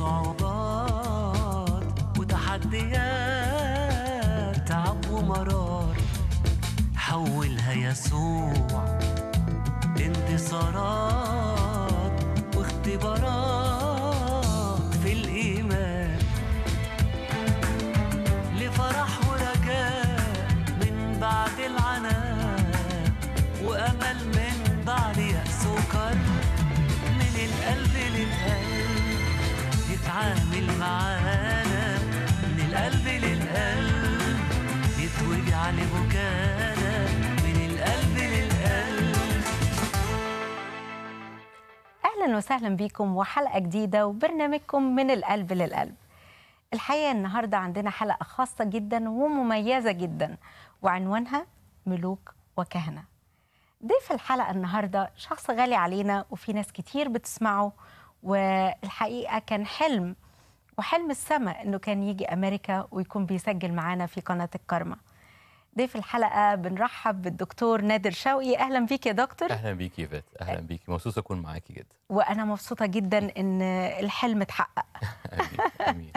صعوبات وتحديات تعب ومرار حولها يسوع انتصارات اهلا وسهلا بيكم وحلقه جديده وبرنامجكم من القلب للقلب الحقيقه النهارده عندنا حلقه خاصه جدا ومميزه جدا وعنوانها ملوك وكهنه ضيف الحلقه النهارده شخص غالي علينا وفي ناس كتير بتسمعه والحقيقه كان حلم وحلم السما انه كان يجي امريكا ويكون بيسجل معانا في قناه الكرمه ضيف الحلقه بنرحب بالدكتور نادر شوقي اهلا بيك يا دكتور اهلا بيك يا فات اهلا بيك مبسوطه اكون معاكي جدا وانا مبسوطه جدا ان الحلم اتحقق امين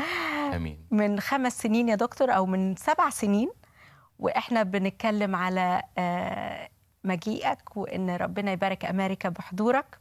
امين من خمس سنين يا دكتور او من سبع سنين واحنا بنتكلم على آه، مجيئك وان ربنا يبارك امريكا بحضورك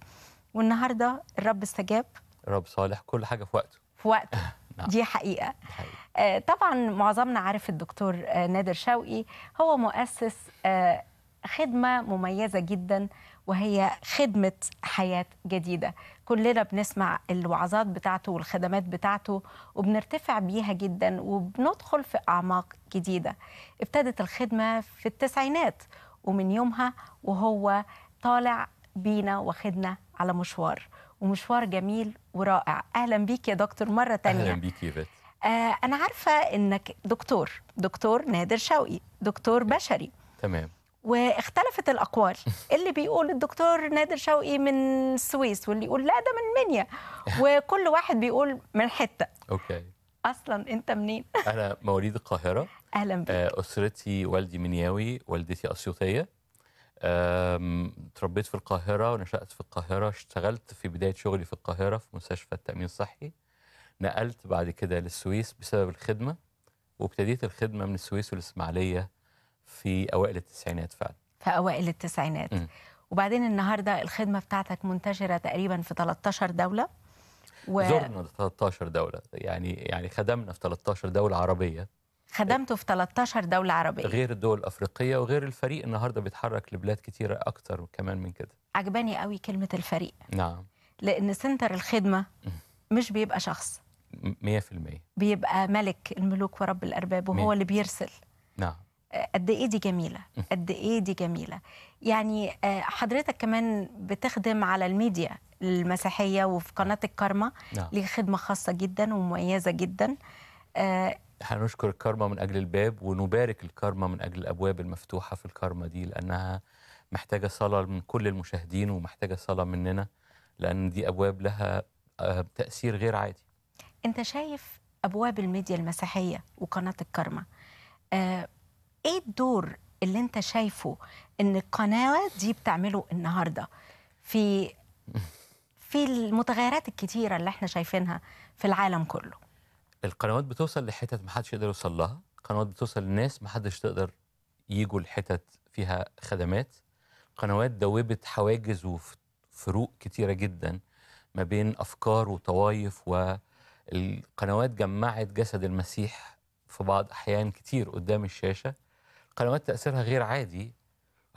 والنهارده الرب استجاب رب صالح كل حاجه في وقته في وقته نعم. دي حقيقة, حقيقة. آه، طبعا معظمنا عارف الدكتور آه، نادر شوقي هو مؤسس آه، خدمة مميزة جدا وهي خدمة حياة جديدة كلنا بنسمع الوعظات بتاعته والخدمات بتاعته وبنرتفع بيها جدا وبندخل في أعماق جديدة ابتدت الخدمة في التسعينات ومن يومها وهو طالع بينا واخدنا على مشوار ومشوار جميل ورائع اهلا بيك يا دكتور مره تانية اهلا بيك يا بيت. آه انا عارفه انك دكتور دكتور نادر شوقي دكتور بشري تمام واختلفت الاقوال اللي بيقول الدكتور نادر شوقي من السويس واللي يقول لا ده من منيا وكل واحد بيقول من حته اوكي اصلا انت منين انا مواليد القاهره اهلا بك آه، اسرتي والدي منياوي والدتي اسيوطيه تربيت في القاهرة ونشأت في القاهرة اشتغلت في بداية شغلي في القاهرة في مستشفى التأمين الصحي نقلت بعد كده للسويس بسبب الخدمة وابتديت الخدمة من السويس والإسماعيلية في أوائل التسعينات فعلا في أوائل التسعينات م. وبعدين النهاردة الخدمة بتاعتك منتشرة تقريبا في 13 دولة و... زرنا 13 دولة يعني يعني خدمنا في 13 دولة عربية خدمته في 13 دولة عربية غير الدول الأفريقية وغير الفريق النهاردة بيتحرك لبلاد كتيرة أكتر كمان من كده عجباني قوي كلمة الفريق نعم لأن سنتر الخدمة مش بيبقى شخص 100% بيبقى ملك الملوك ورب الأرباب وهو مية. اللي بيرسل نعم آه، قد ايه دي جميله قد ايه دي جميله يعني آه، حضرتك كمان بتخدم على الميديا المسيحيه وفي قناه نعم. الكارما نعم. ليه خدمه خاصه جدا ومميزه جدا آه، هنشكر الكارما من أجل الباب ونبارك الكارما من أجل الأبواب المفتوحة في الكارما دي لأنها محتاجة صلاة من كل المشاهدين ومحتاجة صلاة مننا لأن دي أبواب لها آه، تأثير غير عادي أنت شايف أبواب الميديا المسيحية وقناة الكارما آه، إيه الدور اللي أنت شايفه إن القناة دي بتعمله النهاردة في في المتغيرات الكتيرة اللي احنا شايفينها في العالم كله القنوات بتوصل لحتت ما حدش يقدر يوصل لها قنوات بتوصل لناس ما حدش تقدر يجوا لحتت فيها خدمات قنوات دوبت حواجز وفروق كتيرة جدا ما بين أفكار وطوايف والقنوات جمعت جسد المسيح في بعض أحيان كتير قدام الشاشة القنوات تأثيرها غير عادي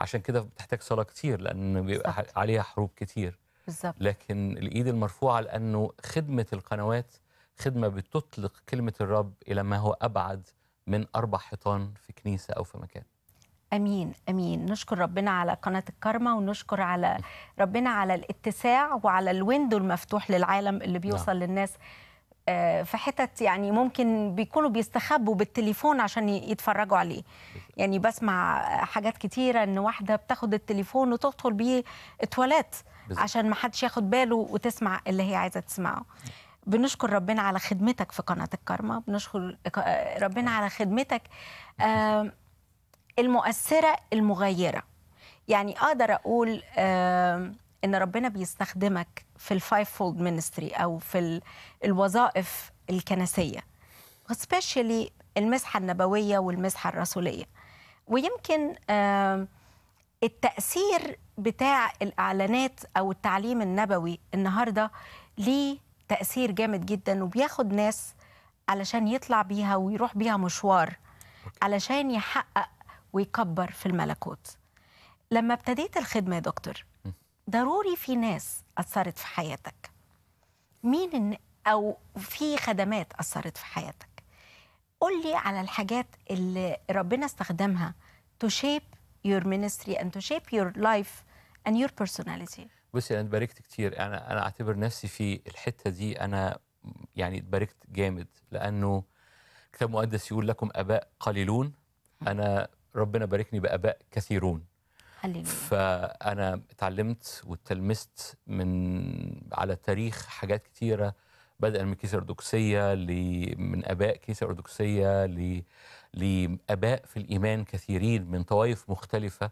عشان كده بتحتاج صلاة كتير لأن بيبقى عليها حروب كتير بالزبط. لكن الإيد المرفوعة لأنه خدمة القنوات خدمة بتطلق كلمة الرب إلى ما هو أبعد من أربع حيطان في كنيسة أو في مكان امين امين نشكر ربنا على قناه الكارما ونشكر على نعم. ربنا على الاتساع وعلى الويندو المفتوح للعالم اللي بيوصل نعم. للناس آه، في حتت يعني ممكن بيكونوا بيستخبوا بالتليفون عشان يتفرجوا عليه يعني بسمع حاجات كتيره ان واحده بتاخد التليفون وتدخل بيه التواليت عشان ما حدش ياخد باله وتسمع اللي هي عايزه تسمعه نعم. بنشكر ربنا على خدمتك في قناه الكارما بنشكر ربنا على خدمتك المؤثره المغيره يعني اقدر اقول ان ربنا بيستخدمك في الفايف فولد مينستري او في الوظائف الكنسيه سبيشالي المسحه النبويه والمسحه الرسوليه ويمكن التاثير بتاع الاعلانات او التعليم النبوي النهارده ليه تأثير جامد جدا وبياخد ناس علشان يطلع بيها ويروح بيها مشوار علشان يحقق ويكبر في الملكوت لما ابتديت الخدمة يا دكتور ضروري في ناس أثرت في حياتك مين إن أو في خدمات أثرت في حياتك قول لي على الحاجات اللي ربنا استخدمها to shape your ministry and to shape your life and your personality بصي انا اتباركت كتير انا انا اعتبر نفسي في الحته دي انا يعني اتباركت جامد لانه كتاب مقدس يقول لكم اباء قليلون انا ربنا باركني باباء كثيرون فانا اتعلمت واتلمست من على تاريخ حاجات كتيره بدءا من كيسة أرثوذكسية من آباء كيسة أرثوذكسية لآباء في الإيمان كثيرين من طوائف مختلفة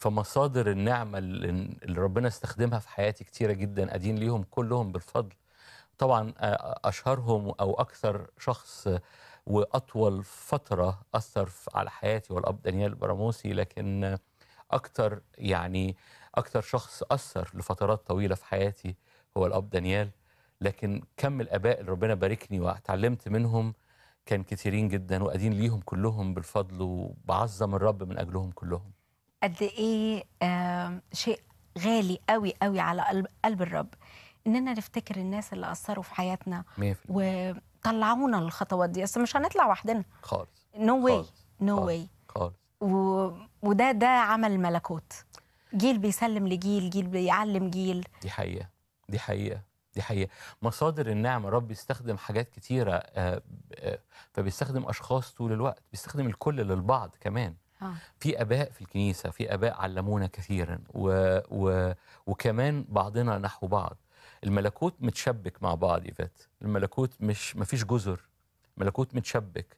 فمصادر النعمه اللي ربنا استخدمها في حياتي كتيره جدا ادين ليهم كلهم بالفضل طبعا اشهرهم او اكثر شخص واطول فتره اثر على حياتي والاب دانيال براموسي لكن اكثر يعني اكثر شخص اثر لفترات طويله في حياتي هو الاب دانيال لكن كم الاباء اللي ربنا باركني واتعلمت منهم كان كتيرين جدا وادين ليهم كلهم بالفضل وبعظم الرب من اجلهم كلهم قد ايه شيء غالي قوي قوي على قلب, قلب الرب اننا نفتكر الناس اللي اثروا في حياتنا وطلعونا للخطوات دي بس مش هنطلع وحدنا خالص نو واي نو واي خالص و... وده ده عمل ملكوت جيل بيسلم لجيل جيل بيعلم جيل دي حقيقه دي حقيقه دي حقيقه مصادر النعمه رب بيستخدم حاجات كتيره آه، آه، فبيستخدم اشخاص طول الوقت بيستخدم الكل للبعض كمان آه. في اباء في الكنيسه في اباء علمونا كثيرا و... و... وكمان بعضنا نحو بعض الملكوت متشبك مع بعض يفات الملكوت مش ما فيش جزر الملكوت متشبك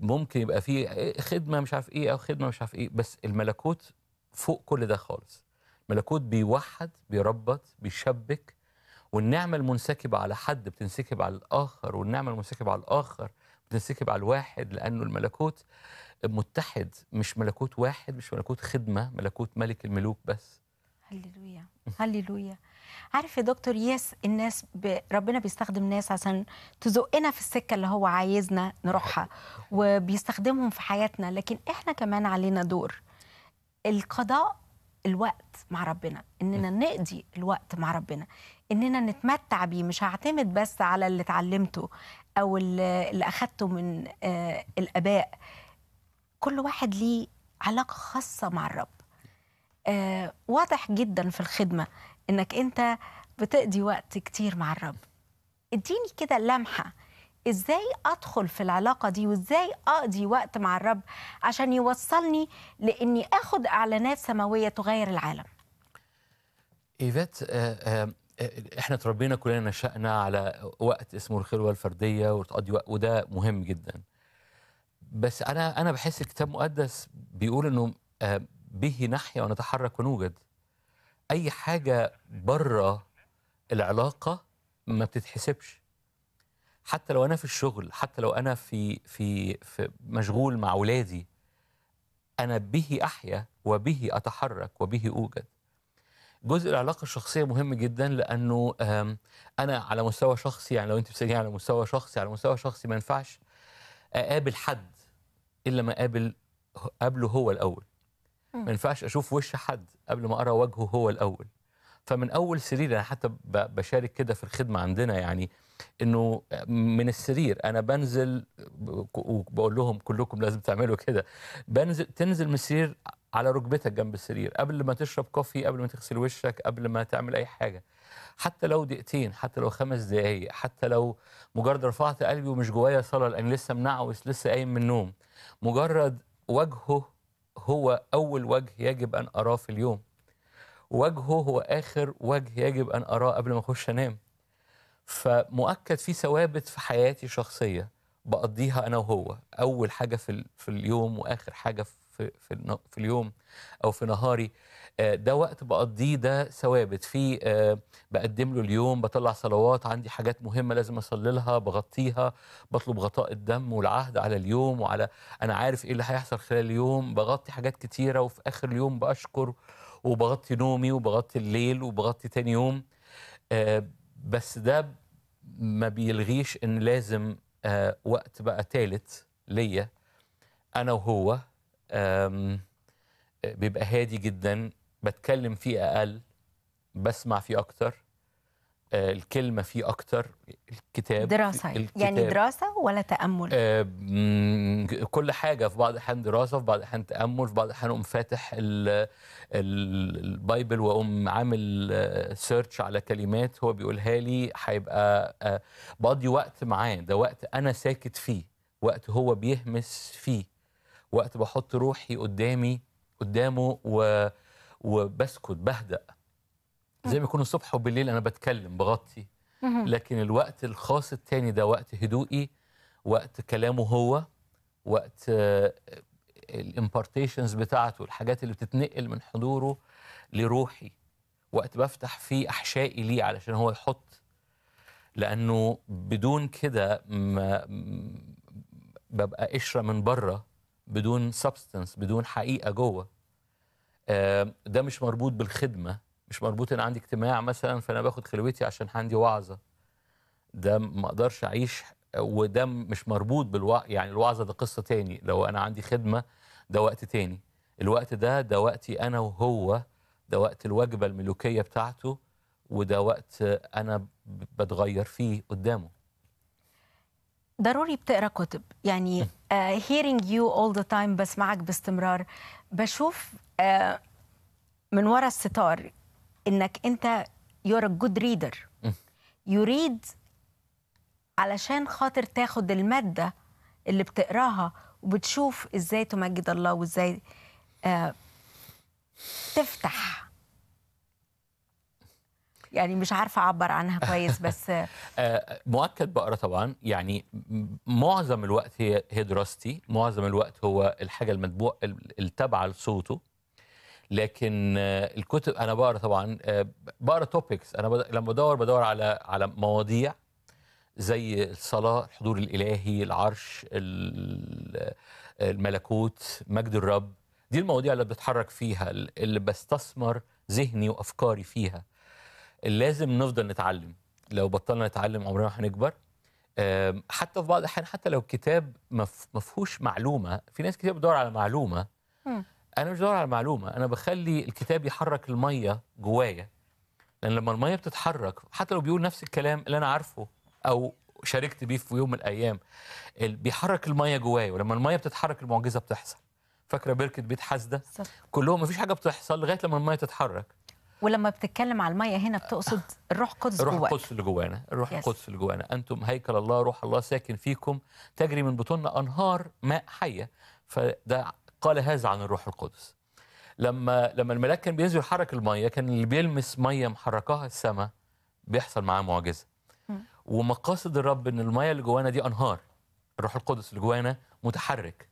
ممكن يبقى فيه خدمه مش عارف ايه او خدمه مش عارف ايه بس الملكوت فوق كل ده خالص الملكوت بيوحد بيربط بيشبك والنعمه المنسكبه على حد بتنسكب على الاخر والنعمه المنسكبه على الاخر بتنسكب على الواحد لانه الملكوت متحد مش ملكوت واحد مش ملكوت خدمه ملكوت ملك الملوك بس هللويا هللويا عارف يا دكتور ياس الناس ب... ربنا بيستخدم ناس عشان تزقنا في السكه اللي هو عايزنا نروحها وبيستخدمهم في حياتنا لكن احنا كمان علينا دور القضاء الوقت مع ربنا اننا نقضي الوقت مع ربنا اننا نتمتع بيه مش هعتمد بس على اللي اتعلمته او اللي اخذته من آه، الاباء كل واحد ليه علاقه خاصه مع الرب آه، واضح جدا في الخدمه انك انت بتقضي وقت كتير مع الرب اديني كده لمحه ازاي ادخل في العلاقه دي وازاي اقضي وقت مع الرب عشان يوصلني لاني اخد اعلانات سماويه تغير العالم ايفيت آه، احنا تربينا كلنا نشأنا على وقت اسمه الخلوه الفرديه وتقضي وقت وده مهم جدا بس انا انا بحس الكتاب المقدس بيقول انه آه، به نحيا ونتحرك ونوجد اي حاجه بره العلاقه ما بتتحسبش حتى لو انا في الشغل حتى لو انا في في, في مشغول مع اولادي انا به احيا وبه اتحرك وبه اوجد جزء العلاقه الشخصيه مهم جدا لانه انا على مستوى شخصي يعني لو انت بتسالني على مستوى شخصي على مستوى شخصي ما ينفعش اقابل حد الا ما اقابل قبله هو الاول ما ينفعش اشوف وش حد قبل ما ارى وجهه هو الاول فمن اول سرير انا حتى بشارك كده في الخدمه عندنا يعني انه من السرير انا بنزل وبقول لهم كلكم لازم تعملوا كده بنزل تنزل من السرير على ركبتك جنب السرير قبل ما تشرب كوفي قبل ما تغسل وشك قبل ما تعمل اي حاجه حتى لو دقيقتين حتى لو خمس دقائق حتى لو مجرد رفعت قلبي ومش جوايا صلاه لان لسه منعوس لسه قايم من النوم مجرد وجهه هو اول وجه يجب ان اراه في اليوم وجهه هو آخر وجه يجب أن أراه قبل ما أخش أنام فمؤكد في ثوابت في حياتي شخصية بقضيها أنا وهو أول حاجة في, في اليوم وآخر حاجة في, في, في اليوم أو في نهاري آه، ده وقت بقضيه ده ثوابت في آه، بقدم له اليوم بطلع صلوات عندي حاجات مهمه لازم اصلي لها بغطيها بطلب غطاء الدم والعهد على اليوم وعلى انا عارف ايه اللي هيحصل خلال اليوم بغطي حاجات كتيره وفي اخر اليوم بشكر وبغطي نومي وبغطي الليل وبغطي تاني يوم آه، بس ده ما بيلغيش ان لازم آه، وقت بقى تالت ليا انا وهو آه، بيبقى هادي جدا بتكلم فيه اقل بسمع فيه اكتر آه، الكلمه فيه اكتر الكتاب دراسه يعني الكتاب يعني دراسه ولا تامل آه كل حاجه في بعض الاحيان دراسه في بعض الاحيان تامل في بعض الاحيان اقوم فاتح البايبل واقوم عامل سيرش آه، على كلمات هو بيقولها لي هيبقى آه بقضي وقت معاه ده وقت انا ساكت فيه وقت هو بيهمس فيه وقت بحط روحي قدامي قدامه و وبسكت بهدأ زي ما يكون الصبح وبالليل انا بتكلم بغطي لكن الوقت الخاص التاني ده وقت هدوئي وقت كلامه هو وقت آه، الامبارتيشنز بتاعته الحاجات اللي بتتنقل من حضوره لروحي وقت بفتح فيه احشائي ليه علشان هو يحط لانه بدون كده ببقى قشره من بره بدون سبستنس بدون حقيقه جوه آه، ده مش مربوط بالخدمه مش مربوط ان عندي اجتماع مثلا فانا باخد خلوتي عشان عندي وعظه ده ما اقدرش اعيش وده مش مربوط بالوع يعني الوعظه ده قصه تاني لو انا عندي خدمه ده وقت تاني الوقت ده ده وقتي انا وهو ده وقت الوجبه الملوكيه بتاعته وده وقت انا بتغير فيه قدامه ضروري بتقرا كتب يعني uh, hearing you all the time بسمعك باستمرار بشوف uh, من ورا الستار انك انت يور جود ريدر يريد علشان خاطر تاخد الماده اللي بتقراها وبتشوف ازاي تمجد الله وازاي آه، تفتح يعني مش عارفه اعبر عنها كويس بس آه، مؤكد بقرا طبعا يعني معظم الوقت هي دراستي معظم الوقت هو الحاجه المتبوع التابعه لصوته لكن آه، الكتب انا بقرا طبعا آه، بقرا توبكس انا لما بدور بدور على على مواضيع زي الصلاه الحضور الالهي العرش الملكوت مجد الرب دي المواضيع اللي بتحرك فيها اللي بستثمر ذهني وافكاري فيها لازم نفضل نتعلم لو بطلنا نتعلم عمرنا ما هنكبر حتى في بعض الاحيان حتى لو الكتاب ما فيهوش معلومه في ناس كتير بتدور على معلومه انا مش بدور على معلومه انا بخلي الكتاب يحرك الميه جوايا لان لما الميه بتتحرك حتى لو بيقول نفس الكلام اللي انا عارفه او شاركت بيه في يوم من الايام بيحرك الميه جوايا ولما الميه بتتحرك المعجزه بتحصل فاكره بركه بيت حاسده كلهم مفيش حاجه بتحصل لغايه لما الميه تتحرك ولما بتتكلم على الميه هنا بتقصد الروح القدس الروح القدس اللي جوانا الروح القدس اللي جوانا انتم هيكل الله روح الله ساكن فيكم تجري من بطون انهار ماء حيه فده قال هذا عن الروح القدس لما لما الملاك كان بينزل يحرك الميه كان اللي بيلمس ميه محركاها السماء بيحصل معاه معجزه ومقاصد الرب ان الميه اللي جوانا دي انهار الروح القدس اللي جوانا متحرك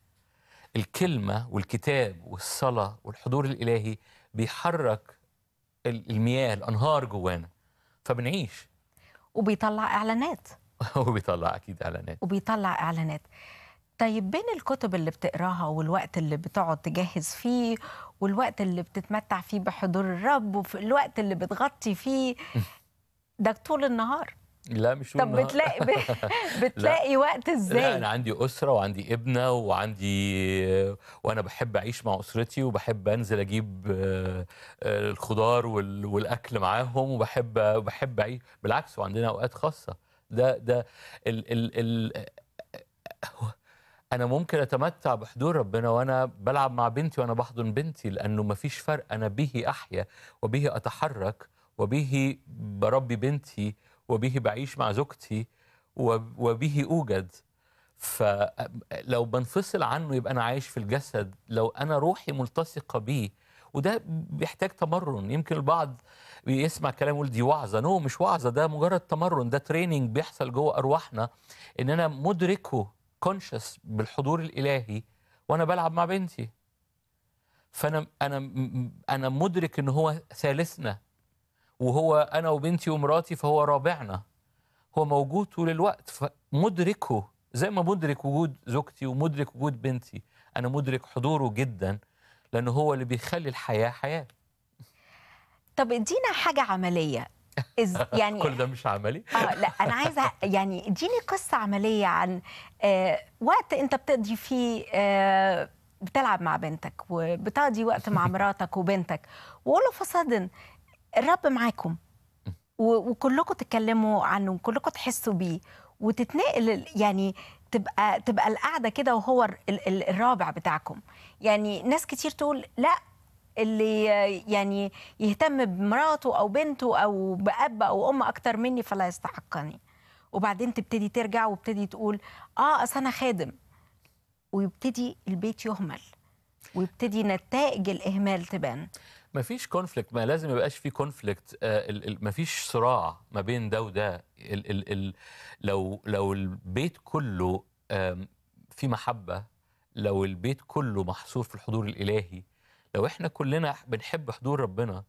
الكلمه والكتاب والصلاه والحضور الالهي بيحرك المياه الانهار جوانا فبنعيش وبيطلع اعلانات وبيطلع اكيد اعلانات وبيطلع اعلانات طيب بين الكتب اللي بتقراها والوقت اللي بتقعد تجهز فيه والوقت اللي بتتمتع فيه بحضور الرب وفي الوقت اللي بتغطي فيه ده طول النهار لا مش طب بتلاقي بتلاقي وقت ازاي؟ لا انا عندي اسره وعندي ابنه وعندي وانا بحب اعيش مع اسرتي وبحب انزل اجيب آه، آه، الخضار والاكل معاهم وبحب بحب اعيش بالعكس وعندنا اوقات خاصه ده ده ال ال ال انا ممكن اتمتع بحضور ربنا وانا بلعب مع بنتي وانا بحضن بنتي لانه ما فيش فرق انا به احيا وبه اتحرك وبه بربي بنتي وبه بعيش مع زوجتي وبه اوجد فلو بنفصل عنه يبقى انا عايش في الجسد لو انا روحي ملتصقه بيه وده بيحتاج تمرن يمكن البعض بيسمع كلام يقول دي وعظه نو مش وعظه ده مجرد تمرن ده تريننج بيحصل جوه ارواحنا ان انا مدركه كونشس بالحضور الالهي وانا بلعب مع بنتي فانا انا انا مدرك ان هو ثالثنا وهو انا وبنتي ومراتي فهو رابعنا هو موجود طول الوقت فمدركه زي ما مدرك وجود زوجتي ومدرك وجود بنتي انا مدرك حضوره جدا لان هو اللي بيخلي الحياه حياه طب ادينا حاجه عمليه إز يعني كل ده مش عملي اه لا انا عايزه يعني اديني قصه عمليه عن آه وقت انت بتقضي فيه آه بتلعب مع بنتك وبتقضي وقت مع مراتك وبنتك وقولوا فصدن الرب معاكم وكلكم تتكلموا عنه وكلكم تحسوا بيه وتتنقل يعني تبقى تبقى القعده كده وهو الرابع بتاعكم يعني ناس كتير تقول لا اللي يعني يهتم بمراته او بنته او باب او ام اكتر مني فلا يستحقني وبعدين تبتدي ترجع وابتدي تقول اه اصل انا خادم ويبتدي البيت يهمل ويبتدي نتائج الاهمال تبان مفيش كونفليكت ما لازم يبقاش في كونفليكت آه، مفيش صراع ما بين ده وده ال ال ال لو لو البيت كله في محبه لو البيت كله محصور في الحضور الالهي لو احنا كلنا بنحب حضور ربنا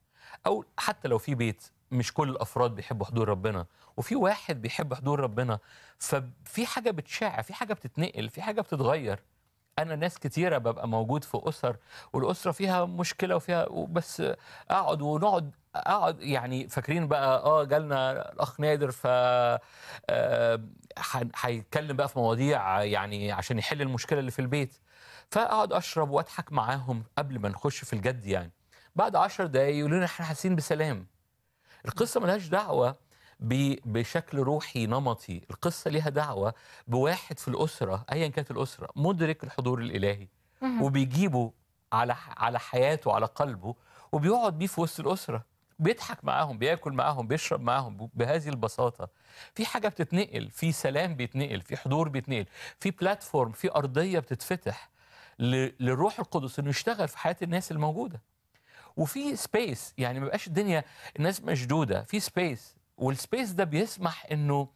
او حتى لو في بيت مش كل الافراد بيحبوا حضور ربنا وفي واحد بيحب حضور ربنا ففي حاجه بتشع في حاجه بتتنقل في حاجه بتتغير انا ناس كتيره ببقى موجود في اسر والاسره فيها مشكله وفيها بس اقعد ونقعد اقعد يعني فاكرين بقى اه جالنا الاخ نادر ف آه، هيتكلم بقى في مواضيع يعني عشان يحل المشكله اللي في البيت فاقعد اشرب واضحك معاهم قبل ما نخش في الجد يعني بعد 10 دقايق يقولوا لنا احنا حاسين بسلام القصه ملهاش دعوه بشكل روحي نمطي القصه ليها دعوه بواحد في الاسره ايا كانت الاسره مدرك الحضور الالهي وبيجيبه على على حياته على قلبه وبيقعد بيه في وسط الاسره بيضحك معاهم بياكل معاهم بيشرب معاهم بهذه البساطه في حاجه بتتنقل في سلام بيتنقل في حضور بيتنقل في بلاتفورم في ارضيه بتتفتح للروح القدس انه يشتغل في حياه الناس الموجوده وفي سبيس يعني ما بقاش الدنيا الناس مشدوده في سبيس والسبيس ده بيسمح انه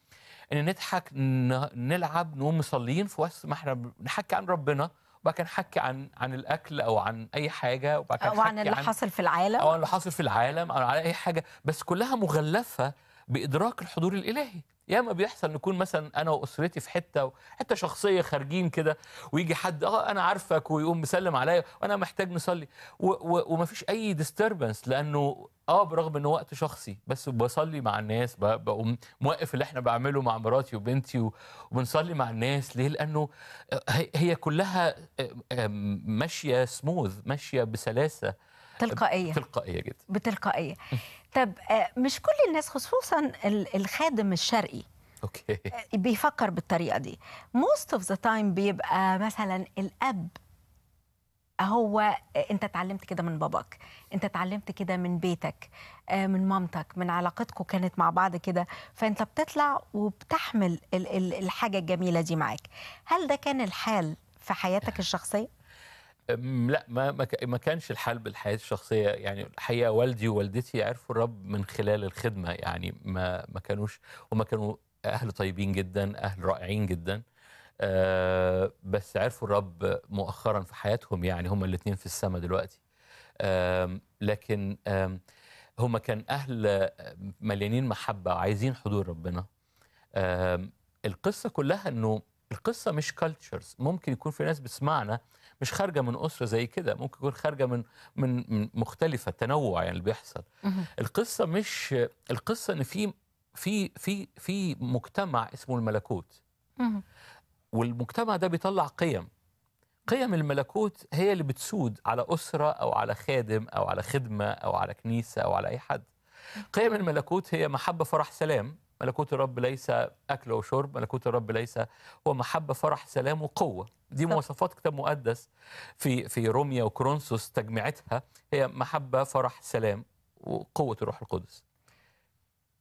ان نضحك نلعب نقوم مصلين في وسط ما احنا بنحكي عن ربنا وبعد كده نحكي عن عن الاكل او عن اي حاجه وبعد كده او عن اللي حاصل في العالم او عن اللي حاصل في العالم او عن اي حاجه بس كلها مغلفه بادراك الحضور الالهي يا اما بيحصل نكون مثلا انا واسرتي في حته حته شخصيه خارجين كده ويجي حد اه انا عارفك ويقوم مسلم عليا وانا محتاج نصلي ومفيش اي ديستربنس لانه اه برغم انه وقت شخصي بس بصلي مع الناس بقوم موقف اللي احنا بعمله مع مراتي وبنتي وبنصلي مع الناس ليه لانه آه، هي كلها آه، آه، ماشيه سموث ماشيه بسلاسه تلقائيه تلقائيه جدا بتلقائيه طب آه، مش كل الناس خصوصا الخادم الشرقي اوكي آه، بيفكر بالطريقه دي موست اوف ذا تايم بيبقى مثلا الاب هو آه، انت اتعلمت كده من باباك انت اتعلمت كده من بيتك من مامتك من علاقتكم كانت مع بعض كده فانت بتطلع وبتحمل الحاجه الجميله دي معاك هل ده كان الحال في حياتك الشخصيه لا ما ما كانش الحال بالحياه الشخصيه يعني الحقيقه والدي ووالدتي عرفوا الرب من خلال الخدمه يعني ما ما كانوش هم كانوا اهل طيبين جدا اهل رائعين جدا آه، بس عرفوا الرب مؤخرا في حياتهم يعني هما الاثنين في السماء دلوقتي لكن هما كان اهل آه، مليانين محبه وعايزين حضور ربنا القصه كلها انه القصه مش كالتشرز ممكن يكون في ناس بتسمعنا مش خارجه من اسره زي كده ممكن يكون خارجه من من مختلفه التنوع يعني اللي بيحصل القصه مش القصه ان في في في في مجتمع اسمه الملكوت والمجتمع ده بيطلع قيم قيم الملكوت هي اللي بتسود على أسرة أو على خادم أو على خدمة أو على كنيسة أو على أي حد قيم الملكوت هي محبة فرح سلام ملكوت الرب ليس أكل وشرب ملكوت الرب ليس هو محبة فرح سلام وقوة دي مواصفات كتاب مقدس في في روميا وكرونسوس تجميعتها هي محبة فرح سلام وقوة الروح القدس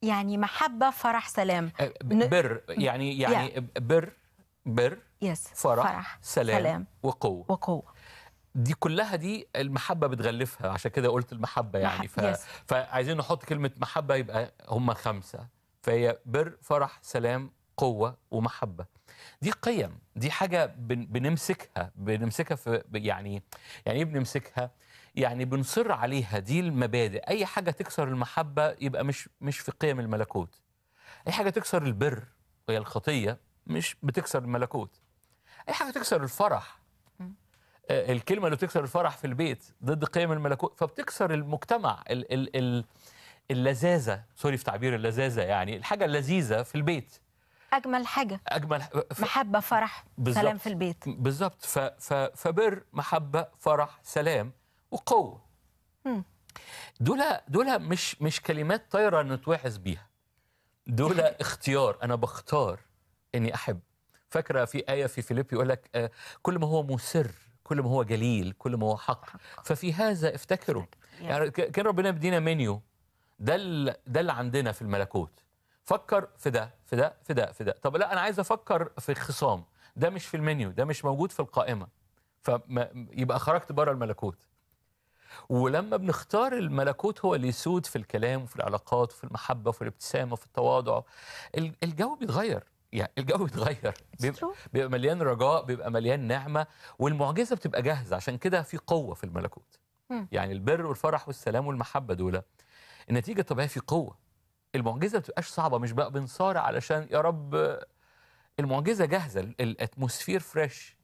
يعني محبة فرح سلام بر يعني يعني بر بر يس فرح, فرح سلام, سلام وقوة وقوة دي كلها دي المحبه بتغلفها عشان كده قلت المحبه يعني ف... فعايزين نحط كلمه محبه يبقى هم خمسه فهي بر فرح سلام قوة ومحبة دي قيم دي حاجة بنمسكها بنمسكها في يعني يعني ايه بنمسكها يعني بنصر عليها دي المبادئ أي حاجة تكسر المحبة يبقى مش مش في قيم الملكوت أي حاجة تكسر البر وهي الخطية مش بتكسر الملكوت أي حاجة تكسر الفرح آه، الكلمة اللي بتكسر الفرح في البيت ضد قيم الملكوت فبتكسر المجتمع ال ال ال اللذاذه سوري في تعبير اللذاذه يعني الحاجه اللذيذه في البيت اجمل حاجه اجمل ف... محبه فرح بالزبط. سلام في البيت بالظبط ف... ف... فبر محبه فرح سلام وقوه دول دول مش مش كلمات طايره نتوحز بيها دول اختيار انا بختار اني احب فاكره في ايه في فيليب يقول لك آه، كل ما هو مسر كل ما هو جليل كل ما هو حق ففي هذا افتكروا يعني كان ربنا بدينا منيو ده ده اللي عندنا في الملكوت فكر في ده في ده في ده في ده طب لا انا عايز افكر في خصام ده مش في المنيو ده مش موجود في القائمه فيبقى خرجت بره الملكوت ولما بنختار الملكوت هو اللي يسود في الكلام وفي العلاقات وفي المحبه وفي الابتسامه وفي التواضع الجو بيتغير يعني الجو بيتغير بيبقى, بيبقى مليان رجاء بيبقى مليان نعمه والمعجزه بتبقى جاهزه عشان كده في قوه في الملكوت يعني البر والفرح والسلام والمحبه دول النتيجه الطبيعيه في قوه المعجزه ما بتبقاش صعبه مش بقى بنصارع علشان يا رب المعجزه جاهزه الاتموسفير فريش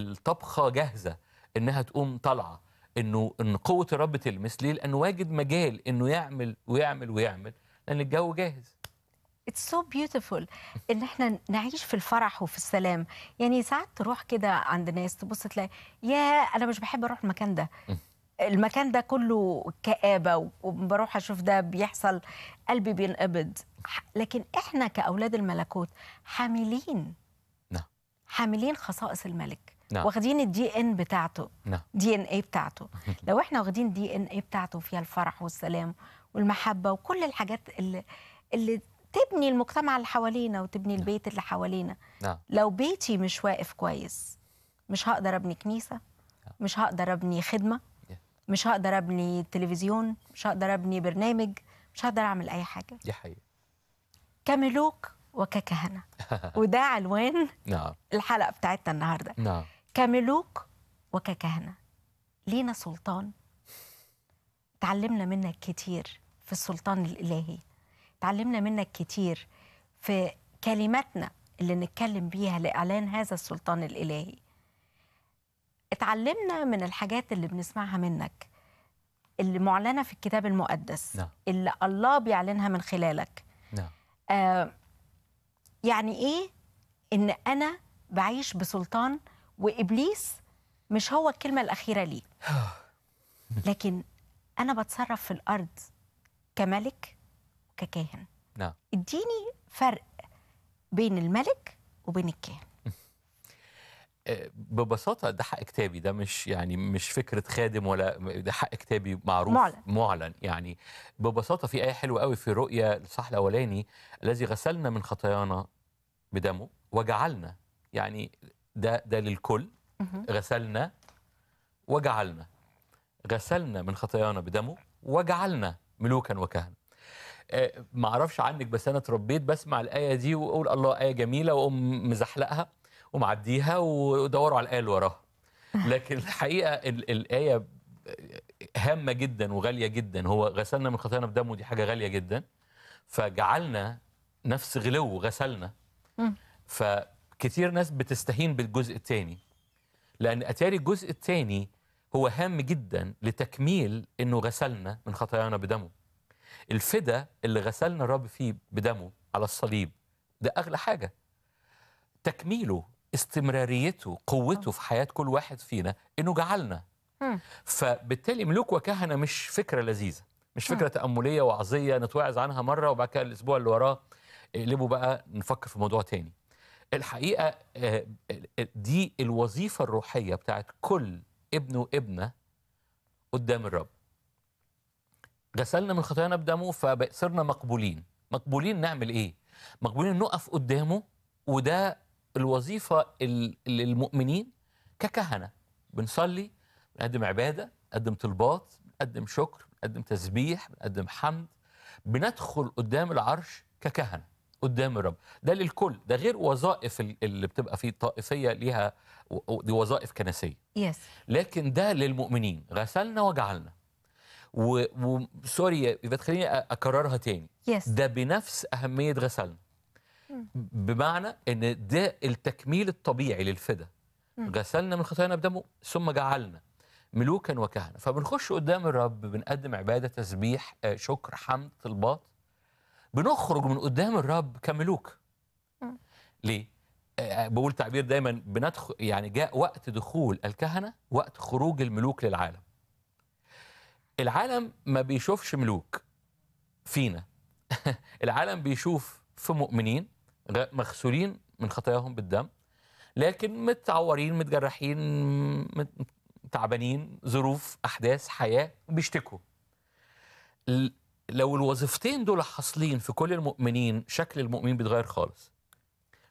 الطبخه جاهزه انها تقوم طالعه انه ان قوه الرب تلمس ليه لانه واجد مجال انه يعمل ويعمل ويعمل لان الجو جاهز اتس سو بيوتيفول ان احنا نعيش في الفرح وفي السلام يعني ساعات تروح كده عند ناس تبص تلاقي يا انا مش بحب اروح المكان ده المكان ده كله كآبة وبروح أشوف ده بيحصل قلبي بينقبض لكن إحنا كأولاد الملكوت حاملين نعم حاملين خصائص الملك نعم. واخدين الدي ان بتاعته نعم. دي ان اي بتاعته لو احنا واخدين دي ان اي بتاعته فيها الفرح والسلام والمحبه وكل الحاجات اللي اللي تبني المجتمع اللي حوالينا وتبني نعم. البيت اللي حوالينا نعم. لو بيتي مش واقف كويس مش هقدر ابني كنيسه نعم. مش هقدر ابني خدمه مش هقدر ابني تلفزيون مش هقدر ابني برنامج مش هقدر اعمل اي حاجه دي حقيقه كملوك وككهنه وده عنوان نعم الحلقه بتاعتنا النهارده نعم كملوك وككهنه لينا سلطان تعلمنا منك كتير في السلطان الالهي تعلمنا منك كتير في كلماتنا اللي نتكلم بيها لاعلان هذا السلطان الالهي اتعلمنا من الحاجات اللي بنسمعها منك اللي معلنة في الكتاب المقدس نعم. اللي الله بيعلنها من خلالك نعم. آه يعني إيه إن أنا بعيش بسلطان وإبليس مش هو الكلمة الأخيرة لي لكن أنا بتصرف في الأرض كملك وككاهن نعم. اديني فرق بين الملك وبين الكاهن ببساطه ده حق كتابي ده مش يعني مش فكره خادم ولا ده حق كتابي معروف معلن, معلن يعني ببساطه في ايه حلوه قوي في رؤيا الصح الاولاني الذي غسلنا من خطايانا بدمه وجعلنا يعني ده ده للكل غسلنا وجعلنا غسلنا من خطايانا بدمه وجعلنا ملوكا وكهنه آه، ما اعرفش عنك بس انا اتربيت بسمع الايه دي واقول الله ايه جميله واقوم مزحلقها ومعديها ودوروا على الآية اللي وراها لكن الحقيقة الآية هامة جدا وغالية جدا هو غسلنا من خطايانا بدمه دي حاجة غالية جدا فجعلنا نفس غلو غسلنا فكثير ناس بتستهين بالجزء الثاني لأن أتاري الجزء الثاني هو هام جدا لتكميل انه غسلنا من خطايانا بدمه. الفدا اللي غسلنا الرب فيه بدمه على الصليب ده اغلى حاجه. تكميله استمراريته قوته في حياة كل واحد فينا أنه جعلنا فبالتالي ملوك وكهنة مش فكرة لذيذة مش فكرة تأملية وعظية نتوعظ عنها مرة وبعد كده الأسبوع اللي وراه اقلبوا بقى نفكر في موضوع تاني الحقيقة آه، دي الوظيفة الروحية بتاعت كل ابن وابنة قدام الرب غسلنا من خطايانا بدمه فصرنا مقبولين مقبولين نعمل ايه مقبولين نقف قدامه وده الوظيفه للمؤمنين ككهنه بنصلي بنقدم عباده بنقدم طلبات بنقدم شكر بنقدم تسبيح بنقدم حمد بندخل قدام العرش ككهنه قدام الرب ده للكل ده غير وظائف اللي بتبقى فيه طائفيه ليها دي وظائف كنسيه yes. لكن ده للمؤمنين غسلنا وجعلنا وسوري و... سوري اكررها تاني yes. ده بنفس اهميه غسلنا بمعنى ان ده التكميل الطبيعي للفدا غسلنا من خطايانا بدمه ثم جعلنا ملوكا وكهنه فبنخش قدام الرب بنقدم عباده تسبيح آه، شكر حمد طلبات بنخرج من قدام الرب كملوك ليه آه، آه، بقول تعبير دايما بندخل يعني جاء وقت دخول الكهنه وقت خروج الملوك للعالم العالم ما بيشوفش ملوك فينا العالم بيشوف في مؤمنين مغسولين من خطاياهم بالدم لكن متعورين متجرحين تعبانين ظروف احداث حياه بيشتكوا لو الوظيفتين دول حاصلين في كل المؤمنين شكل المؤمنين بيتغير خالص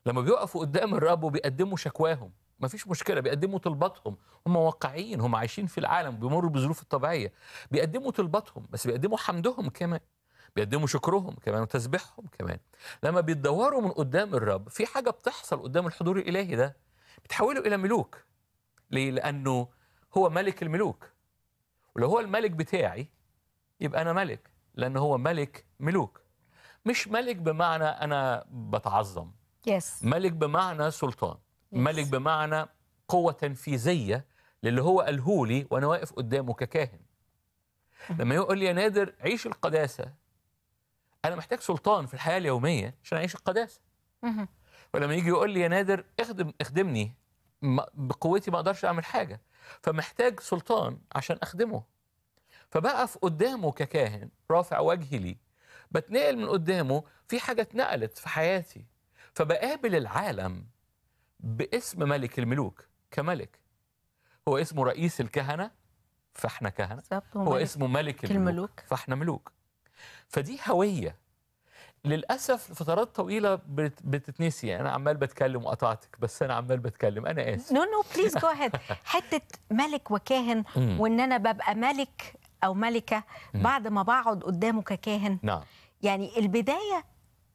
لما بيقفوا قدام الرب وبيقدموا شكواهم ما فيش مشكله بيقدموا طلباتهم هم واقعيين هم عايشين في العالم بيمروا بالظروف الطبيعيه بيقدموا طلباتهم بس بيقدموا حمدهم كمان بيقدموا شكرهم كمان وتسبيحهم كمان لما بيتدوروا من قدام الرب في حاجة بتحصل قدام الحضور الإلهي ده بتحولوا إلى ملوك ليه؟ لأنه هو ملك الملوك ولو هو الملك بتاعي يبقى أنا ملك لأنه هو ملك ملوك مش ملك بمعنى أنا بتعظم yes. ملك بمعنى سلطان yes. ملك بمعنى قوة تنفيذية للي هو قاله لي وأنا واقف قدامه ككاهن أه. لما يقول لي يا نادر عيش القداسة انا محتاج سلطان في الحياه اليوميه عشان اعيش القداسه ولما يجي يقول لي يا نادر اخدم اخدمني بقوتي ما اقدرش اعمل حاجه فمحتاج سلطان عشان اخدمه فبقف قدامه ككاهن رافع وجهي ليه بتنقل من قدامه في حاجه اتنقلت في حياتي فبقابل العالم باسم ملك الملوك كملك هو اسمه رئيس الكهنه فاحنا كهنه هو اسمه ملك الملوك, الملوك فاحنا ملوك فدي هويه للاسف لفترات طويله بتتنسي يعني انا عمال بتكلم وقطعتك بس انا عمال بتكلم انا اسف نو نو بليز جو هيد حته ملك وكاهن وان انا ببقى ملك او ملكه بعد ما بقعد قدامه ككاهن نعم يعني البدايه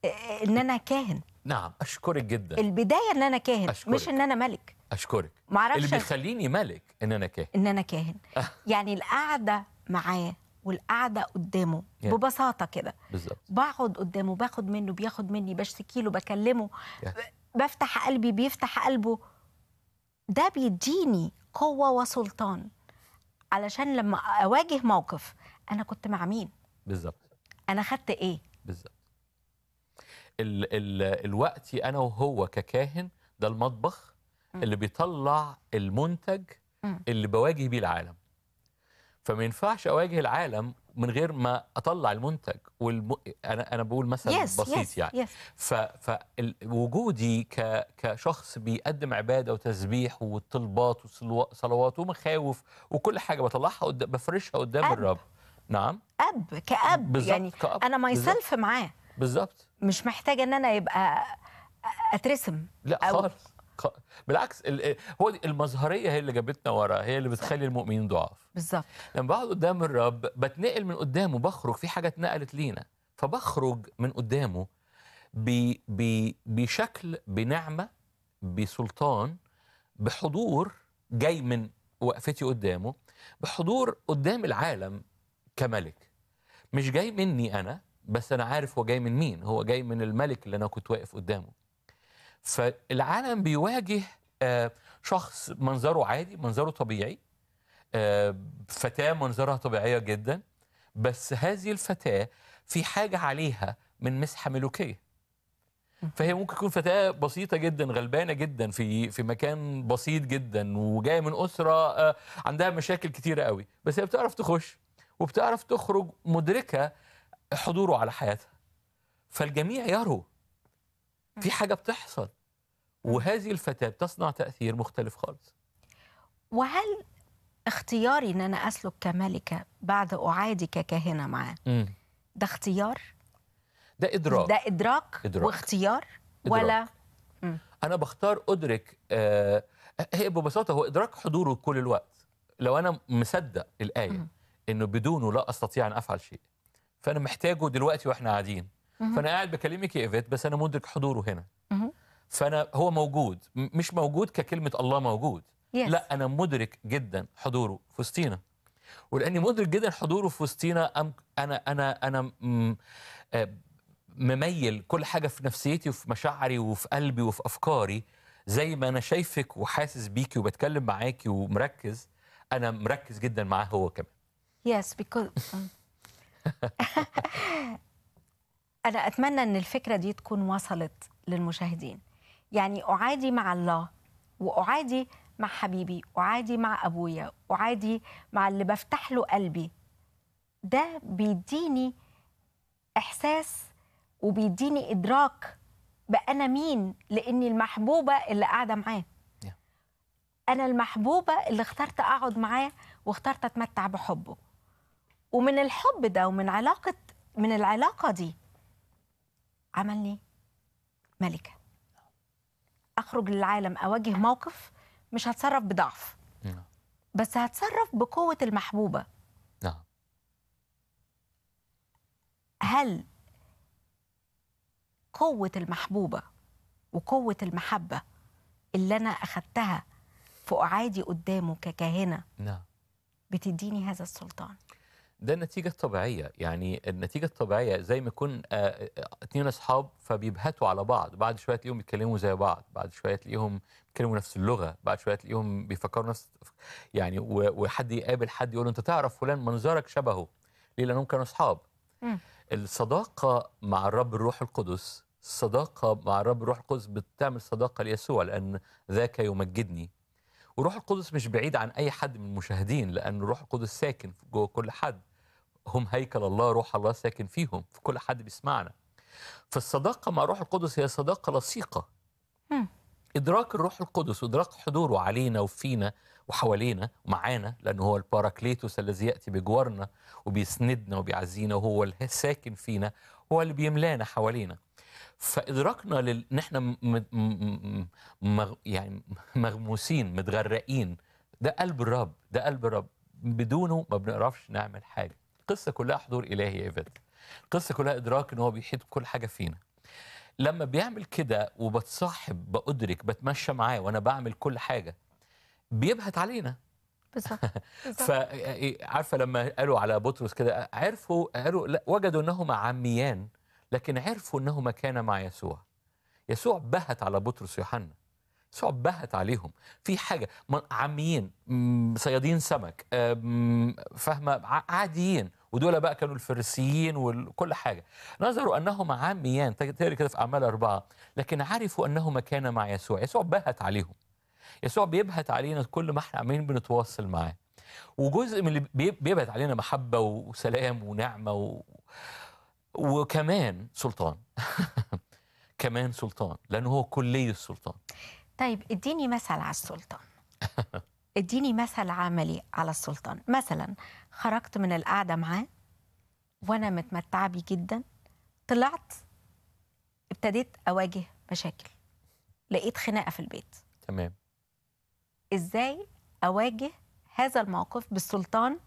آه، آه، ان انا كاهن نعم اشكرك جدا البدايه ان انا كاهن أشكرك. مش ان انا ملك اشكرك معرفش اللي بيخليني ملك ان انا كاهن ان انا كاهن آه. يعني القعده معاه والقعده قدامه yeah. ببساطه كده بالظبط بقعد قدامه باخد منه بياخد مني بشتكي له بكلمه yeah. بفتح قلبي بيفتح قلبه ده بيديني قوه وسلطان علشان لما اواجه موقف انا كنت مع مين بالظبط انا خدت ايه بالظبط ال ال الوقت انا وهو ككاهن ده المطبخ م. اللي بيطلع المنتج م. اللي بواجه بيه العالم فما ينفعش اواجه العالم من غير ما اطلع المنتج والم... انا انا بقول مثلا yes, بسيط yes, يعني yes. ف... فوجودي ك... كشخص بيقدم عباده وتسبيح وطلبات وصلوات ومخاوف وكل حاجه بطلعها قدام بفرشها قدام أب. الرب نعم اب كاب بالزبط. يعني كأب. انا ماي سيلف معاه بالظبط مش محتاجه ان انا يبقى اترسم لا خالص بالعكس هو المظهريه هي اللي جابتنا ورا هي اللي بتخلي المؤمنين ضعاف بالظبط لما بقعد قدام الرب بتنقل من قدامه بخرج في حاجه اتنقلت لينا فبخرج من قدامه بي بي بشكل بنعمه بسلطان بحضور جاي من وقفتي قدامه بحضور قدام العالم كملك مش جاي مني انا بس انا عارف هو جاي من مين هو جاي من الملك اللي انا كنت واقف قدامه فالعالم بيواجه آه، شخص منظره عادي منظره طبيعي آه، فتاة منظرها طبيعية جدا بس هذه الفتاة في حاجة عليها من مسحة ملوكية فهي ممكن تكون فتاة بسيطة جدا غلبانة جدا في في مكان بسيط جدا وجاية من أسرة آه، عندها مشاكل كتيرة قوي بس هي بتعرف تخش وبتعرف تخرج مدركة حضوره على حياتها فالجميع يروا في حاجه بتحصل وهذه الفتاه بتصنع تاثير مختلف خالص وهل اختياري ان انا اسلك كملكه بعد اعادي ككاهنه معاه ده اختيار ده ادراك ده ادراك, إدراك. واختيار إدراك. ولا مم. انا بختار ادرك آه هي ببساطه هو ادراك حضوره كل الوقت لو انا مصدق الايه مم. انه بدونه لا استطيع ان افعل شيء فانا محتاجه دلوقتي واحنا قاعدين فانا قاعد بكلمك يا ايفيت بس انا مدرك حضوره هنا فانا هو موجود مش موجود ككلمه الله موجود yes. لا انا مدرك جدا حضوره في وسطينا ولاني مدرك جدا حضوره في وسطينا انا انا انا آه، مميل كل حاجه في نفسيتي وفي مشاعري وفي قلبي وفي افكاري زي ما انا شايفك وحاسس بيكي وبتكلم معاكي ومركز انا مركز جدا معاه هو كمان yes because أنا أتمنى أن الفكرة دي تكون وصلت للمشاهدين يعني أعادي مع الله وأعادي مع حبيبي أعادي مع أبويا أعادي مع اللي بفتح له قلبي ده بيديني إحساس وبيديني إدراك بأنا مين لأني المحبوبة اللي قاعدة معاه أنا المحبوبة اللي اخترت أقعد معاه واخترت أتمتع بحبه ومن الحب ده ومن علاقة من العلاقة دي عملني ملكة أخرج للعالم أواجه موقف مش هتصرف بضعف نعم. بس هتصرف بقوة المحبوبة نعم. هل قوة المحبوبة وقوة المحبة اللي أنا أخدتها في أعادي قدامه ككاهنة نعم. بتديني هذا السلطان ده النتيجة الطبيعية يعني النتيجة الطبيعية زي ما يكون اثنين آه، آه، أصحاب فبيبهتوا على بعض بعد شوية تلاقيهم بيتكلموا زي بعض بعد شوية تلاقيهم بيتكلموا نفس اللغة بعد شوية تلاقيهم بيفكروا نفس يعني وحد يقابل حد يقول أنت تعرف فلان منظرك شبهه ليه لأنهم كانوا أصحاب الصداقة مع الرب الروح القدس الصداقة مع الرب الروح القدس بتعمل صداقة ليسوع لأن ذاك يمجدني وروح القدس مش بعيد عن أي حد من المشاهدين لأن روح القدس ساكن جوه كل حد هم هيكل الله روح الله ساكن فيهم في كل حد بيسمعنا فالصداقة مع روح القدس هي صداقة لصيقة إدراك الروح القدس وإدراك حضوره علينا وفينا وحوالينا ومعانا لأنه هو الباراكليتوس الذي يأتي بجوارنا وبيسندنا وبيعزينا وهو الساكن فينا هو اللي بيملانا حوالينا فادراكنا لل... ان احنا يعني مغموسين متغرقين ده قلب الرب ده قلب الرب بدونه ما بنعرفش نعمل حاجه القصه كلها حضور الهي يا ايفل القصه كلها ادراك ان هو بيحيط بكل حاجه فينا لما بيعمل كده وبتصاحب بأدرك بتمشى معاه وأنا بعمل كل حاجة بيبهت علينا بالظبط فعارفة إيه، لما قالوا على بطرس كده عرفوا قالوا لا وجدوا أنهما عميان لكن عرفوا أنه ما كان مع يسوع يسوع بهت على بطرس يوحنا يسوع بهت عليهم في حاجة عاميين صيادين سمك آه، فاهمة عاديين ودول بقى كانوا الفارسيين وكل حاجة نظروا أنهم عاميان تقري كده في أعمال أربعة لكن عرفوا أنهما كان مع يسوع يسوع بهت عليهم يسوع بيبهت علينا كل ما احنا عمالين بنتواصل معاه وجزء من اللي بيبهت علينا محبة وسلام ونعمة و... وكمان سلطان كمان سلطان لانه هو كلي السلطان طيب اديني مثل على السلطان اديني مثل عملي على السلطان مثلا خرجت من القعده معاه وانا متمتعه بيه جدا طلعت ابتديت اواجه مشاكل لقيت خناقه في البيت تمام ازاي اواجه هذا الموقف بالسلطان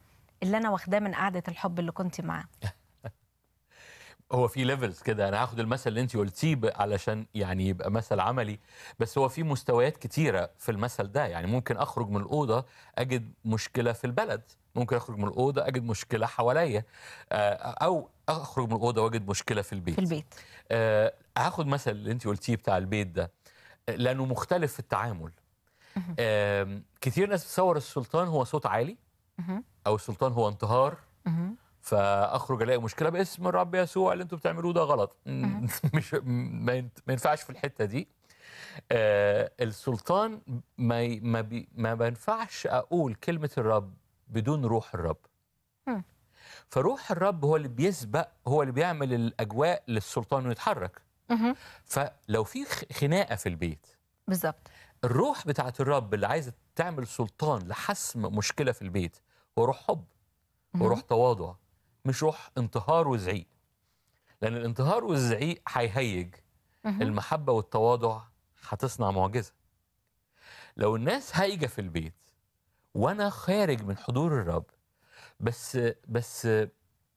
اللي انا واخداه من قعده الحب اللي كنت معاه هو في ليفلز كده انا هاخد المثل اللي انت قلتيه علشان يعني يبقى مثل عملي بس هو في مستويات كتيره في المثل ده يعني ممكن اخرج من الاوضه اجد مشكله في البلد ممكن اخرج من الاوضه اجد مشكله حواليا آه، او اخرج من الاوضه واجد مشكله في البيت في البيت أه هاخد مثل اللي انت قلتيه بتاع البيت ده لانه مختلف في التعامل أه كتير ناس بتصور السلطان هو صوت عالي او السلطان هو انتهار فاخرج الاقي مشكله باسم الرب يسوع اللي انتم بتعملوه ده غلط مش ما ينفعش في الحته دي آه السلطان ما ما, بي ما بينفعش اقول كلمه الرب بدون روح الرب فروح الرب هو اللي بيسبق هو اللي بيعمل الاجواء للسلطان ويتحرك يتحرك فلو في خناقه في البيت بالظبط الروح بتاعه الرب اللي عايزه تعمل سلطان لحسم مشكله في البيت هو روح حب وروح تواضع مش روح انتهار وزعيق لأن الانتهار والزعيق هيهيج المحبة والتواضع هتصنع معجزة لو الناس هايجة في البيت وأنا خارج من حضور الرب بس بس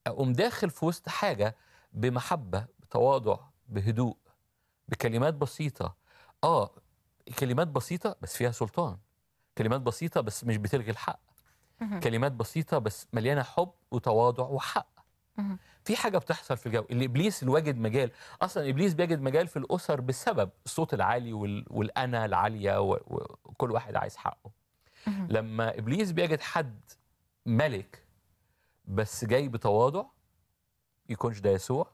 أقوم داخل في وسط حاجة بمحبة بتواضع بهدوء بكلمات بسيطة آه كلمات بسيطة بس فيها سلطان كلمات بسيطة بس مش بتلغي الحق كلمات بسيطه بس مليانه حب وتواضع وحق في حاجه بتحصل في الجو اللي ابليس الواجد واجد مجال اصلا ابليس بيجد مجال في الاسر بسبب الصوت العالي وال... والانا العاليه وكل واحد عايز حقه لما ابليس بيجد حد ملك بس جاي بتواضع يكونش ده يسوع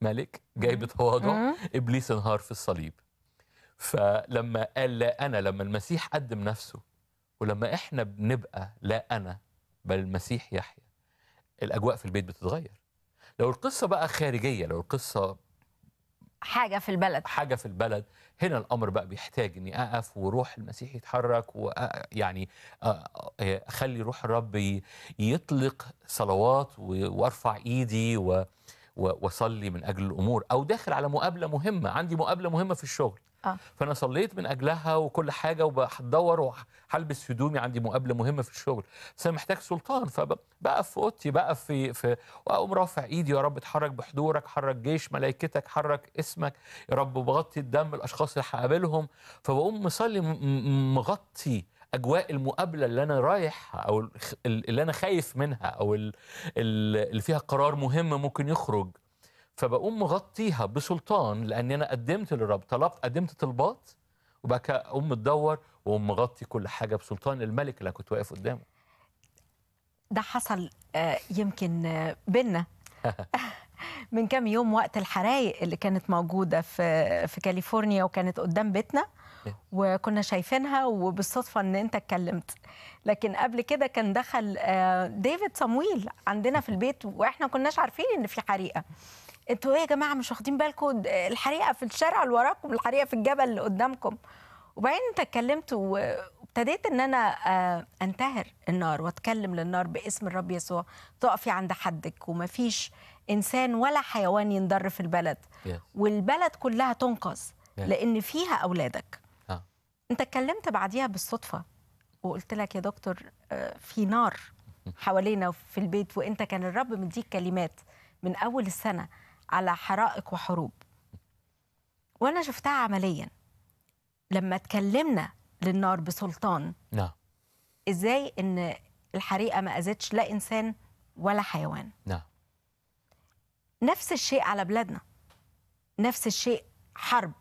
ملك جاي بتواضع ابليس انهار في الصليب فلما قال لا انا لما المسيح قدم نفسه ولما احنا بنبقى لا انا بل المسيح يحيى الاجواء في البيت بتتغير لو القصه بقى خارجيه لو القصه حاجه في البلد حاجه في البلد هنا الامر بقى بيحتاج اني اقف وروح المسيح يتحرك ويعني اخلي روح الرب يطلق صلوات وارفع ايدي واصلي من اجل الامور او داخل على مقابله مهمه عندي مقابله مهمه في الشغل آه. فانا صليت من اجلها وكل حاجه وبدور وهلبس هدومي عندي مقابله مهمه في الشغل بس انا محتاج سلطان فبقف في اوضتي بقف في في واقوم رافع ايدي يا رب اتحرك بحضورك حرك جيش ملائكتك حرك اسمك يا رب بغطي الدم الاشخاص اللي هقابلهم فبقوم مصلي مغطي اجواء المقابله اللي انا رايح او اللي انا خايف منها او اللي فيها قرار مهم ممكن يخرج فبقوم مغطيها بسلطان لان انا قدمت للرب طلبت قدمت طلبات وبقى اقوم تدور واقوم مغطي كل حاجه بسلطان الملك اللي كنت واقف قدامه ده حصل آه، يمكن آه، بينا من كام يوم وقت الحرايق اللي كانت موجوده في في كاليفورنيا وكانت قدام بيتنا إيه. وكنا شايفينها وبالصدفه ان انت اتكلمت لكن قبل كده كان دخل آه، ديفيد صمويل عندنا في البيت واحنا كناش عارفين ان في حريقه انتوا ايه يا جماعه مش واخدين بالكم الحريقه في الشارع اللي وراكم الحريقه في الجبل اللي قدامكم وبعدين انت اتكلمت وابتديت ان انا آه، انتهر النار واتكلم للنار باسم الرب يسوع تقفي عند حدك ومفيش انسان ولا حيوان ينضر في البلد والبلد كلها تنقذ لان فيها اولادك آه. انت اتكلمت بعديها بالصدفه وقلت لك يا دكتور آه، في نار حوالينا في البيت وانت كان الرب مديك كلمات من اول السنه على حرائق وحروب وانا شفتها عمليا لما اتكلمنا للنار بسلطان نعم ازاي ان الحريقه ما اذتش لا انسان ولا حيوان نعم نفس الشيء على بلادنا نفس الشيء حرب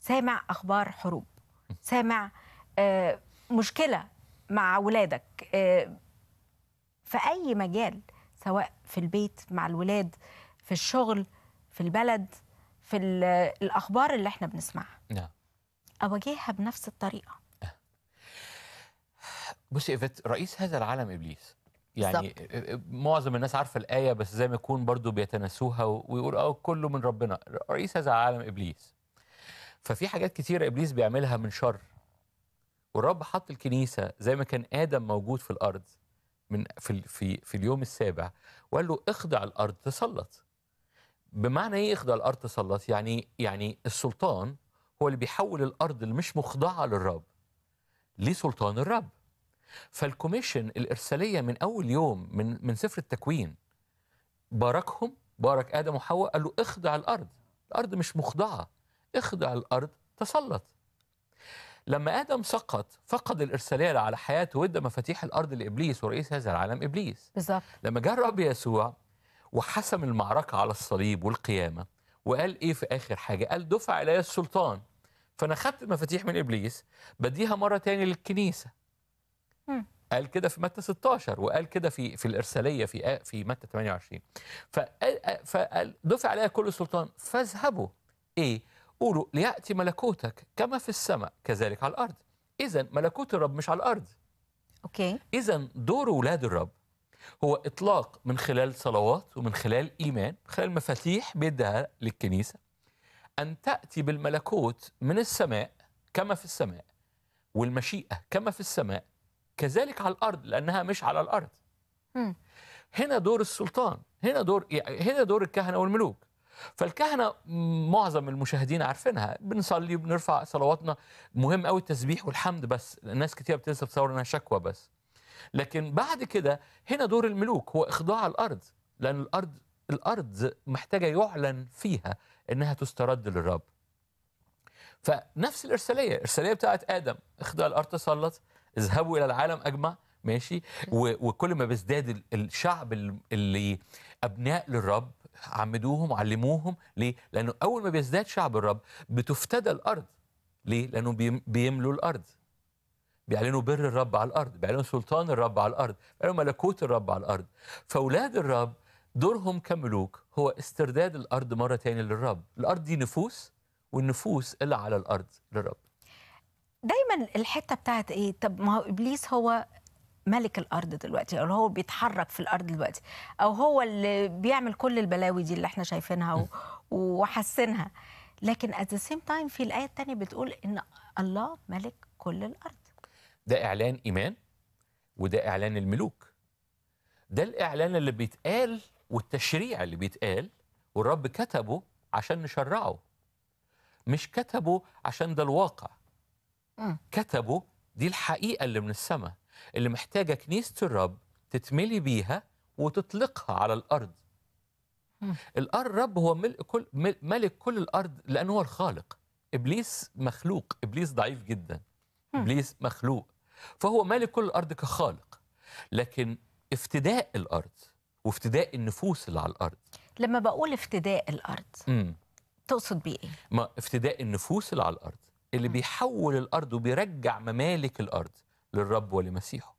سامع اخبار حروب سامع آه مشكله مع ولادك آه في اي مجال سواء في البيت مع الولاد في الشغل في البلد في الأخبار اللي احنا بنسمعها نعم أواجهها بنفس الطريقة أه. بصي ايفيت رئيس هذا العالم إبليس يعني بالزبط. أه، أه، معظم الناس عارفه الايه بس زي ما يكون برضو بيتناسوها ويقول اه كله من ربنا رئيس هذا العالم ابليس ففي حاجات كتيره ابليس بيعملها من شر والرب حط الكنيسه زي ما كان ادم موجود في الارض من في في في اليوم السابع وقال له اخضع الارض تسلط بمعنى ايه اخضع الارض تسلط يعني يعني السلطان هو اللي بيحول الارض اللي مش مخضعه للرب لسلطان الرب فالكوميشن الارساليه من اول يوم من من سفر التكوين باركهم بارك ادم وحواء قال له اخضع الارض الارض مش مخضعه اخضع الارض تسلط لما ادم سقط فقد الارساليه على حياته وادى مفاتيح الارض لابليس ورئيس هذا العالم ابليس بالظبط لما جاء الرب يسوع وحسم المعركة على الصليب والقيامة وقال إيه في آخر حاجة قال دفع إلي السلطان فأنا خدت المفاتيح من إبليس بديها مرة تاني للكنيسة قال كده في متى 16 وقال كده في في الارساليه في في متى 28 فقال دفع عليها كل سلطان فاذهبوا ايه قولوا لياتي ملكوتك كما في السماء كذلك على الارض اذا ملكوت الرب مش على الارض اوكي اذا دور ولاد الرب هو إطلاق من خلال صلوات ومن خلال إيمان من خلال مفاتيح بيدها للكنيسة أن تأتي بالملكوت من السماء كما في السماء والمشيئة كما في السماء كذلك على الأرض لأنها مش على الأرض م. هنا دور السلطان هنا دور هنا دور الكهنه والملوك فالكهنه معظم المشاهدين عارفينها بنصلي وبنرفع صلواتنا مهم قوي التسبيح والحمد بس الناس كتير بتنسى تصور انها شكوى بس لكن بعد كده هنا دور الملوك هو إخضاع الأرض لأن الأرض الأرض محتاجة يعلن فيها إنها تسترد للرب فنفس الإرسالية الإرسالية بتاعت آدم إخضاع الأرض تسلط اذهبوا إلى العالم أجمع ماشي وكل ما بيزداد الشعب اللي أبناء للرب عمدوهم علموهم ليه؟ لأنه أول ما بيزداد شعب الرب بتفتدى الأرض ليه؟ لأنه بيملوا الأرض بيعلنوا بر الرب على الارض بيعلنوا سلطان الرب على الارض بيعلنوا ملكوت الرب على الارض فاولاد الرب دورهم كملوك هو استرداد الارض مره ثانيه للرب الارض دي نفوس والنفوس اللي على الارض للرب دايما الحته بتاعت ايه طب ما هو ابليس هو ملك الارض دلوقتي او هو بيتحرك في الارض دلوقتي او هو اللي بيعمل كل البلاوي دي اللي احنا شايفينها وحسنها لكن ات ذا سيم تايم في الايه الثانيه بتقول ان الله ملك كل الارض ده إعلان إيمان وده إعلان الملوك ده الإعلان اللي بيتقال والتشريع اللي بيتقال والرب كتبه عشان نشرعه مش كتبه عشان ده الواقع كتبه دي الحقيقة اللي من السماء اللي محتاجة كنيسة الرب تتملي بيها وتطلقها على الأرض الرب هو ملك كل, ملك كل الأرض لأنه هو الخالق إبليس مخلوق إبليس ضعيف جدا إبليس مخلوق فهو مالك كل الأرض كخالق لكن افتداء الأرض وافتداء النفوس اللي على الأرض لما بقول افتداء الأرض مم. تقصد بيه إيه؟ ما افتداء النفوس اللي على الأرض اللي مم. بيحول الأرض وبيرجع ممالك الأرض للرب ولمسيحه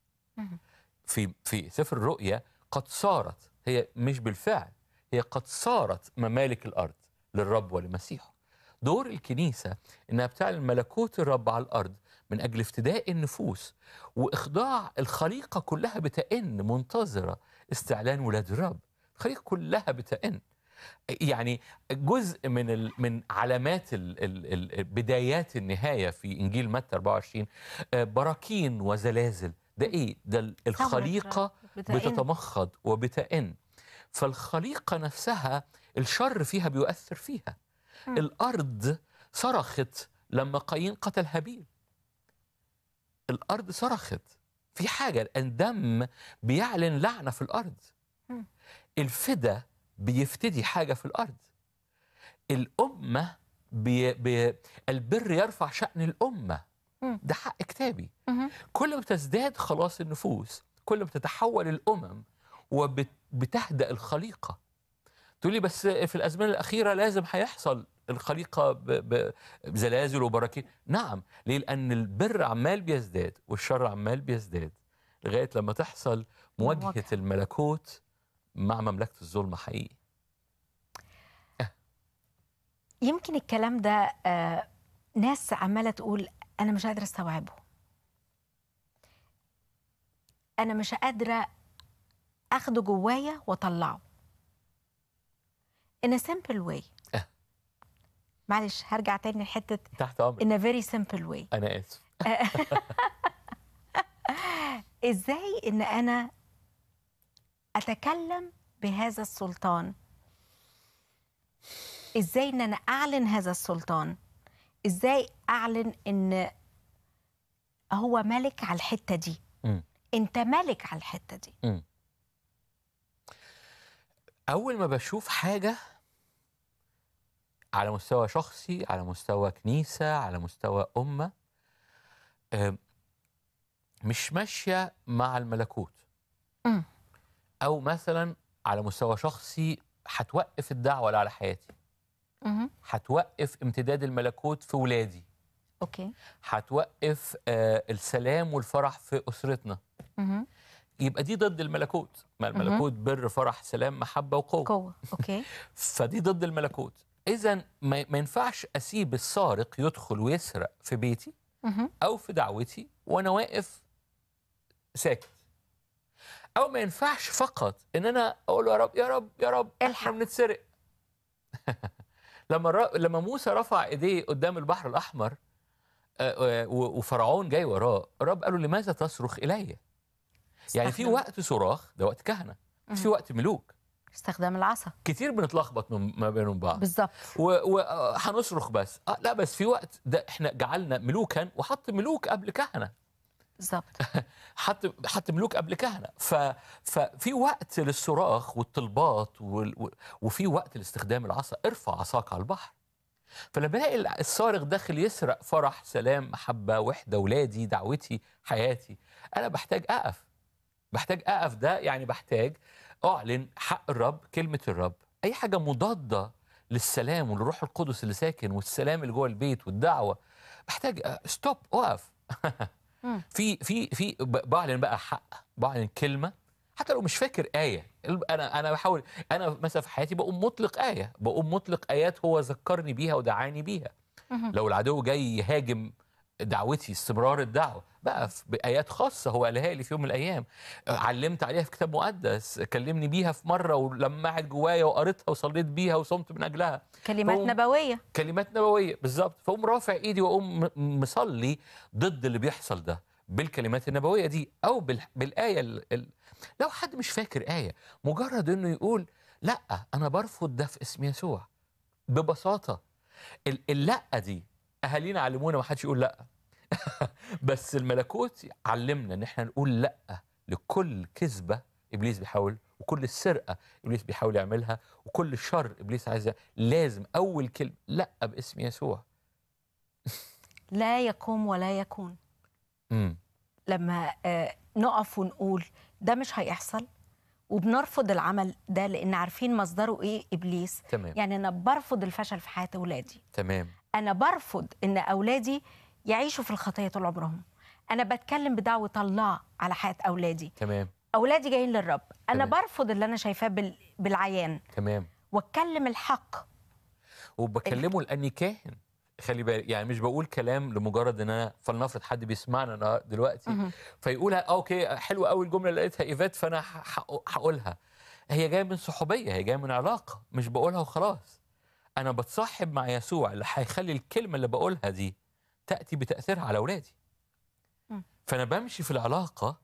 في في سفر الرؤيا قد صارت هي مش بالفعل هي قد صارت ممالك الأرض للرب ولمسيحه دور الكنيسة إنها بتعلن ملكوت الرب على الأرض من أجل افتداء النفوس وإخضاع الخليقة كلها بتأن منتظرة استعلان ولاد الرب الخليقة كلها بتأن يعني جزء من من علامات ال ال ال بدايات النهايه في انجيل متى 24 آه، براكين وزلازل ده ايه؟ ده الخليقه بتتمخض وبتئن فالخليقه نفسها الشر فيها بيؤثر فيها الارض صرخت لما قايين قتل هابيل الارض صرخت في حاجه الدم بيعلن لعنه في الارض الفدا بيفتدي حاجه في الارض الامه بي بي البر يرفع شان الامه ده حق كتابي كل ما بتزداد خلاص النفوس كل ما بتتحول الامم وبتهدأ الخليقه تقولي بس في الازمنه الاخيره لازم هيحصل الخليقه بزلازل وبراكين نعم ليه لان البر عمال بيزداد والشر عمال بيزداد لغايه لما تحصل مواجهه الملكوت مع مملكه الظلم حقيقي أه. يمكن الكلام ده آه، ناس عماله تقول انا مش قادره استوعبه انا مش قادره اخده جوايا واطلعه in a simple way معلش هرجع تاني لحته تحت امرك in a very simple way انا اسف ازاي ان انا اتكلم بهذا السلطان ازاي ان انا اعلن هذا السلطان ازاي اعلن ان هو ملك على الحته دي م. انت ملك على الحته دي م. اول ما بشوف حاجه على مستوى شخصي على مستوى كنيسة على مستوى أمة مش ماشية مع الملكوت أو مثلا على مستوى شخصي هتوقف الدعوة اللي على حياتي هتوقف امتداد الملكوت في ولادي اوكي هتوقف آه، السلام والفرح في اسرتنا يبقى دي ضد الملكوت ما الملكوت بر فرح سلام محبه وقوه قوه اوكي فدي ضد الملكوت اذا ما ينفعش اسيب السارق يدخل ويسرق في بيتي او في دعوتي وانا واقف ساكت او ما ينفعش فقط ان انا اقول يا رب يا رب يا رب احنا بنتسرق لما لما موسى رفع ايديه قدام البحر الاحمر آه، وفرعون جاي وراه الرب قال له لماذا تصرخ الي يعني في وقت صراخ ده وقت كهنه في وقت ملوك استخدام العصا كتير بنتلخبط ما بينهم بعض بالظبط وهنصرخ آه، بس آه لا بس في وقت ده احنا جعلنا ملوكا وحط ملوك قبل كهنه بالظبط حط حط ملوك قبل كهنه ف... ففي وقت للصراخ والطلبات وال... وفي وقت لاستخدام العصا ارفع عصاك على البحر فلما بلاقي الصارخ داخل يسرق فرح سلام محبه وحده ولادي دعوتي حياتي انا بحتاج اقف بحتاج اقف ده يعني بحتاج أعلن حق الرب كلمة الرب أي حاجة مضادة للسلام والروح القدس اللي ساكن والسلام اللي جوه البيت والدعوة بحتاج ستوب آه، أقف في في في بعلن بقى حق بعلن كلمة حتى لو مش فاكر آية أنا أنا بحاول أنا مثلا في حياتي بقوم مطلق آية بقوم مطلق آيات هو ذكرني بيها ودعاني بيها لو العدو جاي يهاجم دعوتي استمرار الدعوه بقى بايات خاصه هو قالها لي في يوم من الايام علمت عليها في كتاب مقدس كلمني بيها في مره ولمعت جوايا وقريتها وصليت بيها وصمت من اجلها كلمات فهم... نبويه كلمات نبويه بالظبط فاقوم رافع ايدي واقوم مصلي ضد اللي بيحصل ده بالكلمات النبويه دي او بال... بالايه ال... ال... لو حد مش فاكر ايه مجرد انه يقول لا انا برفض ده في اسم يسوع ببساطه اللا دي اهالينا علمونا ما حدش يقول لا بس الملكوت علمنا ان احنا نقول لا لكل كذبه ابليس بيحاول وكل السرقه ابليس بيحاول يعملها وكل شر ابليس عايز لازم اول كلمه لا باسم يسوع لا يقوم ولا يكون مم. لما آه، نقف ونقول ده مش هيحصل وبنرفض العمل ده لان عارفين مصدره ايه ابليس تمام. يعني انا برفض الفشل في حياه اولادي تمام انا برفض ان اولادي يعيشوا في الخطيه طول عمرهم انا بتكلم بدعوه الله على حياه اولادي تمام اولادي جايين للرب انا تمام. برفض اللي انا شايفاه بال... بالعيان تمام واتكلم الحق وبكلمه ال... لاني كاهن خلي بالك يعني مش بقول كلام لمجرد ان انا فلنفرض حد بيسمعنا دلوقتي فيقول فيقولها آه، اوكي حلوه قوي الجمله اللي قالتها ايفات فانا هقولها هي جايه من صحوبيه هي جايه من علاقه مش بقولها وخلاص انا بتصاحب مع يسوع اللي هيخلي الكلمه اللي بقولها دي تاتي بتاثيرها على اولادي فانا بمشي في العلاقه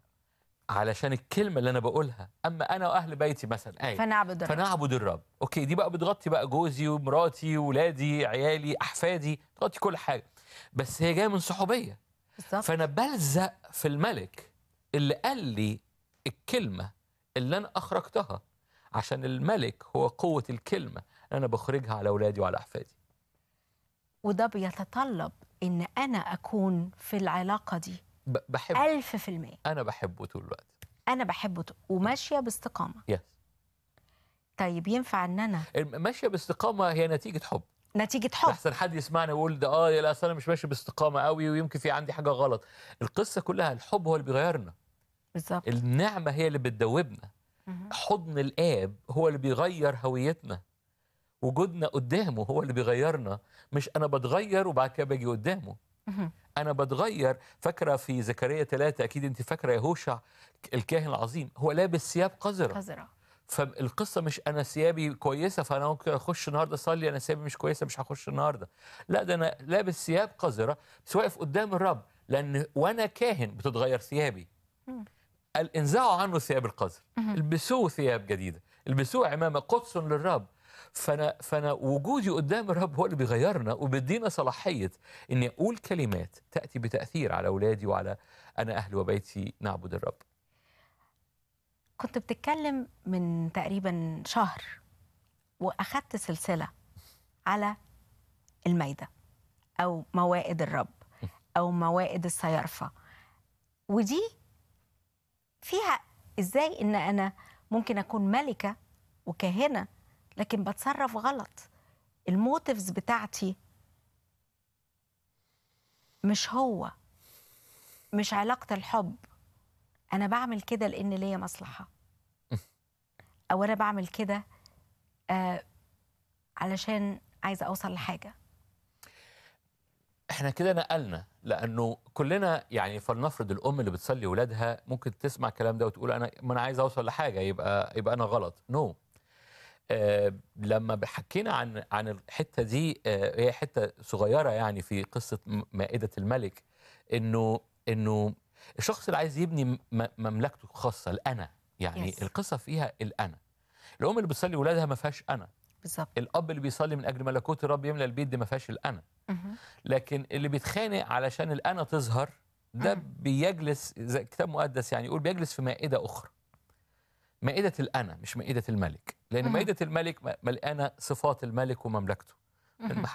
علشان الكلمه اللي انا بقولها اما انا واهل بيتي مثلا أي. فنعبد الرب فنعبد الرب اوكي دي بقى بتغطي بقى جوزي ومراتي ولادي عيالي احفادي تغطي كل حاجه بس هي جايه من صحوبيه بالظبط فانا بلزق في الملك اللي قال لي الكلمه اللي انا اخرجتها عشان الملك هو قوه الكلمه أنا بخرجها على أولادي وعلى أحفادي وده بيتطلب إن أنا أكون في العلاقة دي بحب ألف في المية أنا بحبه طول الوقت أنا بحبه وماشية باستقامة يس yes. طيب ينفع إن أنا ماشية باستقامة هي نتيجة حب نتيجة حب أحسن حد يسمعنا ويقول ده اه لا اصل انا مش ماشي باستقامة قوي ويمكن في عندي حاجة غلط القصة كلها الحب هو اللي بيغيرنا بالظبط النعمة هي اللي بتدوبنا حضن الآب هو اللي بيغير هويتنا وجودنا قدامه هو اللي بيغيرنا مش انا بتغير وبعد كده باجي قدامه انا بتغير فاكره في زكريا ثلاثة اكيد انت فاكره يهوشع الكاهن العظيم هو لابس ثياب قذره قذره فالقصه مش انا ثيابي كويسه فانا ممكن اخش النهارده اصلي انا ثيابي مش كويسه مش هخش النهارده لا ده انا لابس ثياب قذره بس واقف قدام الرب لان وانا كاهن بتتغير ثيابي قال انزعوا عنه ثياب القذر البسوه ثياب جديده البسوه عمامه قدس للرب فانا فانا وجودي قدام الرب هو اللي بيغيرنا وبيدينا صلاحيه اني اقول كلمات تاتي بتاثير على اولادي وعلى انا اهلي وبيتي نعبد الرب. كنت بتتكلم من تقريبا شهر واخدت سلسله على المايده او موائد الرب او موائد الصيارفه ودي فيها ازاي ان انا ممكن اكون ملكه وكاهنه لكن بتصرف غلط الموتيفز بتاعتي مش هو مش علاقة الحب أنا بعمل كده لأن ليا مصلحة أو أنا بعمل كده آه علشان عايزة أوصل لحاجة احنا كده نقلنا لانه كلنا يعني فلنفرض الام اللي بتصلي ولادها ممكن تسمع الكلام ده وتقول انا ما انا عايز اوصل لحاجه يبقى يبقى انا غلط نو no. آه، لما حكينا عن عن الحته دي آه، هي حته صغيره يعني في قصه مائده الملك انه انه الشخص اللي عايز يبني مملكته الخاصه الانا يعني yes. القصه فيها الانا الام اللي بتصلي ولادها ما فيهاش انا بالظبط الاب اللي بيصلي من اجل ملكوت الرب يملى البيت دي ما فيهاش الانا لكن اللي بيتخانق علشان الانا تظهر ده بيجلس زي كتاب مقدس يعني يقول بيجلس في مائده اخرى مائده الانا مش مائده الملك لان مم. مائده الملك ملقانه صفات الملك ومملكته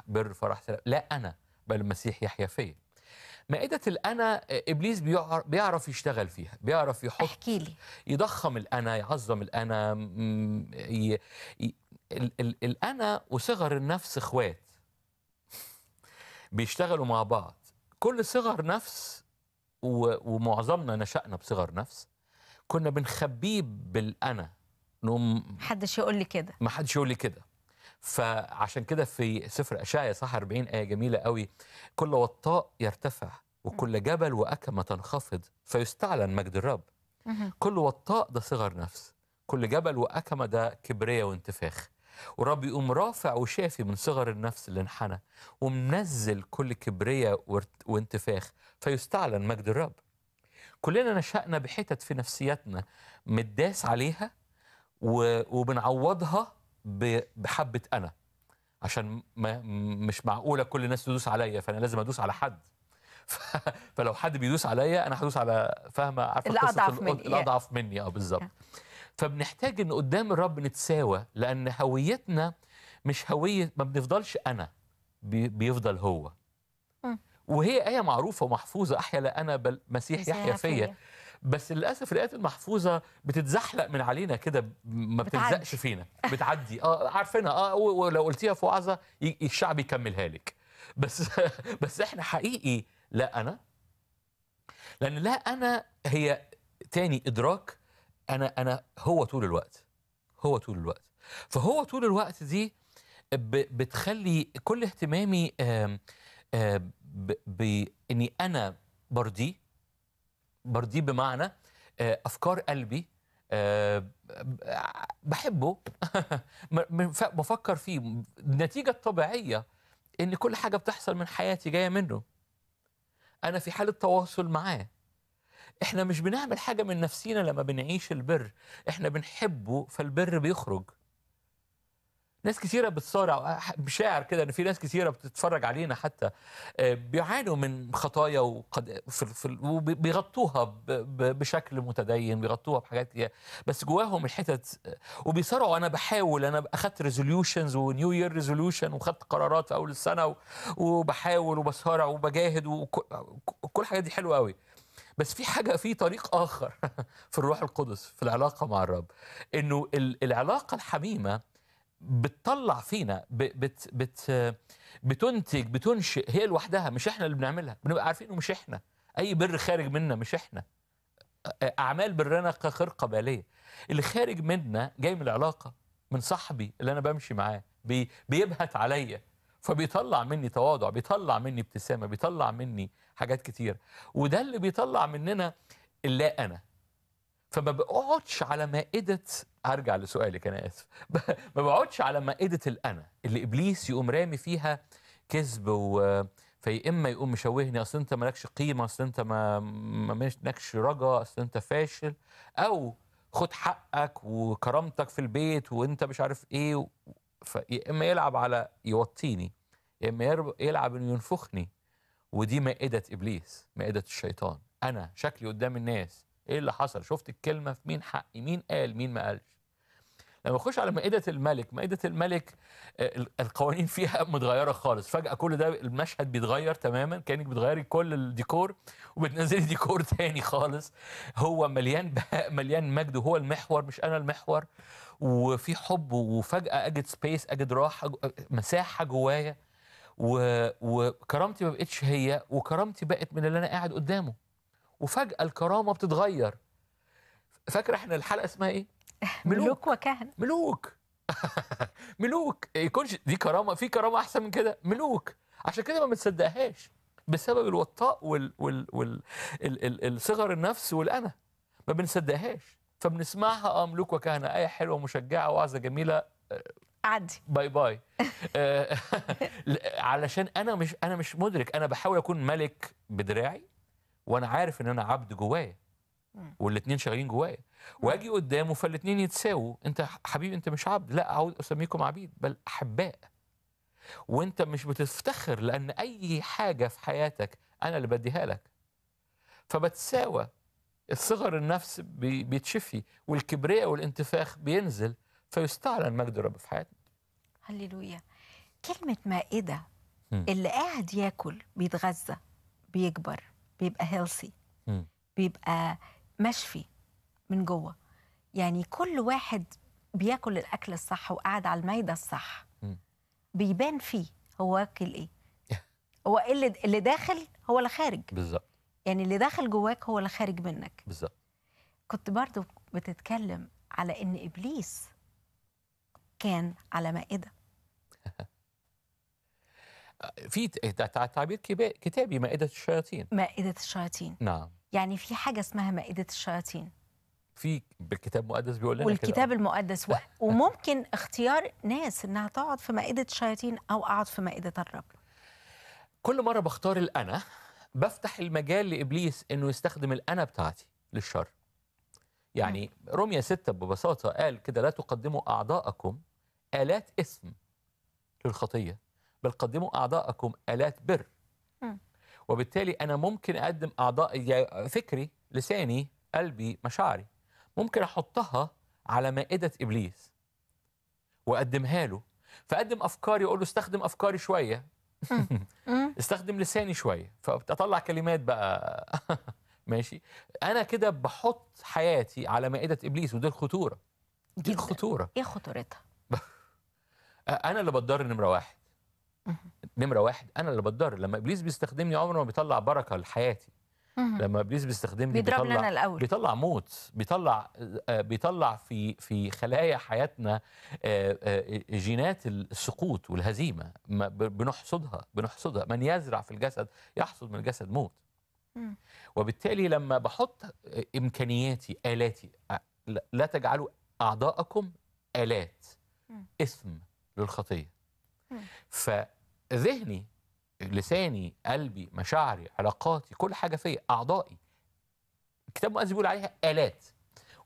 بر فرح سلام لا انا بل المسيح يحيى فيا مائده الانا آه، ابليس بيعرف يشتغل فيها بيعرف يحط احكي لي يضخم الانا يعظم الانا ي... ي... ال... ال... الانا وصغر النفس اخوات بيشتغلوا مع بعض كل صغر نفس و... ومعظمنا نشأنا بصغر نفس كنا بنخبيه بالانا انهم محدش يقول لي كده محدش يقول لي كده فعشان كده في سفر اشعيا صح 40 ايه جميله قوي كل وطاء يرتفع وكل جبل واكمه تنخفض فيستعلن مجد الرب كل وطاء ده صغر نفس كل جبل واكمه ده كبريه وانتفاخ والرب يقوم رافع وشافي من صغر النفس اللي انحنى ومنزل كل كبريه وانتفاخ فيستعلن مجد الرب كلنا نشأنا بحتت في نفسياتنا متداس عليها وبنعوضها بحبه انا عشان ما مش معقوله كل الناس تدوس عليا فانا لازم ادوس على حد فلو حد بيدوس عليا انا هدوس على فاهمه عارفه الاضعف مني الاضعف مني اه بالظبط فبنحتاج ان قدام الرب نتساوى لان هويتنا مش هويه ما بنفضلش انا بيفضل هو وهي آية معروفة ومحفوظة أحيا لا أنا بل مسيح يحيا فيا بس للاسف الايات المحفوظه بتتزحلق من علينا كده ما بتلزقش فينا بتعدي اه عارفينها اه ولو قلتيها في وعظه الشعب يكملها لك بس بس احنا حقيقي لا انا لان لا انا هي تاني ادراك انا انا هو طول الوقت هو طول الوقت فهو طول الوقت دي بتخلي كل اهتمامي باني انا برضيه برضيه بمعنى آه، افكار قلبي آه، بحبه بفكر فيه النتيجه الطبيعيه ان كل حاجه بتحصل من حياتي جايه منه انا في حاله تواصل معاه احنا مش بنعمل حاجه من نفسينا لما بنعيش البر احنا بنحبه فالبر بيخرج ناس كثيره بتصارع بشاعر كده ان في ناس كثيره بتتفرج علينا حتى آه، بيعانوا من خطايا وقد في, في وبيغطوها بشكل متدين بيغطوها بحاجات بس جواهم الحتت آه، وبيصارعوا انا بحاول انا اخذت ريزوليوشنز ونيو يير ريزوليوشن وخدت قرارات في اول السنه وبحاول وبصارع وبجاهد وكل الحاجات دي حلوه قوي بس في حاجه في طريق اخر في الروح القدس في العلاقه مع الرب انه العلاقه الحميمه بتطلع فينا بت بت بتنتج بتنشئ هي لوحدها مش احنا اللي بنعملها بنبقى عارفين انه مش احنا اي بر خارج منا مش احنا اعمال برنا كخرقه باليه اللي خارج منا جاي من العلاقه من صاحبي اللي انا بمشي معاه بي بيبهت عليا فبيطلع مني تواضع بيطلع مني ابتسامه بيطلع مني حاجات كتير وده اللي بيطلع مننا اللا انا فما بقعدش على مائدة هرجع لسؤالك أنا آسف ما بقعدش على مائدة الأنا اللي إبليس يقوم رامي فيها كذب و فيا اما يقوم مشوهني اصل انت مالكش قيمه اصل انت ما مالكش رجاء اصل انت فاشل او خد حقك وكرامتك في البيت وانت مش عارف ايه فيا اما يلعب على يوطيني يا اما يلعب انه ينفخني ودي مائده ابليس مائده الشيطان انا شكلي قدام الناس ايه اللي حصل شفت الكلمه في مين حق مين قال مين ما قالش لما اخش على مائده الملك مائده الملك آه، القوانين فيها متغيره خالص فجاه كل ده المشهد بيتغير تماما كانك بتغيري كل الديكور وبتنزلي ديكور تاني خالص هو مليان بهاء مليان مجد وهو المحور مش انا المحور وفي حب وفجاه اجد سبيس اجد راحه مساحه جوايا وكرامتي ما بقتش هي وكرامتي بقت من اللي انا قاعد قدامه وفجأة الكرامة بتتغير فاكرة احنا الحلقة اسمها ايه؟ ملوك, وكهنة ملوك ملوك يكونش إيه، دي كرامة في كرامة أحسن من كده ملوك عشان كده ما بتصدقهاش بسبب الوطاء وال وال وال ال ال الصغر النفس والأنا ما بنصدقهاش فبنسمعها اه ملوك وكهنة آية حلوة مشجعة وعظة جميلة عدي باي باي آه، علشان انا مش انا مش مدرك انا بحاول اكون ملك بدراعي وانا عارف ان انا عبد جوايا والاثنين شغالين جوايا واجي قدامه فالاثنين يتساووا انت حبيبي انت مش عبد لا عاوز اسميكم عبيد بل احباء وانت مش بتفتخر لان اي حاجه في حياتك انا اللي بديها لك فبتساوى الصغر النفس بيتشفي والكبرياء والانتفاخ بينزل فيستعلن مجد الرب في حياتنا هللويا كلمه مائده اللي قاعد ياكل بيتغذى بيكبر بيبقى هيلثي بيبقى مشفي من جوه يعني كل واحد بياكل الاكل الصح وقاعد على المايده الصح بيبان فيه هو واكل ايه هو ايه اللي, اللي داخل هو اللي خارج بالظبط يعني اللي داخل جواك هو اللي خارج منك بالظبط كنت برضو بتتكلم على ان ابليس كان على مائده في تعبير كتابي مائدة الشياطين مائدة الشياطين نعم يعني في حاجة اسمها مائدة الشياطين في بالكتاب المقدس بيقول لنا والكتاب كده. المقدس و... وممكن اختيار ناس انها تقعد في مائدة الشياطين او اقعد في مائدة الرب كل مرة بختار الأنا بفتح المجال لإبليس إنه يستخدم الأنا بتاعتي للشر يعني روميا ستة ببساطة قال كده لا تقدموا أعضاءكم آلات إثم للخطية بل قدموا أعضاءكم آلات بر وبالتالي أنا ممكن أقدم أعضاء فكري لساني قلبي مشاعري ممكن أحطها على مائدة إبليس وأقدمها له فأقدم أفكاري أقول له استخدم أفكاري شوية استخدم لساني شوية فأطلع كلمات بقى ماشي أنا كده بحط حياتي على مائدة إبليس ودي الخطورة دي الخطورة إيه خطورتها؟ أنا اللي بتضر نمرة واحد نمره واحد انا اللي بتضرر لما ابليس بيستخدمني عمره ما بيطلع بركه لحياتي لما ابليس بيستخدمني بيضربنا بيطلع الأول. بيطلع موت بيطلع آه، بيطلع في في خلايا حياتنا آه، آه، جينات السقوط والهزيمه بنحصدها بنحصدها من يزرع في الجسد يحصد من الجسد موت وبالتالي لما بحط امكانياتي الاتي لا تجعلوا اعضاءكم الات اثم للخطيه ف ذهني لساني قلبي مشاعري علاقاتي كل حاجه فيا اعضائي الكتاب المقدس بيقول عليها الات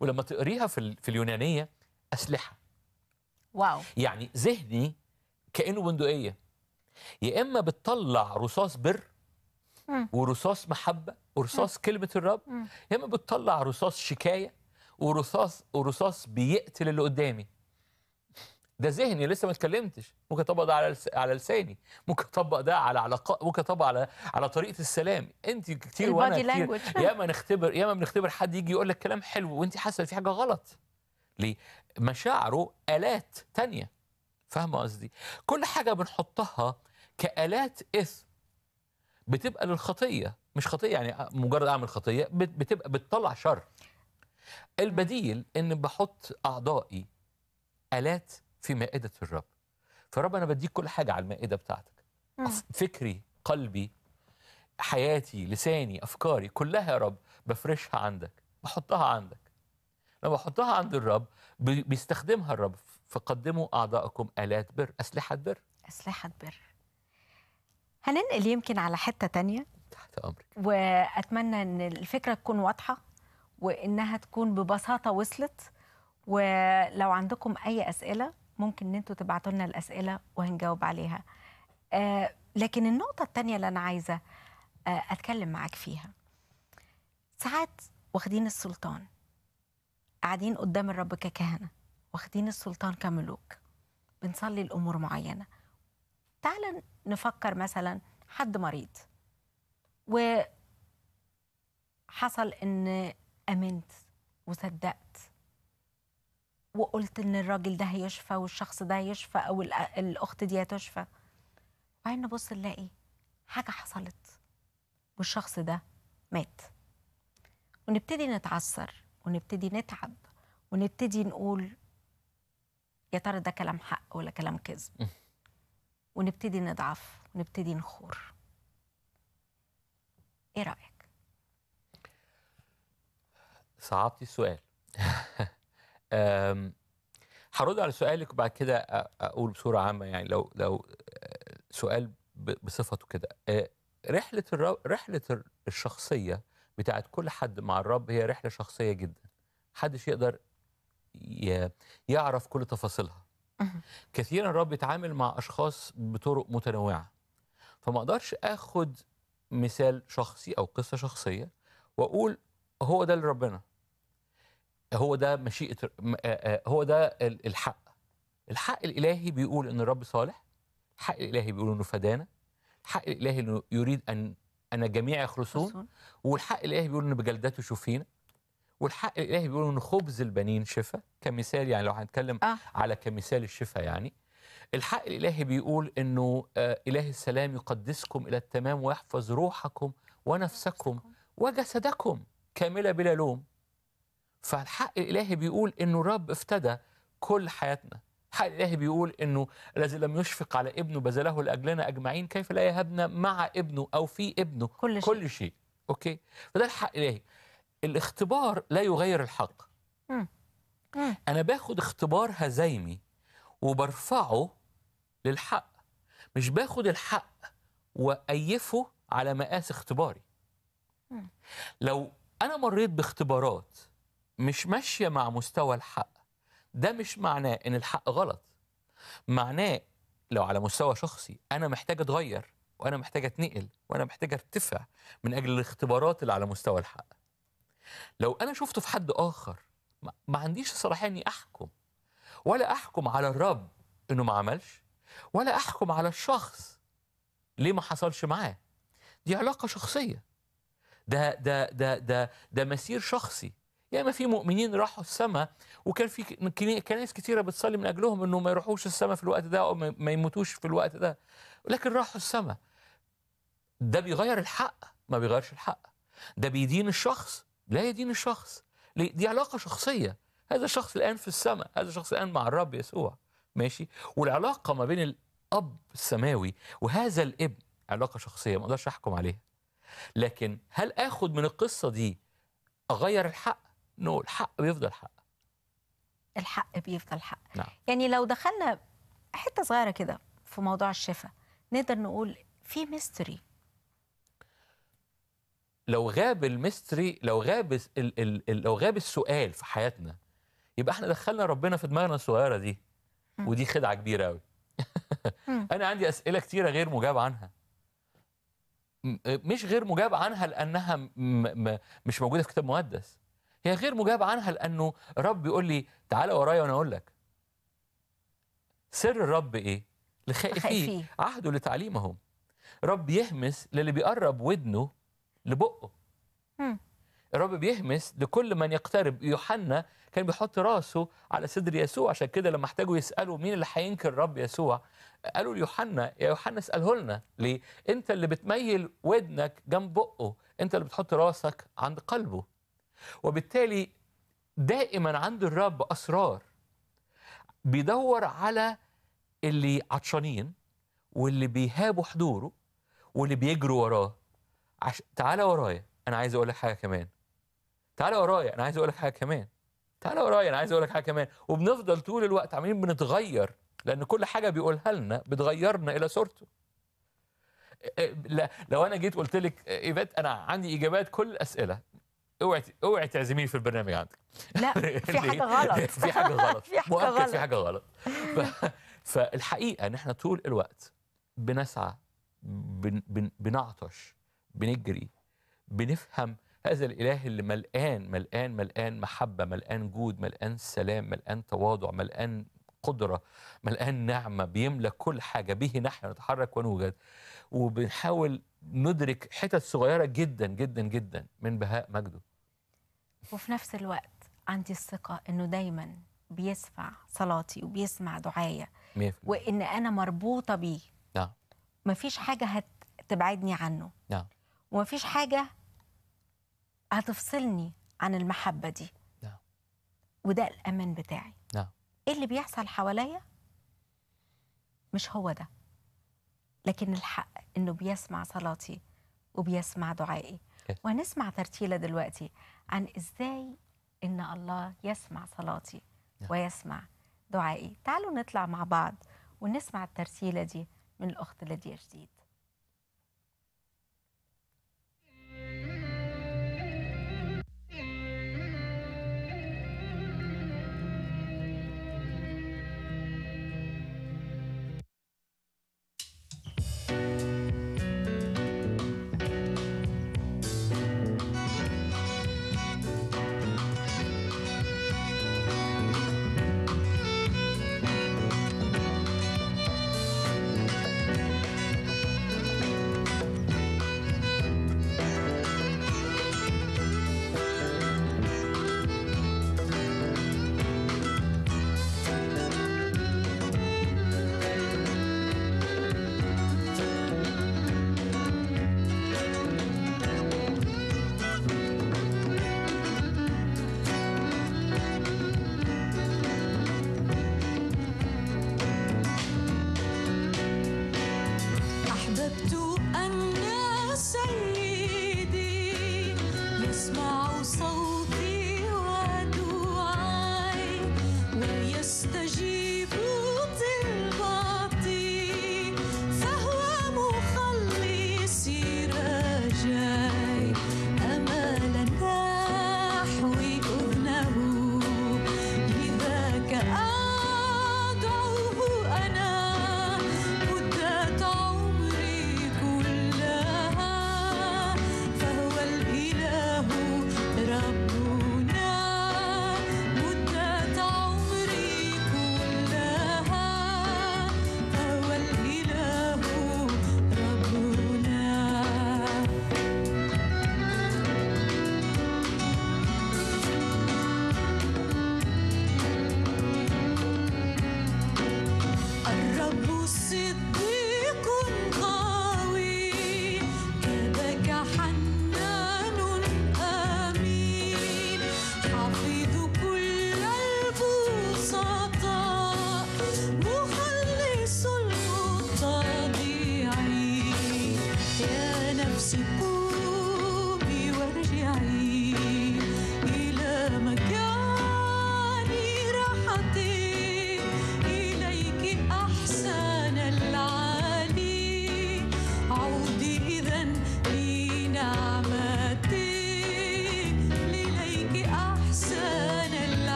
ولما تقريها في, في اليونانيه اسلحه واو يعني ذهني كانه بندقيه يا اما بتطلع رصاص بر ورصاص محبه ورصاص م. كلمه الرب يا اما بتطلع رصاص شكايه ورصاص ورصاص بيقتل اللي قدامي ده ذهني لسه ما اتكلمتش ممكن اطبق ده على على لساني ممكن اطبق ده على علاقه ممكن اطبق على على طريقه السلام انت كتير وانا كتير ياما نختبر ياما بنختبر حد يجي يقول لك كلام حلو وانت حاسه في حاجه غلط ليه مشاعره الات تانية فاهمه قصدي كل حاجه بنحطها كالات اثم بتبقى للخطيه مش خطيه يعني مجرد اعمل خطيه بتبقى بتطلع شر البديل ان بحط اعضائي الات في مائدة الرب فرب أنا بديك كل حاجة على المائدة بتاعتك مم. فكري قلبي حياتي لساني أفكاري كلها يا رب بفرشها عندك بحطها عندك لما بحطها عند الرب بيستخدمها الرب فقدموا أعضائكم آلات بر أسلحة بر أسلحة بر هننقل يمكن على حتة تانية تحت أمرك وأتمنى أن الفكرة تكون واضحة وإنها تكون ببساطة وصلت ولو عندكم أي أسئلة ممكن ان انتوا تبعتوا لنا الاسئله وهنجاوب عليها آه، لكن النقطه الثانيه اللي انا عايزه آه، اتكلم معاك فيها ساعات واخدين السلطان قاعدين قدام الرب ككهنه واخدين السلطان كملوك بنصلي الامور معينه تعال نفكر مثلا حد مريض وحصل ان امنت وصدقت وقلت ان الراجل ده هيشفى والشخص ده هيشفى او الاخت دي هتشفى وبعدين نبص نلاقي حاجه حصلت والشخص ده مات ونبتدي نتعثر ونبتدي نتعب ونبتدي نقول يا ترى ده كلام حق ولا كلام كذب ونبتدي نضعف ونبتدي نخور ايه رايك صعبتي السؤال هرد على سؤالك وبعد كده اقول بصوره عامه يعني لو لو آه، سؤال بصفته كده آه، رحله الرب رحله الشخصيه بتاعت كل حد مع الرب هي رحله شخصيه جدا محدش يقدر يعرف كل تفاصيلها كثيرا الرب بيتعامل مع اشخاص بطرق متنوعه فما اقدرش اخد مثال شخصي او قصه شخصيه واقول هو ده لربنا هو ده مشيئه هو ده الحق الحق الالهي بيقول ان الرب صالح الحق الالهي بيقول انه فدانا الحق الالهي انه يريد ان ان جميع يخلصون والحق الالهي بيقول انه بجلدته شفينا والحق الالهي بيقول ان خبز البنين شفاء كمثال يعني لو هنتكلم آه. على كمثال الشفاء يعني الحق الالهي بيقول انه اله السلام يقدسكم الى التمام ويحفظ روحكم ونفسكم وجسدكم كامله بلا لوم فالحق الالهي بيقول انه الرب افتدى كل حياتنا الحق الالهي بيقول انه الذي لم يشفق على ابنه بذله لاجلنا اجمعين كيف لا يهبنا مع ابنه او في ابنه كل شيء, كل شيء. اوكي فده الحق الالهي الاختبار لا يغير الحق انا باخد اختبار هزيمي وبرفعه للحق مش باخد الحق وايفه على مقاس اختباري لو انا مريت باختبارات مش ماشيه مع مستوى الحق ده مش معناه ان الحق غلط معناه لو على مستوى شخصي انا محتاج اتغير وانا محتاج اتنقل وانا محتاج ارتفع من اجل الاختبارات اللي على مستوى الحق لو انا شفته في حد اخر ما عنديش الصلاحيه اني احكم ولا احكم على الرب انه ما عملش ولا احكم على الشخص ليه ما حصلش معاه دي علاقه شخصيه ده ده ده ده ده مسير شخصي يا اما في مؤمنين راحوا السماء وكان في كنائس كتيره بتصلي من اجلهم انه ما يروحوش السماء في الوقت ده او ما يموتوش في الوقت ده لكن راحوا السماء ده بيغير الحق ما بيغيرش الحق ده بيدين الشخص لا يدين الشخص دي علاقه شخصيه هذا الشخص الان في السماء هذا الشخص الان مع الرب يسوع ماشي والعلاقه ما بين الاب السماوي وهذا الابن علاقه شخصيه ما اقدرش احكم عليها لكن هل اخد من القصه دي اغير الحق نقول الحق بيفضل حق الحق بيفضل حق نعم. يعني لو دخلنا حته صغيره كده في موضوع الشفاء نقدر نقول في ميستري لو غاب الميستري لو غاب ال ال ال لو غاب السؤال في حياتنا يبقى احنا دخلنا ربنا في دماغنا الصغيره دي ودي خدعه كبيره قوي انا عندي اسئله كتيره غير مجاب عنها مش غير مجاب عنها لانها مش موجوده في كتاب مقدس هي غير مجاب عنها لانه رب بيقول لي تعالى ورايا وانا اقول لك سر الرب ايه لخائفيه عهده لتعليمهم رب يهمس للي بيقرب ودنه لبقه الرب بيهمس لكل من يقترب يوحنا كان بيحط راسه على صدر يسوع عشان كده لما احتاجوا يسالوا مين اللي هينكر الرب يسوع قالوا ليوحنا يا يوحنا اساله لنا ليه انت اللي بتميل ودنك جنب بقه انت اللي بتحط راسك عند قلبه وبالتالي دائما عند الرب أسرار بيدور على اللي عطشانين واللي بيهابوا حضوره واللي بيجروا وراه عش... تعالى ورايا انا عايز اقول لك حاجه كمان تعالى ورايا انا عايز اقول لك حاجه كمان تعالى ورايا انا عايز اقول لك حاجه كمان وبنفضل طول الوقت عمالين بنتغير لان كل حاجه بيقولها لنا بتغيرنا الى صورته لو انا جيت قلت لك ايفات انا عندي اجابات كل الاسئله اوعي اوعي تعزميني في البرنامج عندك لا في حاجه غلط في حاجه غلط في حاجه غلط في حاجه غلط فالحقيقه ان احنا طول الوقت بنسعى بن بن بنعطش بنجري بنفهم هذا الاله اللي ملقان ملقان ملقان محبه ملقان جود ملقان سلام ملقان تواضع ملقان قدره ملقان نعمه بيملى كل حاجه به نحن نتحرك ونوجد وبنحاول ندرك حتت صغيره جدا جدا جدا من بهاء مجده وفي نفس الوقت عندي الثقة أنه دايما بيسمع صلاتي وبيسمع دعايا وإن أنا مربوطة بيه نعم مفيش حاجة هتبعدني عنه نعم ومفيش حاجة هتفصلني عن المحبة دي نعم وده الأمان بتاعي نعم إيه اللي بيحصل حواليا مش هو ده لكن الحق إنه بيسمع صلاتي وبيسمع دعائي إيه. وهنسمع ترتيلة دلوقتي عن إزاي إن الله يسمع صلاتي نعم. ويسمع دعائي تعالوا نطلع مع بعض ونسمع الترسيلة دي من الأخت لديا جديد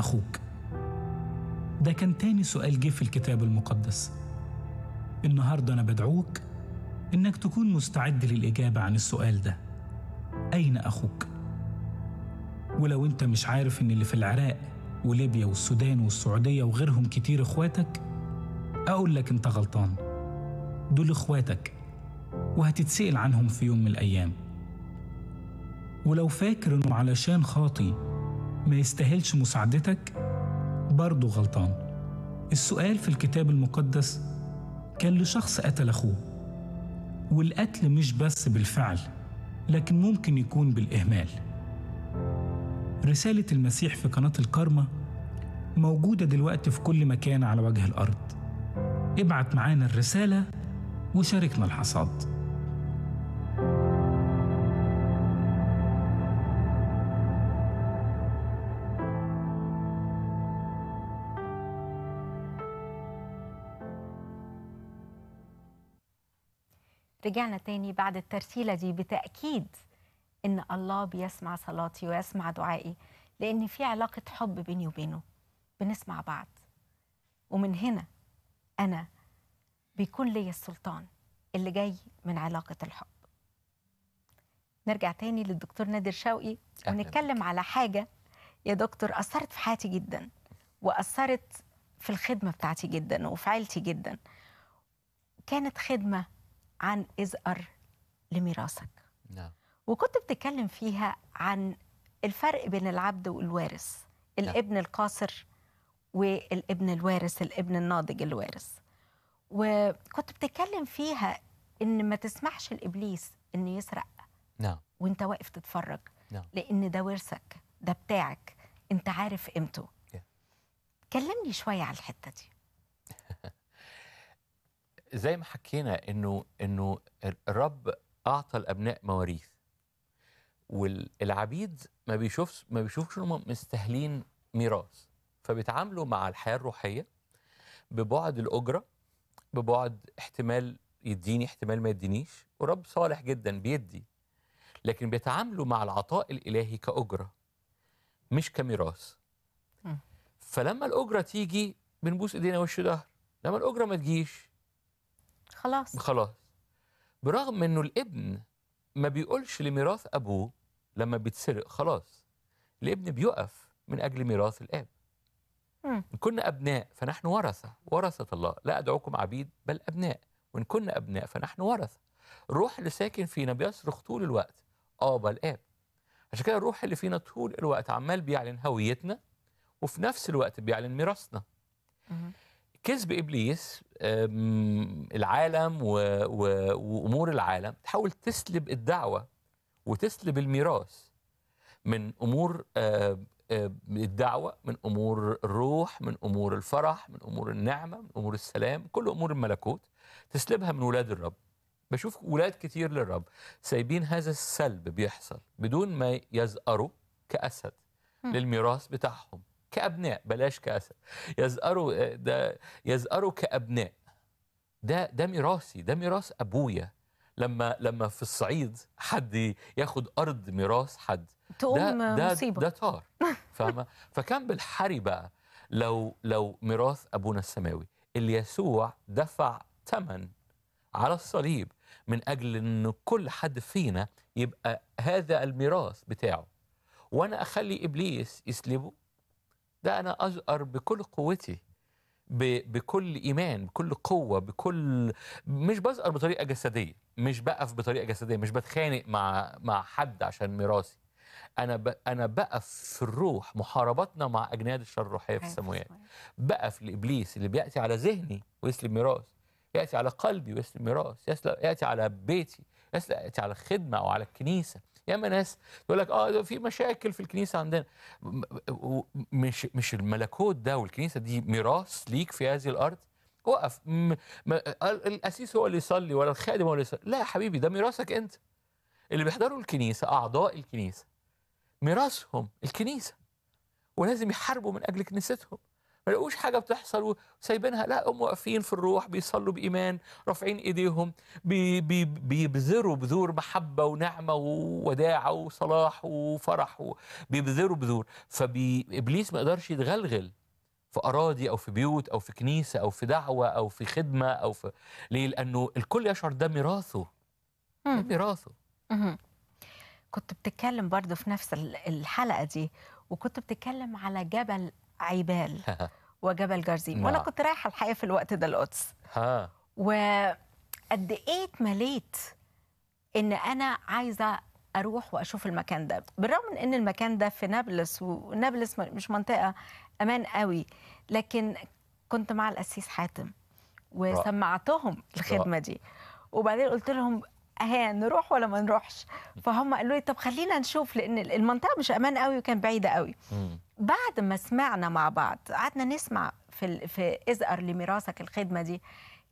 أخوك؟ ده كان تاني سؤال جه في الكتاب المقدس النهاردة أنا بدعوك إنك تكون مستعد للإجابة عن السؤال ده أين أخوك؟ ولو أنت مش عارف إن اللي في العراق وليبيا والسودان والسعودية وغيرهم كتير إخواتك أقول لك أنت غلطان دول إخواتك وهتتسأل عنهم في يوم من الأيام ولو فاكر إنه علشان خاطي ما يستاهلش مساعدتك برضه غلطان السؤال في الكتاب المقدس كان لشخص قتل أخوه والقتل مش بس بالفعل لكن ممكن يكون بالإهمال رسالة المسيح في قناة الكارما موجودة دلوقتي في كل مكان على وجه الأرض ابعت معانا الرسالة وشاركنا الحصاد رجعنا تاني بعد الترسيلة دي بتأكيد إن الله بيسمع صلاتي ويسمع دعائي لأن في علاقة حب بيني وبينه بنسمع بعض ومن هنا أنا بيكون لي السلطان اللي جاي من علاقة الحب نرجع تاني للدكتور نادر شوقي ونتكلم على حاجة يا دكتور أثرت في حياتي جدا وأثرت في الخدمة بتاعتي جدا وفي عيلتي جدا كانت خدمة عن ازقر لميراثك نعم وكنت بتتكلم فيها عن الفرق بين العبد والوارث نعم. الابن القاصر والابن الوارث الابن الناضج الوارث وكنت بتتكلم فيها ان ما تسمحش لابليس انه يسرق نعم وانت واقف تتفرج نعم لان ده ورثك ده بتاعك انت عارف قيمته كلمني شويه على الحته دي زي ما حكينا انه انه الرب اعطى الابناء مواريث والعبيد ما بيشوفش ما بيشوفش انهم مستاهلين ميراث فبيتعاملوا مع الحياه الروحيه ببعد الاجره ببعد احتمال يديني احتمال ما يدينيش ورب صالح جدا بيدي لكن بيتعاملوا مع العطاء الالهي كاجره مش كميراث فلما الاجره تيجي بنبوس ايدينا وش ظهر لما الاجره ما تجيش خلاص خلاص برغم انه الابن ما بيقولش لميراث ابوه لما بيتسرق خلاص الابن بيقف من اجل ميراث الاب إن كنا أبناء فنحن ورثة ورثة الله لا أدعوكم عبيد بل أبناء وإن كنا أبناء فنحن ورثة الروح اللي ساكن فينا بيصرخ طول الوقت آبا الآب عشان كده الروح اللي فينا طول الوقت عمال بيعلن هويتنا وفي نفس الوقت بيعلن ميراثنا كذب ابليس العالم و... و... وامور العالم تحاول تسلب الدعوه وتسلب الميراث من امور آه، آه، الدعوه من امور الروح من امور الفرح من امور النعمه من امور السلام كل امور الملكوت تسلبها من ولاد الرب بشوف ولاد كتير للرب سايبين هذا السلب بيحصل بدون ما يزأروا كاسد للميراث بتاعهم كأبناء بلاش كأسد يزأروا آه، ده يزأروا كأبناء ده ده ميراثي ده ميراث أبويا لما لما في الصعيد حد ياخد أرض ميراث حد ده ده, مصيبة. ده طار فاهمة فكان بالحري بقى لو لو ميراث أبونا السماوي اللي يسوع دفع ثمن على الصليب من أجل أن كل حد فينا يبقى هذا الميراث بتاعه وأنا أخلي إبليس يسلبه ده أنا أجأر بكل قوتي بكل ايمان بكل قوه بكل مش بزأر بطريقه جسديه مش بقف بطريقه جسديه مش بتخانق مع مع حد عشان ميراثي انا ب... انا بقف في الروح محاربتنا مع اجناد الشر الروحيه في أيوة، السماوات بقف لابليس اللي بياتي على ذهني ويسلب ميراث ياتي على قلبي ويسلب ميراث ياتي على بيتي ياتي على الخدمه او على الكنيسه ياما ناس يقول لك اه في مشاكل في الكنيسه عندنا مش مش الملكوت ده والكنيسه دي ميراث ليك في هذه الارض وقف م... م... القسيس هو اللي يصلي ولا الخادم هو اللي يصلي لا يا حبيبي ده ميراثك انت اللي بيحضروا الكنيسه اعضاء الكنيسه ميراثهم الكنيسه ولازم يحاربوا من اجل كنيستهم ما لقوش حاجه بتحصل وسايبينها لا هم واقفين في الروح بيصلوا بايمان رافعين ايديهم بيبذروا بذور محبه ونعمه ووداعه وصلاح وفرح بيبذروا بذور فابليس ما يقدرش يتغلغل في اراضي او في بيوت او في كنيسه او في دعوه او في خدمه او في ليه؟ لانه الكل يشعر ده ميراثه ده ميراثه كنت بتتكلم برضه في نفس الحلقه دي وكنت بتتكلم على جبل عيبال وجبل جرزيم وانا نعم. كنت رايحه الحقيقه في الوقت ده القدس ها وقد ايه اتمليت ان انا عايزه اروح واشوف المكان ده بالرغم من ان المكان ده في نابلس ونابلس مش منطقه امان قوي لكن كنت مع القسيس حاتم وسمعتهم الخدمه دي وبعدين قلت لهم اهي نروح ولا ما نروحش فهم قالوا لي طب خلينا نشوف لان المنطقه مش امان قوي وكان بعيده قوي بعد ما سمعنا مع بعض قعدنا نسمع في في اذقر لميراثك الخدمه دي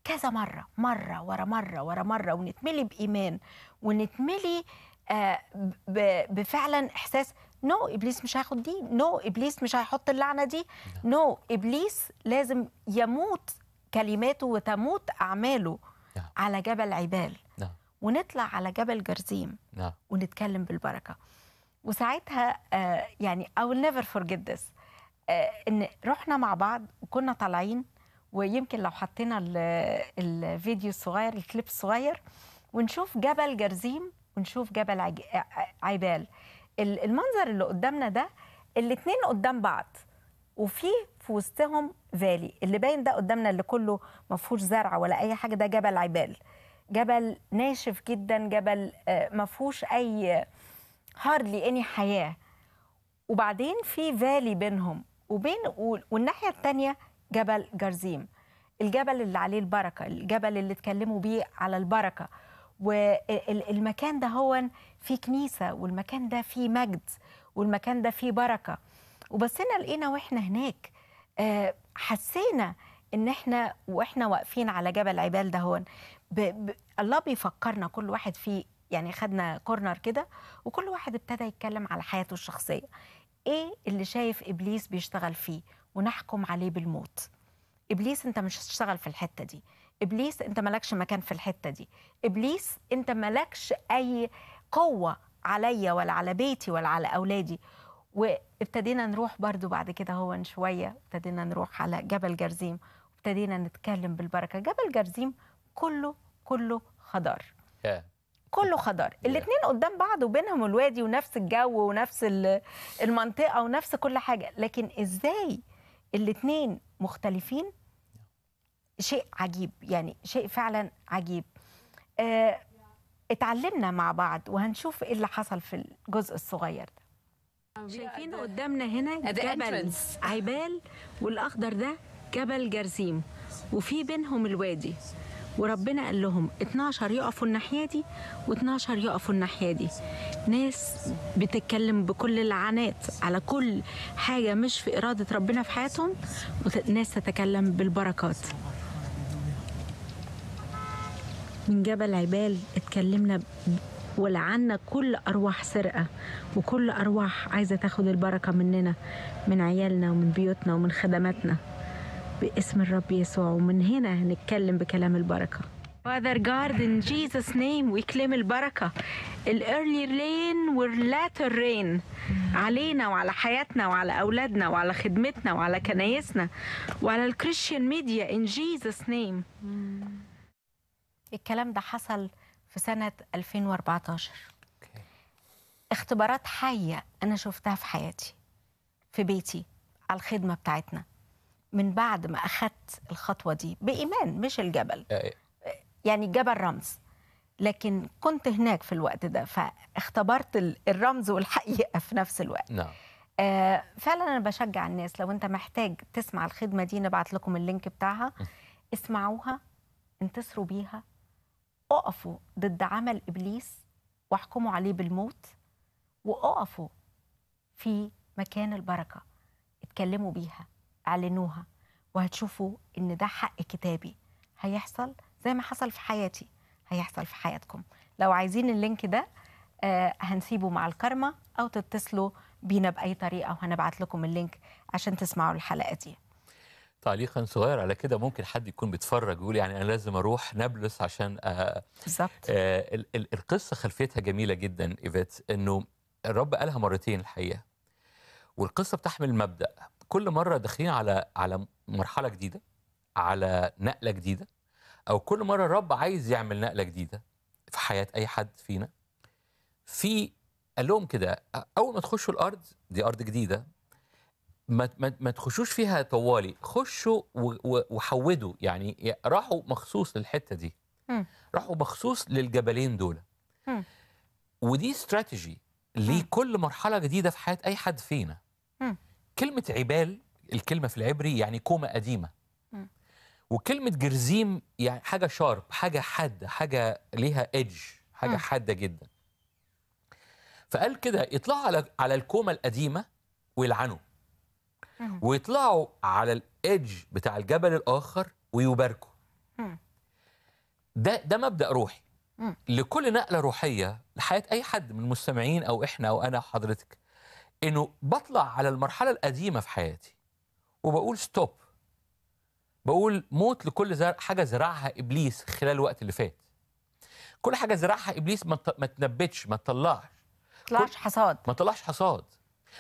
كذا مره مره ورا مره ورا مره ونتملي بايمان ونتملي آه، بفعلا احساس نو no, ابليس مش هياخد دي نو no, ابليس مش هيحط اللعنه دي نو نعم. no, ابليس لازم يموت كلماته وتموت اعماله نعم. على جبل عبال ونطلع على جبل جرزيم نعم. ونتكلم بالبركه وساعتها آه، يعني I will never forget this آه، ان رحنا مع بعض وكنا طالعين ويمكن لو حطينا الفيديو الصغير الكليب الصغير ونشوف جبل جرزيم ونشوف جبل آه، عيبال المنظر اللي قدامنا ده الاثنين قدام بعض وفي في وسطهم فالي اللي باين ده قدامنا اللي كله ما فيهوش زرع ولا اي حاجه ده جبل عيبال جبل ناشف جدا جبل آه، ما فيهوش اي هاردلي اني حياه وبعدين في فالي بينهم وبين والناحيه الثانيه جبل جرزيم الجبل اللي عليه البركه الجبل اللي اتكلموا بيه على البركه والمكان ده هو فيه كنيسه والمكان ده فيه مجد والمكان ده فيه بركه وبصينا لقينا واحنا هناك آه، حسينا ان احنا واحنا واقفين على جبل عبال ده هون ب... ب... الله بيفكرنا كل واحد فيه يعني خدنا كورنر كده وكل واحد ابتدى يتكلم على حياته الشخصيه ايه اللي شايف ابليس بيشتغل فيه ونحكم عليه بالموت ابليس انت مش هتشتغل في الحته دي ابليس انت مالكش مكان في الحته دي ابليس انت مالكش اي قوه عليا ولا على بيتي ولا على اولادي وابتدينا نروح برضو بعد كده هو شويه ابتدينا نروح على جبل جرزيم وابتدينا نتكلم بالبركه جبل جرزيم كله كله خضار كله خضار الاثنين قدام بعض وبينهم الوادي ونفس الجو ونفس المنطقه ونفس كل حاجه لكن ازاي الاثنين مختلفين شيء عجيب يعني شيء فعلا عجيب آه اتعلمنا مع بعض وهنشوف ايه اللي حصل في الجزء الصغير ده شايفين قدامنا هنا جبل عبال والاخضر ده جبل جرزيم وفي بينهم الوادي وربنا قال لهم 12 يقفوا الناحيه دي و12 يقفوا الناحيه دي ناس بتتكلم بكل اللعنات على كل حاجه مش في اراده ربنا في حياتهم وناس تتكلم بالبركات من جبل عبال اتكلمنا ولعنا كل أرواح سرقة وكل أرواح عايزة تاخد البركة مننا من عيالنا ومن بيوتنا ومن خدماتنا باسم الرب يسوع ومن هنا هنتكلم بكلام البركه Father God in Jesus name we claim البركة ال early rain وال rain علينا وعلى حياتنا وعلى أولادنا وعلى خدمتنا وعلى كنايسنا وعلى الكريستيان ميديا in Jesus name mm. الكلام ده حصل في سنة 2014 اختبارات حية أنا شفتها في حياتي في بيتي على الخدمة بتاعتنا من بعد ما اخذت الخطوه دي بايمان مش الجبل إيه. يعني الجبل رمز لكن كنت هناك في الوقت ده فاختبرت الرمز والحقيقه في نفس الوقت نعم آه فعلا انا بشجع الناس لو انت محتاج تسمع الخدمه دي نبعت لكم اللينك بتاعها اسمعوها انتصروا بيها اقفوا ضد عمل ابليس واحكموا عليه بالموت واقفوا في مكان البركه اتكلموا بيها اعلنوها وهتشوفوا ان ده حق كتابي هيحصل زي ما حصل في حياتي هيحصل في حياتكم لو عايزين اللينك ده آه، هنسيبه مع الكارما او تتصلوا بينا باي طريقه وهنبعت لكم اللينك عشان تسمعوا الحلقه دي تعليقا صغير على كده ممكن حد يكون بيتفرج يقول يعني انا لازم اروح نابلس عشان آه بالظبط آه القصه خلفيتها جميله جدا ايفيت انه الرب قالها مرتين الحقيقه والقصه بتحمل مبدا كل مره داخلين على على مرحله جديده على نقله جديده او كل مره الرب عايز يعمل نقله جديده في حياه اي حد فينا في قال لهم كده اول ما تخشوا الارض دي ارض جديده ما ما تخشوش فيها طوالي خشوا وحودوا يعني راحوا مخصوص للحته دي راحوا مخصوص للجبلين دول ودي استراتيجي لكل مرحله جديده في حياه اي حد فينا كلمة عبال الكلمة في العبري يعني كومة قديمة م. وكلمة جرزيم يعني حاجة شارب حاجة حادة حاجة ليها إج حاجة م. حادة جدا فقال كده يطلعوا على على الكومة القديمة ويلعنوا م. ويطلعوا على الإج بتاع الجبل الآخر ويباركوا ده ده مبدأ روحي لكل نقلة روحية لحياة أي حد من المستمعين أو إحنا أو أنا حضرتك انه بطلع على المرحله القديمه في حياتي وبقول ستوب بقول موت لكل زر... حاجه زرعها ابليس خلال الوقت اللي فات كل حاجه زرعها ابليس ما ما تنبتش ما تطلعش طلعش حصاد ما طلعش حصاد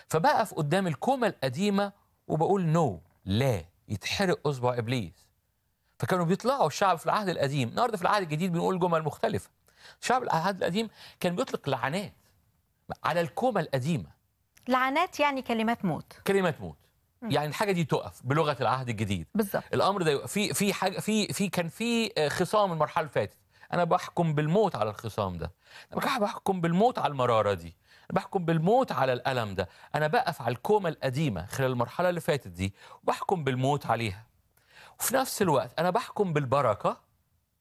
فبقف قدام الكومه القديمه وبقول نو لا يتحرق اصبع ابليس فكانوا بيطلعوا الشعب في العهد القديم النهارده في العهد الجديد بنقول جمل مختلفه شعب العهد القديم كان بيطلق لعنات على الكومه القديمه لعنات يعني كلمات موت كلمات موت يعني الحاجه دي تقف بلغه العهد الجديد بالظبط الامر ده في في حاجه في في كان في آه، خصام المرحله اللي فاتت انا بحكم بالموت على الخصام ده انا بحكم بالموت على المراره دي انا بحكم بالموت على الالم ده انا بقف على الكومه القديمه خلال المرحله اللي فاتت دي وبحكم بالموت عليها وفي نفس الوقت انا بحكم بالبركه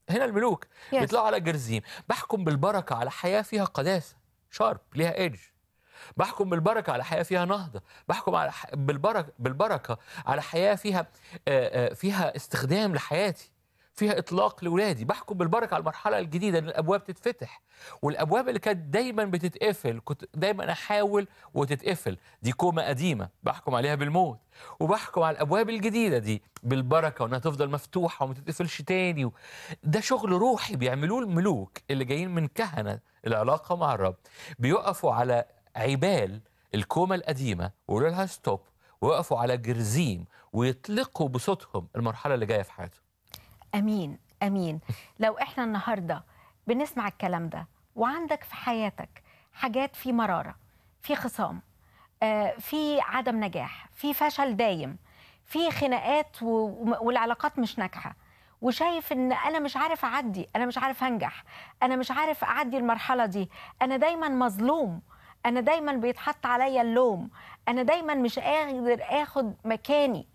هنا الملوك يس. بيطلعوا على جرزيم بحكم بالبركه على حياه فيها قداسه شارب ليها ايدج بحكم بالبركه على حياه فيها نهضه بحكم على ح... بالبركه بالبركه على حياه فيها آآ آه، آآ آه، فيها استخدام لحياتي فيها اطلاق لاولادي بحكم بالبركه على المرحله الجديده ان الابواب تتفتح والابواب اللي كانت دايما بتتقفل كنت دايما احاول وتتقفل دي كومه قديمه بحكم عليها بالموت وبحكم على الابواب الجديده دي بالبركه وانها تفضل مفتوحه وما تتقفلش تاني و... ده شغل روحي بيعملوه الملوك اللي جايين من كهنه العلاقه مع الرب بيقفوا على عبال الكومة القديمة ويقولوا لها ستوب ويقفوا على جرزيم ويطلقوا بصوتهم المرحلة اللي جاية في حياتهم أمين أمين لو إحنا النهاردة بنسمع الكلام ده وعندك في حياتك حاجات في مرارة في خصام آه، في عدم نجاح في فشل دايم في خناقات والعلاقات مش ناجحه وشايف ان انا مش عارف اعدي انا مش عارف انجح انا مش عارف اعدي المرحله دي انا دايما مظلوم انا دايما بيتحط عليا اللوم انا دايما مش قادر اخد مكاني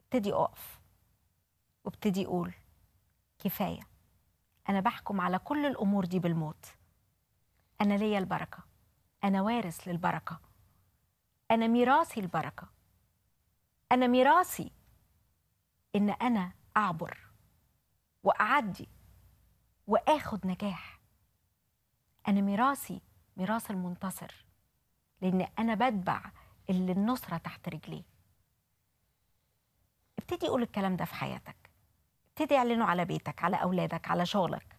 ابتدي اقف وابتدي اقول كفايه انا بحكم على كل الامور دي بالموت انا ليا البركه انا وارث للبركه انا ميراثي البركه انا ميراثي ان انا اعبر واعدي واخد نجاح انا ميراثي ميراث المنتصر لأن أنا بتبع اللي النصرة تحت رجليه ابتدي قول الكلام ده في حياتك ابتدي اعلنه على بيتك على أولادك على شغلك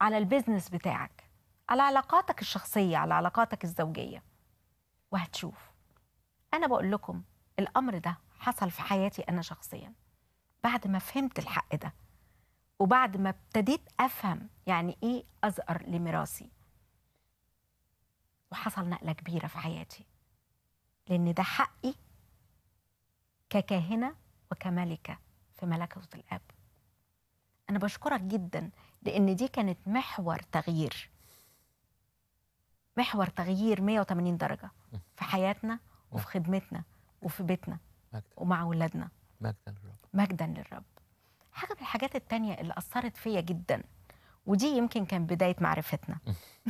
على البيزنس بتاعك على علاقاتك الشخصية على علاقاتك الزوجية وهتشوف أنا بقول لكم الأمر ده حصل في حياتي أنا شخصيا بعد ما فهمت الحق ده وبعد ما ابتديت أفهم يعني إيه أزقر لميراثي وحصل نقلة كبيرة في حياتي لأن ده حقي ككاهنة وكملكة في ملكوت الأب أنا بشكرك جدا لأن دي كانت محور تغيير محور تغيير 180 درجة في حياتنا وفي خدمتنا وفي بيتنا ومع أولادنا مجدا للرب مجدا للرب حاجة من الحاجات التانية اللي أثرت فيا جدا ودي يمكن كان بداية معرفتنا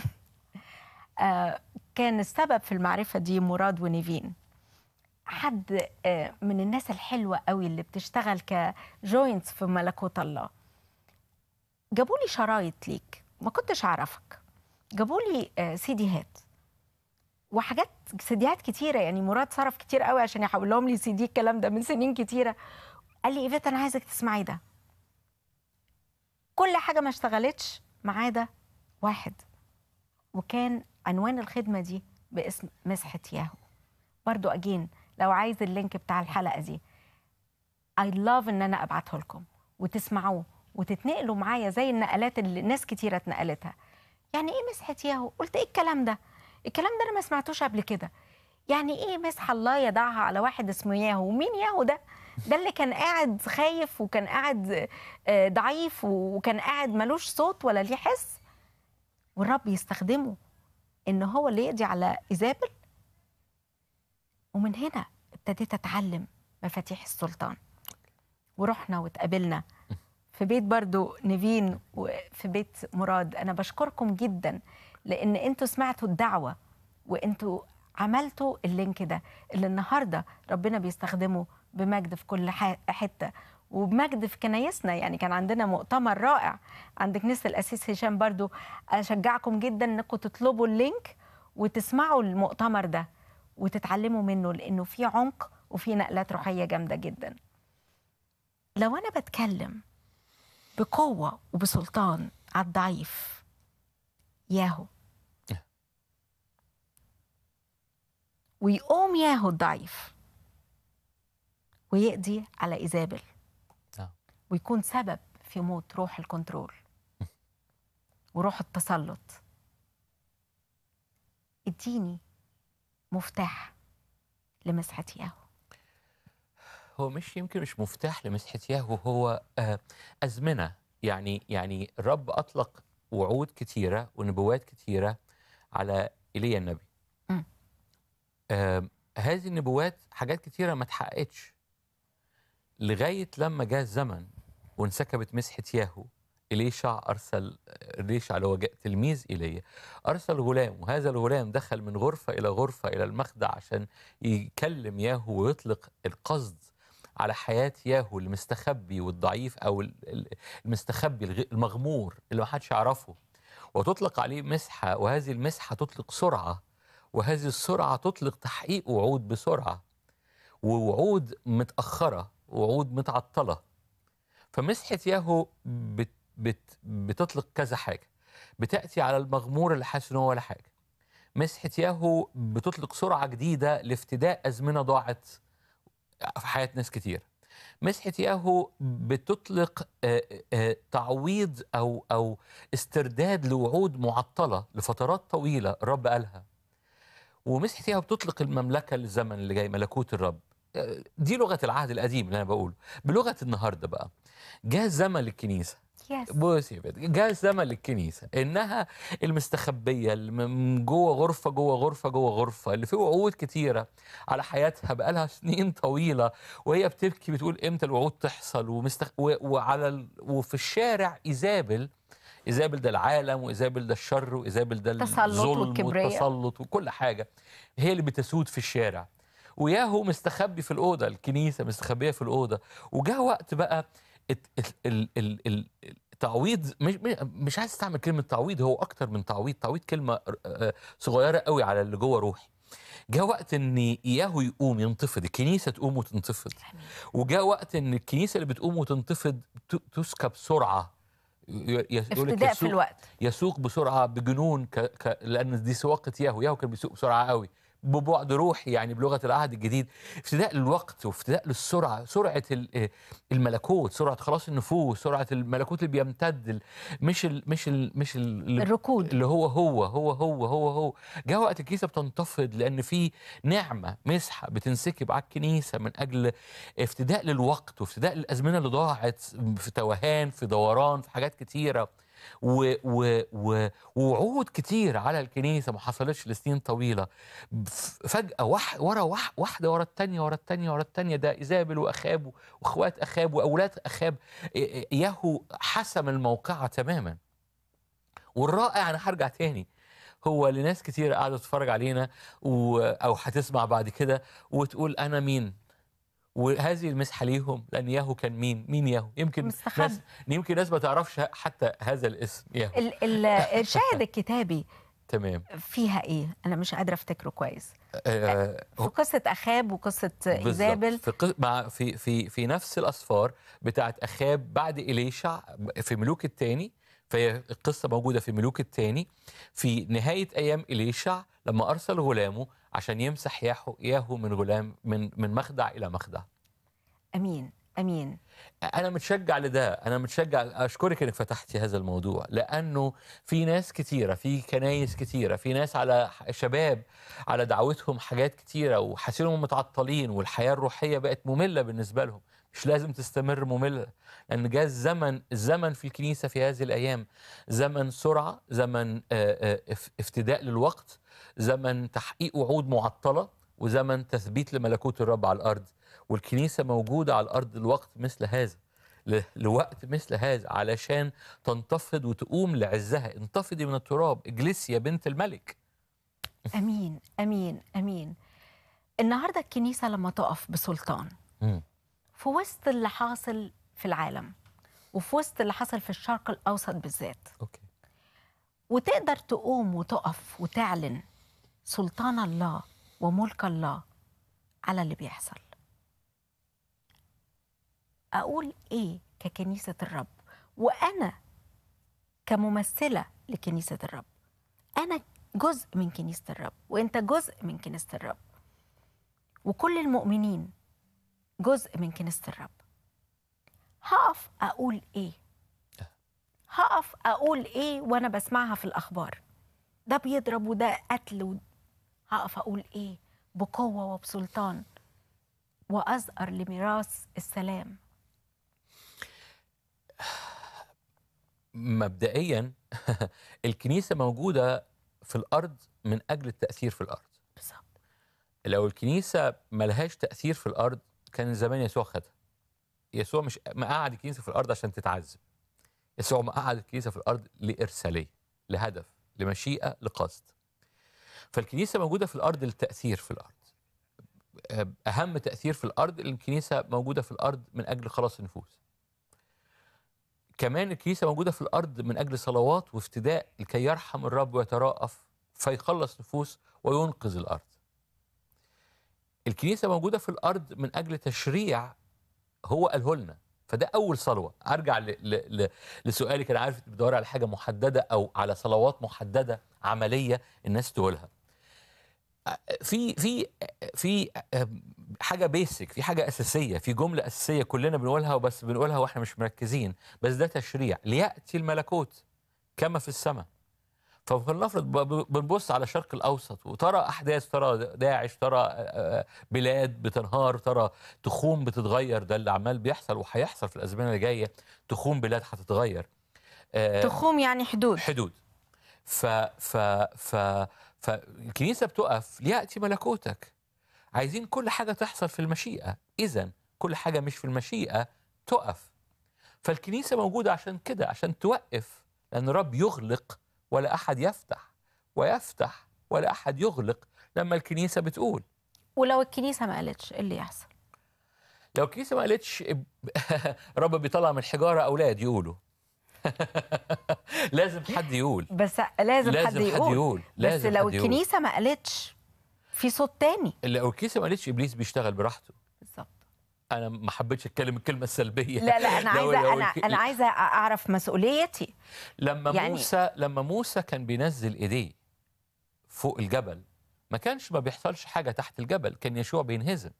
كان السبب في المعرفة دي مراد ونيفين حد آه، من الناس الحلوة قوي اللي بتشتغل كجوينتس في ملكوت الله جابوا لي شرايط ليك ما كنتش أعرفك جابوا لي آه، سيديهات وحاجات سيديهات كتيرة يعني مراد صرف كتير قوي عشان يحول لهم لي سيدي الكلام ده من سنين كتيرة قال لي إيفيت أنا عايزك تسمعي ده كل حاجة ما اشتغلتش ما عدا واحد وكان عنوان الخدمة دي باسم مسحة ياهو برضو أجين لو عايز اللينك بتاع الحلقة دي اي لاف إن أنا أبعته لكم وتسمعوه وتتنقلوا معايا زي النقلات اللي ناس كتيرة اتنقلتها يعني إيه مسحة ياهو؟ قلت إيه الكلام ده؟ الكلام ده أنا ما سمعتوش قبل كده يعني إيه مسحة الله يضعها على واحد اسمه ياهو؟ ومين ياهو ده؟ ده اللي كان قاعد خايف وكان قاعد آه، ضعيف وكان قاعد ملوش صوت ولا ليه حس والرب يستخدمه ان هو اللي يقضي على ايزابل ومن هنا ابتديت اتعلم مفاتيح السلطان ورحنا واتقابلنا في بيت برضو نيفين وفي بيت مراد انا بشكركم جدا لان انتوا سمعتوا الدعوه وانتوا عملتوا اللينك ده اللي النهارده ربنا بيستخدمه بمجد في كل حته وبمجد في كنايسنا يعني كان عندنا مؤتمر رائع عند كنيسه الاسيس هشام برضو اشجعكم جدا انكم تطلبوا اللينك وتسمعوا المؤتمر ده وتتعلموا منه لانه في عمق وفي نقلات روحيه جامده جدا لو انا بتكلم بقوه وبسلطان على الضعيف ياهو ويقوم ياهو الضعيف ويقضي على ايزابل ويكون سبب في موت روح الكنترول وروح التسلط اديني مفتاح لمسحة ياهو هو مش يمكن مش مفتاح لمسحة ياهو هو آه، أزمنة يعني يعني الرب أطلق وعود كثيرة ونبوات كثيرة على إيليا النبي آه هذه النبوات حاجات كثيرة ما اتحققتش لغاية لما جاء الزمن وانسكبت مسحة ياهو إليشع أرسل إليشع اللي هو تلميذ إيليا أرسل غلام وهذا الغلام دخل من غرفة إلى غرفة إلى المخدع عشان يكلم ياهو ويطلق القصد على حياة ياهو المستخبي والضعيف أو المستخبي المغمور اللي ما حدش يعرفه وتطلق عليه مسحة وهذه المسحة تطلق سرعة وهذه السرعة تطلق تحقيق وعود بسرعة ووعود متأخرة وعود متعطلة فمسحة ياهو بت بت بتطلق كذا حاجة بتأتي على المغمور اللي حاسس إن هو ولا حاجة مسحة ياهو بتطلق سرعة جديدة لافتداء أزمنة ضاعت في حياة ناس كتير مسحة ياهو بتطلق تعويض أو, أو استرداد لوعود معطلة لفترات طويلة الرب قالها ومسحة ياهو بتطلق المملكة للزمن اللي جاي ملكوت الرب دي لغة العهد القديم اللي أنا بقوله بلغة النهاردة بقى جاء الزمن للكنيسه بص يا بنت جاء الزمن للكنيسه انها المستخبيه اللي جوه غرفه جوه غرفه جوه غرفه اللي فيه وعود كتيره على حياتها بقالها سنين طويله وهي بتبكي بتقول امتى الوعود تحصل ومستخ... و... وعلى ال... وفي الشارع ايزابل ايزابل ده العالم وايزابل ده الشر وايزابل ده الظلم والتسلط وكل حاجه هي اللي بتسود في الشارع وياهو مستخبي في الاوضه الكنيسه مستخبيه في الاوضه وجاء وقت بقى التعويض مش مش عايز استعمل كلمه تعويض هو اكتر من تعويض تعويض كلمه آه، آه، صغيره قوي على اللي جوه روحي جاء وقت ان اياه يقوم ينتفض الكنيسه تقوم وتنتفض وجاء وقت ان الكنيسه اللي بتقوم وتنتفض تسكب بسرعه ابتداء في الوقت يسوق بسرعه بجنون ك... ك... لان دي سواقه ياهو ياهو كان بيسوق بسرعه قوي ببعد روحي يعني بلغه العهد الجديد افتداء للوقت وافتداء للسرعه سرعه آه، الملكوت سرعه خلاص النفوس سرعه الملكوت اللي بيمتد مش الـ مش الـ مش الـ الركود اللي هو هو هو هو هو هو جاء وقت الكنيسه بتنتفض لان في نعمه مسحه بتنسكب على الكنيسه من اجل افتداء للوقت وافتداء للازمنه اللي ضاعت في توهان في دوران في حاجات كتيره و و و ووعود كتير على الكنيسه ما حصلتش لسنين طويله فجاه وح ورا وح واحده ورا الثانيه ورا الثانيه ورا الثانيه ده ايزابل واخاب واخوات اخاب واولاد اخاب يهو حسم الموقعه تماما والرائع انا هرجع تاني هو لناس كتير قاعده تتفرج علينا او هتسمع بعد كده وتقول انا مين وهذه المسحه ليهم لان ياهو كان مين؟ مين ياهو؟ يمكن ناس يمكن ناس ما تعرفش حتى هذا الاسم ياهو الشاهد الكتابي تمام فيها ايه؟ انا مش قادره افتكره كويس. آه، آه، آه، في قصه اخاب وقصه ايزابل في مع في في في نفس الاسفار بتاعه اخاب بعد اليشع في ملوك الثاني فهي القصه موجوده في ملوك الثاني في نهايه ايام اليشع لما ارسل غلامه عشان يمسح ياهو من غلام من من مخدع الى مخدع امين امين انا متشجع لده انا متشجع اشكرك انك فتحتي هذا الموضوع لانه في ناس كثيره في كنايس كثيره في ناس على شباب على دعوتهم حاجات كثيره وحاسينهم متعطلين والحياه الروحيه بقت ممله بالنسبه لهم مش لازم تستمر ممله لان جاء الزمن الزمن في الكنيسه في هذه الايام زمن سرعه زمن آه، آه، افتداء للوقت زمن تحقيق وعود معطله وزمن تثبيت لملكوت الرب على الارض والكنيسه موجوده على الارض لوقت مثل هذا لوقت مثل هذا علشان تنتفض وتقوم لعزها انتفضي من التراب اجلسي يا بنت الملك امين امين امين النهارده الكنيسه لما تقف بسلطان في وسط اللي حاصل في العالم وفي وسط اللي حصل في الشرق الاوسط بالذات اوكي وتقدر تقوم وتقف وتعلن سلطان الله وملك الله على اللي بيحصل اقول ايه ككنيسه الرب وانا كممثله لكنيسه الرب انا جزء من كنيسه الرب وانت جزء من كنيسه الرب وكل المؤمنين جزء من كنيسه الرب هقف اقول ايه هقف اقول ايه وانا بسمعها في الاخبار ده بيضرب وده قتل هقف اقول ايه بقوه وبسلطان واظهر لميراث السلام مبدئيا الكنيسه موجوده في الارض من اجل التاثير في الارض بالظبط لو الكنيسه ملهاش تاثير في الارض كان زمان يسوع خدها يسوع مش ما قعد الكنيسه في الارض عشان تتعذب يسوع ما قعد الكنيسه في الارض لارساليه لهدف لمشيئه لقصد فالكنيسه موجوده في الارض للتاثير في الارض اهم تاثير في الارض الكنيسه موجوده في الارض من اجل خلاص النفوس كمان الكنيسه موجوده في الارض من اجل صلوات وافتداء لكي يرحم الرب ويتراءف فيخلص نفوس وينقذ الارض الكنيسه موجوده في الارض من اجل تشريع هو قاله لنا فده اول صلوه ارجع ل... ل... ل... لسؤالك انا عارف بدور على حاجه محدده او على صلوات محدده عمليه الناس تقولها في في في حاجه بيسك في حاجه اساسيه في جمله اساسيه كلنا بنقولها بس بنقولها واحنا مش مركزين بس ده تشريع لياتي الملكوت كما في السماء طب فلنفرض بنبص على الشرق الاوسط وترى احداث ترى داعش ترى آه، آه، بلاد بتنهار ترى تخوم بتتغير ده اللي عمال بيحصل وهيحصل في الازمنه اللي جايه تخوم بلاد هتتغير آه، تخوم يعني حدود حدود ف ف ف فالكنيسه بتقف لياتي ملكوتك عايزين كل حاجه تحصل في المشيئه اذا كل حاجه مش في المشيئه تقف فالكنيسه موجوده عشان كده عشان توقف لان الرب يغلق ولا أحد يفتح ويفتح ولا أحد يغلق لما الكنيسة بتقول ولو الكنيسة ما قالتش إيه اللي يحصل؟ لو الكنيسة ما قالتش رب بيطلع من الحجارة أولاد يقولوا لازم حد يقول بس لازم, لازم حد, يقول. حد يقول لازم بس لو الكنيسة ما قالتش في صوت تاني لو الكنيسة ما قالتش إبليس بيشتغل براحته انا ما حبيتش اتكلم الكلمه السلبيه لا لا انا عايزه انا انا عايزه اعرف مسؤوليتي لما يعني... موسى لما موسى كان بينزل ايديه فوق الجبل ما كانش ما بيحصلش حاجه تحت الجبل كان يشوع بينهزم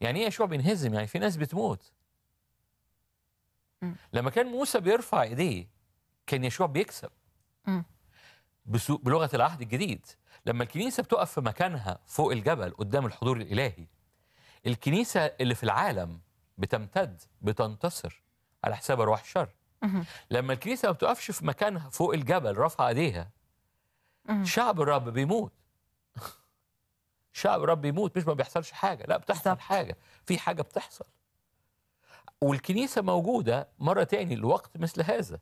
يعني ايه يشوع بينهزم يعني في ناس بتموت لما كان موسى بيرفع ايديه كان يشوع بيكسب بلغه العهد الجديد لما الكنيسه بتقف في مكانها فوق الجبل قدام الحضور الالهي الكنيسه اللي في العالم بتمتد بتنتصر على حساب ارواح الشر لما الكنيسه ما بتقفش في مكانها فوق الجبل رافعه ايديها شعب الرب بيموت شعب الرب بيموت مش ما بيحصلش حاجه لا بتحصل حاجه في حاجه بتحصل والكنيسه موجوده مره تاني لوقت مثل هذا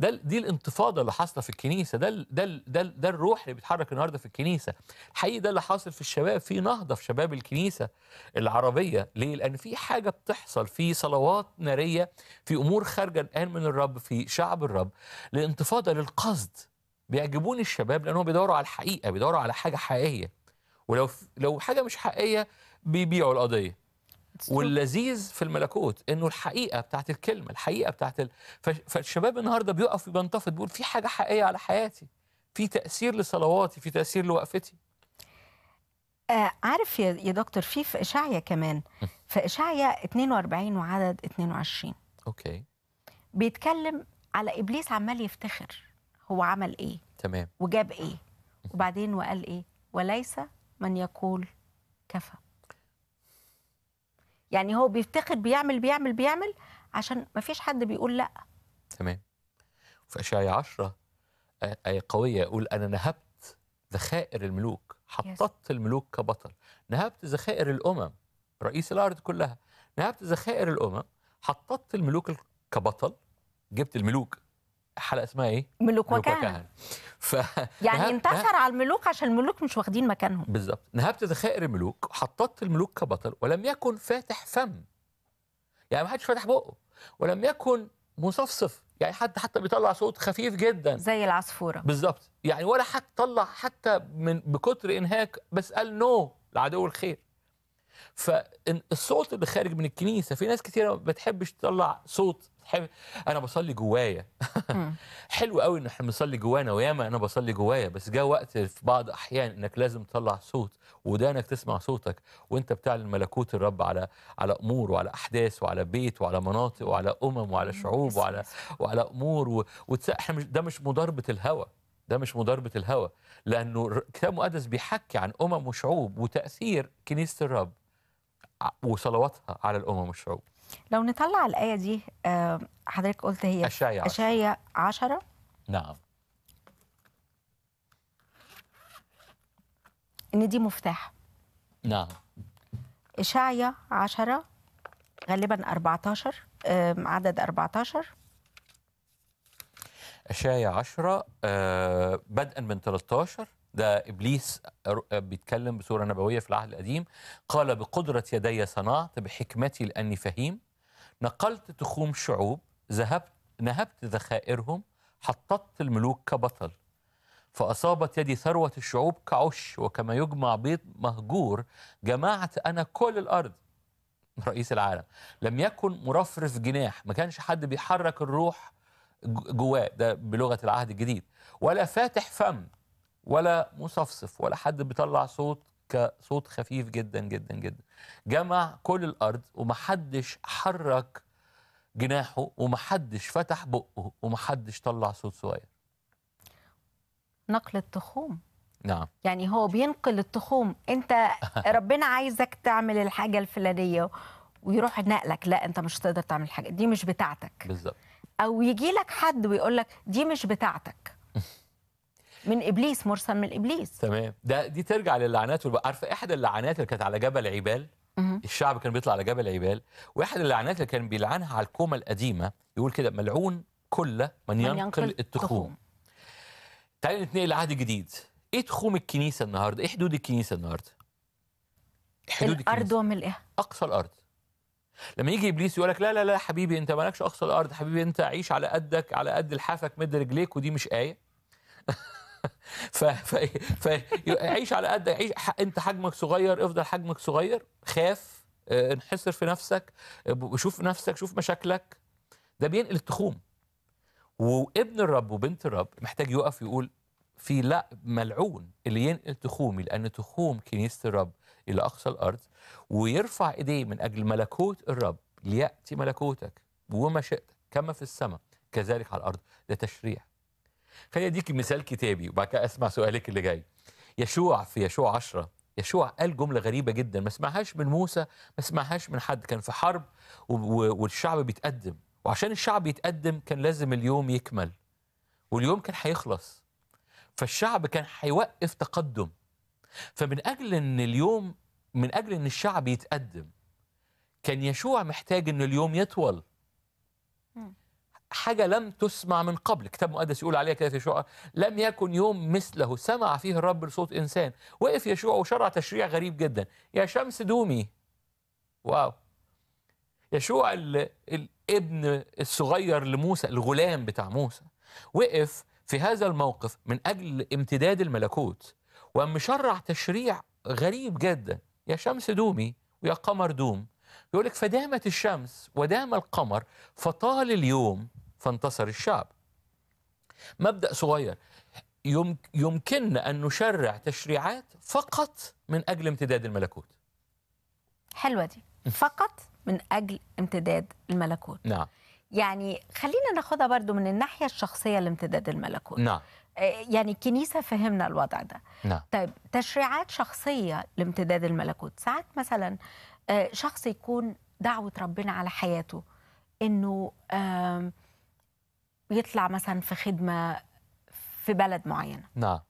ده دي الانتفاضه اللي حاصله في الكنيسه ده ده ده ده الروح اللي بيتحرك النهارده في الكنيسه الحقيقه ده اللي حاصل في الشباب في نهضه في شباب الكنيسه العربيه ليه لان في حاجه بتحصل في صلوات ناريه في امور خارجه الان من الرب في شعب الرب لانتفاضه للقصد بيعجبوني الشباب لانهم بيدوروا على الحقيقه بيدوروا على حاجه حقيقيه ولو لو حاجه مش حقيقيه بيبيعوا القضيه واللذيذ في الملكوت انه الحقيقه بتاعت الكلمه الحقيقه بتاعت ال... فالشباب النهارده بيقف بينتفض بيقول في حاجه حقيقيه على حياتي في تاثير لصلواتي في تاثير لوقفتي آه، عارف يا, يا دكتور في في اشعيا كمان في اشعيا 42 وعدد 22 اوكي بيتكلم على ابليس عمال يفتخر هو عمل ايه تمام وجاب ايه وبعدين وقال ايه وليس من يقول كفى يعني هو بيفتخر بيعمل بيعمل بيعمل عشان ما فيش حد بيقول لا تمام في اشعياء آه، 10 ايه قويه يقول انا نهبت ذخائر الملوك حطت الملوك كبطل نهبت ذخائر الامم رئيس الارض كلها نهبت ذخائر الامم حطت الملوك كبطل جبت الملوك حلقه اسمها ايه؟ ملوك وكهنه ف... يعني انتصر على الملوك عشان الملوك مش واخدين مكانهم بالظبط نهبت ذخائر الملوك حطت الملوك كبطل ولم يكن فاتح فم يعني ما حدش فاتح بقه ولم يكن مصفصف يعني حد حتى بيطلع صوت خفيف جدا زي العصفوره بالظبط يعني ولا حد طلع حتى من بكتر انهاك بس قال نو لعدو الخير فالصوت اللي خارج من الكنيسه في ناس كثيره ما بتحبش تطلع صوت حب... انا بصلي جوايا حلو قوي ان احنا بنصلي جوانا وياما انا بصلي جوايا بس جاء وقت في بعض احيان انك لازم تطلع صوت ودانك تسمع صوتك وانت بتعلن ملكوت الرب على على امور وعلى احداث وعلى بيت وعلى مناطق وعلى امم وعلى شعوب وعلى وعلى امور و... وتس... مش... ده مش مضاربه الهوى ده مش مضاربه الهوى لانه الكتاب المقدس بيحكي عن امم وشعوب وتاثير كنيسه الرب وصلواتها على الأمم والشعوب لو نطلع الآية دي حضرتك قلت هي اشعيا عشرة, أشعية عشرة. نعم إن دي مفتاح نعم اشعيا عشرة غالبا 14 عدد 14 اشعيا 10 بدءا من 13 ده ابليس آه، آه، بيتكلم بصوره نبويه في العهد القديم قال بقدره يدي صنعت بحكمتي لاني فهيم نقلت تخوم شعوب ذهبت نهبت ذخائرهم حططت الملوك كبطل فأصابت يدي ثروة الشعوب كعش وكما يجمع بيض مهجور جمعت أنا كل الأرض رئيس العالم لم يكن مرفرف جناح ما كانش حد بيحرك الروح جواه ده بلغة العهد الجديد ولا فاتح فم ولا مصفصف ولا حد بيطلع صوت كصوت خفيف جدا جدا جدا جمع كل الارض ومحدش حرك جناحه ومحدش فتح بقه ومحدش طلع صوت صغير نقل التخوم نعم يعني هو بينقل التخوم انت ربنا عايزك تعمل الحاجه الفلانيه ويروح نقلك لا انت مش هتقدر تعمل حاجه دي مش بتاعتك بالظبط او يجي لك حد ويقول لك دي مش بتاعتك من ابليس مرسل من ابليس تمام ده دي ترجع للعنات عارفه احد اللعنات اللي كانت على جبل عبال الشعب كان بيطلع على جبل عبال واحد اللعنات اللي كان بيلعنها على الكومه القديمه يقول كده ملعون كل من ينقل, من ينقل التخوم تعالي نتنقل لعهد جديد ايه تخوم الكنيسه النهارده ايه حدود الكنيسه النهارده حدود الارض وملئها اقصى الارض لما يجي ابليس يقول لك لا لا لا حبيبي انت مالكش اقصى الارض حبيبي انت عيش على قدك على قد لحافك مد رجليك ودي مش ايه فعيش على قد عيش انت حجمك صغير افضل حجمك صغير خاف آه، انحسر في نفسك آه، شوف نفسك شوف مشاكلك ده بينقل التخوم وابن الرب وبنت الرب محتاج يقف يقول في لا ملعون اللي ينقل تخومي لان تخوم كنيسه الرب الى اقصى الارض ويرفع ايديه من اجل ملكوت الرب لياتي ملكوتك وما شئت كما في السماء كذلك على الارض ده تشريع خليني اديك مثال كتابي وبعد كده اسمع سؤالك اللي جاي يشوع في يشوع 10 يشوع قال جملة غريبة جدا ما اسمعهاش من موسى ما اسمعهاش من حد كان في حرب والشعب بيتقدم وعشان الشعب يتقدم كان لازم اليوم يكمل واليوم كان هيخلص فالشعب كان هيوقف تقدم فمن أجل أن اليوم من أجل أن الشعب يتقدم كان يشوع محتاج أن اليوم يطول حاجة لم تسمع من قبل كتاب مقدس يقول عليها كده في يشوع لم يكن يوم مثله سمع فيه الرب لصوت إنسان وقف يشوع وشرع تشريع غريب جدا يا شمس دومي واو يشوع الابن الصغير لموسى الغلام بتاع موسى وقف في هذا الموقف من أجل امتداد الملكوت ومشرع تشريع غريب جدا يا شمس دومي ويا قمر دوم يقول لك فدامت الشمس ودام القمر فطال اليوم فانتصر الشعب مبدأ صغير يمكننا أن نشرع تشريعات فقط من أجل امتداد الملكوت حلوة دي فقط من أجل امتداد الملكوت نعم يعني خلينا ناخدها برضو من الناحية الشخصية لامتداد الملكوت نعم آه، يعني الكنيسة فهمنا الوضع ده نعم طيب تشريعات شخصية لامتداد الملكوت ساعات مثلا آه، شخص يكون دعوة ربنا على حياته انه ويطلع مثلا في خدمه في بلد معينه نعم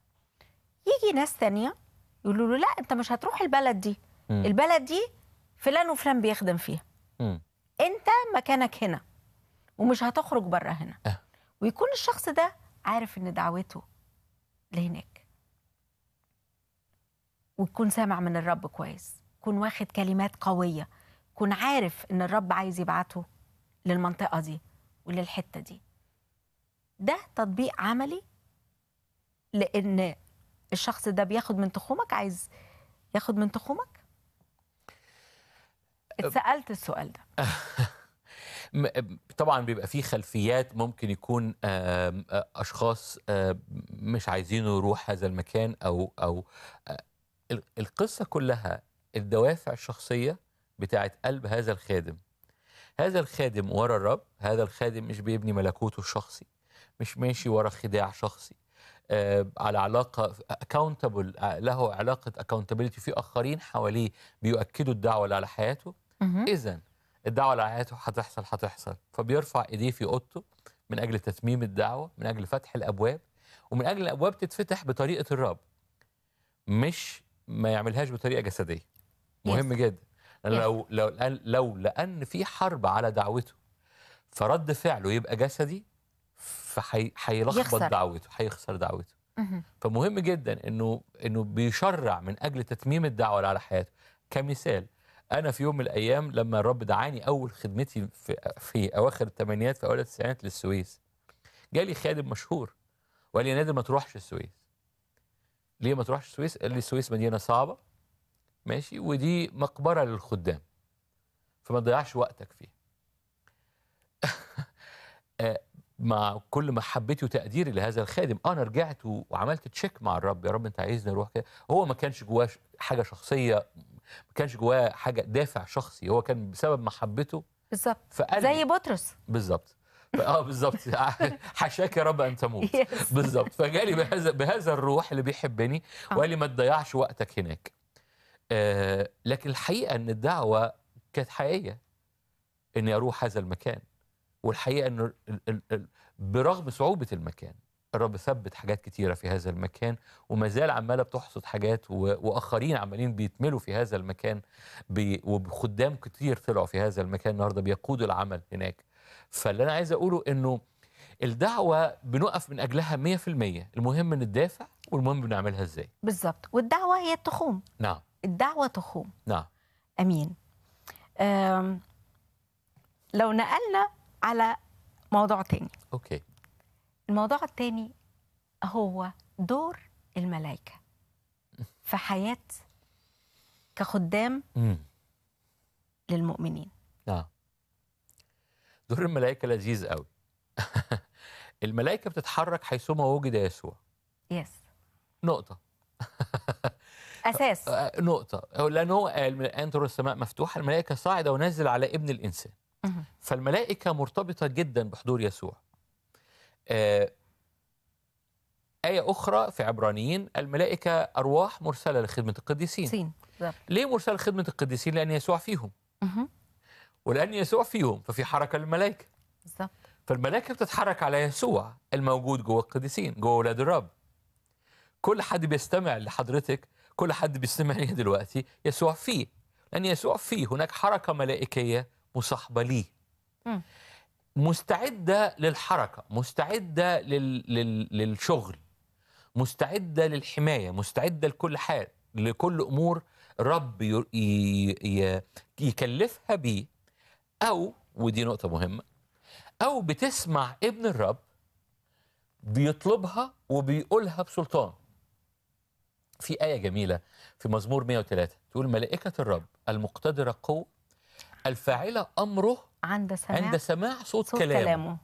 يجي ناس تانية يقولوا له لا انت مش هتروح البلد دي م. البلد دي فلان وفلان بيخدم فيها م. انت مكانك هنا ومش هتخرج بره هنا أه. ويكون الشخص ده عارف ان دعوته لهناك ويكون سامع من الرب كويس يكون واخد كلمات قويه يكون عارف ان الرب عايز يبعته للمنطقه دي وللحته دي ده تطبيق عملي لان الشخص ده بياخد من تخومك عايز ياخد من تخومك اتسالت السؤال ده طبعا بيبقى في خلفيات ممكن يكون اشخاص مش عايزينه يروح هذا المكان او او القصه كلها الدوافع الشخصيه بتاعه قلب هذا الخادم هذا الخادم ورا الرب هذا الخادم مش بيبني ملكوته الشخصي مش ماشي ورا خداع شخصي آه، على علاقه اكاونتبل آه، له علاقه اكاونتبيلتي في اخرين حواليه بيؤكدوا الدعوه اللي على حياته اذا الدعوه اللي على حياته هتحصل هتحصل فبيرفع ايديه في اوضته من اجل تتميم الدعوه من اجل فتح الابواب ومن اجل الابواب تتفتح بطريقه الرب مش ما يعملهاش بطريقه جسديه مهم جدا لو لو لو لان في حرب على دعوته فرد فعله يبقى جسدي فهيلخبط دعوته هيخسر دعوته فمهم جدا انه انه بيشرع من اجل تتميم الدعوه اللي على حياته كمثال انا في يوم من الايام لما الرب دعاني اول خدمتي في, في اواخر الثمانينات في اول التسعينات للسويس جالي خادم مشهور وقال لي نادر ما تروحش السويس ليه ما تروحش السويس قال لي السويس مدينه صعبه ماشي ودي مقبره للخدام فما تضيعش وقتك فيها آه، مع كل محبتي وتقديري لهذا الخادم آه، انا رجعت وعملت تشيك مع الرب يا رب انت عايزني اروح كده هو ما كانش جواه حاجه شخصيه ما كانش جواه حاجه دافع شخصي هو كان بسبب محبته بالظبط زي بطرس بالظبط اه بالظبط حشاك يا رب ان تموت بالظبط فجالي بهذا بهذا الروح اللي بيحبني آه. وقال لي ما تضيعش وقتك هناك آه لكن الحقيقه ان الدعوه كانت حقيقيه اني اروح هذا المكان والحقيقه انه برغم صعوبه المكان الرب ثبت حاجات كتيره في هذا المكان وما زال عماله بتحصد حاجات واخرين عمالين بيتملوا في هذا المكان بي وخدام كتير طلعوا في هذا المكان النهارده بيقودوا العمل هناك فاللي انا عايز اقوله انه الدعوه بنقف من اجلها 100% المهم ان الدافع والمهم بنعملها ازاي بالظبط والدعوه هي التخوم نعم الدعوه تخوم نعم امين أم لو نقلنا على موضوع تاني اوكي الموضوع التاني هو دور الملائكه في حياه كخدام مم. للمؤمنين اه دور الملائكه لذيذ قوي الملائكه بتتحرك حيثما وجد يسوع يس نقطه اساس آه، نقطه لانه قال من الان ترى السماء مفتوحه الملائكه صاعده ونزل على ابن الانسان فالملائكة مرتبطة جدا بحضور يسوع آه، آية أخرى في عبرانيين الملائكة أرواح مرسلة لخدمة القديسين سين. ليه مرسلة لخدمة القديسين؟ لأن يسوع فيهم ولأن يسوع فيهم ففي حركة للملائكة بالظبط فالملائكة بتتحرك على يسوع الموجود جوه القديسين جوه ولاد الرب كل حد بيستمع لحضرتك كل حد بيستمع لي دلوقتي يسوع فيه لأن يسوع فيه هناك حركة ملائكية مصاحبه ليه مستعده للحركه مستعده لل... لل... للشغل مستعده للحمايه مستعده لكل حال لكل امور رب ي... ي... يكلفها بيه او ودي نقطه مهمه او بتسمع ابن الرب بيطلبها وبيقولها بسلطان في آية جميلة في مزمور 103 تقول ملائكة الرب المقتدرة قوة الفاعله امره عند سماع عند سماع صوت, صوت كلامه. كلامه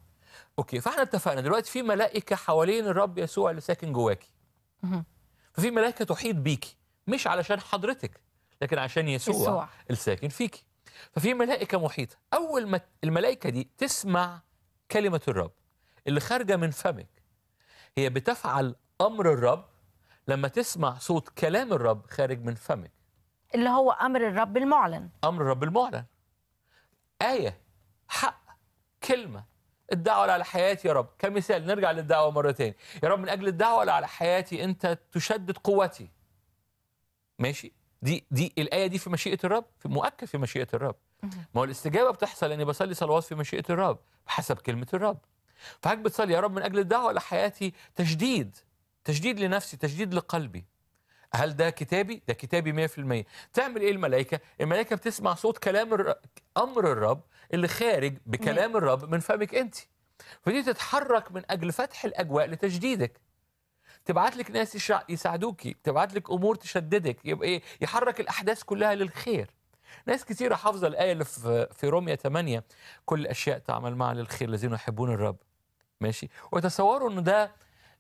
اوكي فاحنا اتفقنا دلوقتي في ملائكه حوالين الرب يسوع اللي ساكن جواكي ففي ملائكه تحيط بيكي مش علشان حضرتك لكن عشان يسوع, يسوع. الساكن فيكي ففي ملائكه محيطه اول ما الملائكه دي تسمع كلمه الرب اللي خارجه من فمك هي بتفعل امر الرب لما تسمع صوت كلام الرب خارج من فمك اللي هو امر الرب المعلن امر الرب المعلن آية حق كلمة الدعوة على حياتي يا رب كمثال نرجع للدعوة مرة يا رب من أجل الدعوة على حياتي أنت تشدد قوتي ماشي دي دي الآية دي في مشيئة الرب في مؤكد في مشيئة الرب ما هو الاستجابة بتحصل لأني بصلي صلوات في مشيئة الرب بحسب كلمة الرب فهك بتصلي يا رب من أجل الدعوة على حياتي تشديد تشديد لنفسي تشديد لقلبي هل ده كتابي؟ ده كتابي 100% تعمل ايه الملائكه؟ الملائكه بتسمع صوت كلام الر... امر الرب اللي خارج بكلام نعم. الرب من فمك انت فدي تتحرك من اجل فتح الاجواء لتجديدك تبعت لك ناس يساعدوك تبعت لك امور تشددك يبقى ايه يحرك الاحداث كلها للخير ناس كثيرة حافظة الآية اللي في في رومية 8 كل الأشياء تعمل معا للخير الذين يحبون الرب ماشي وتصوروا إن ده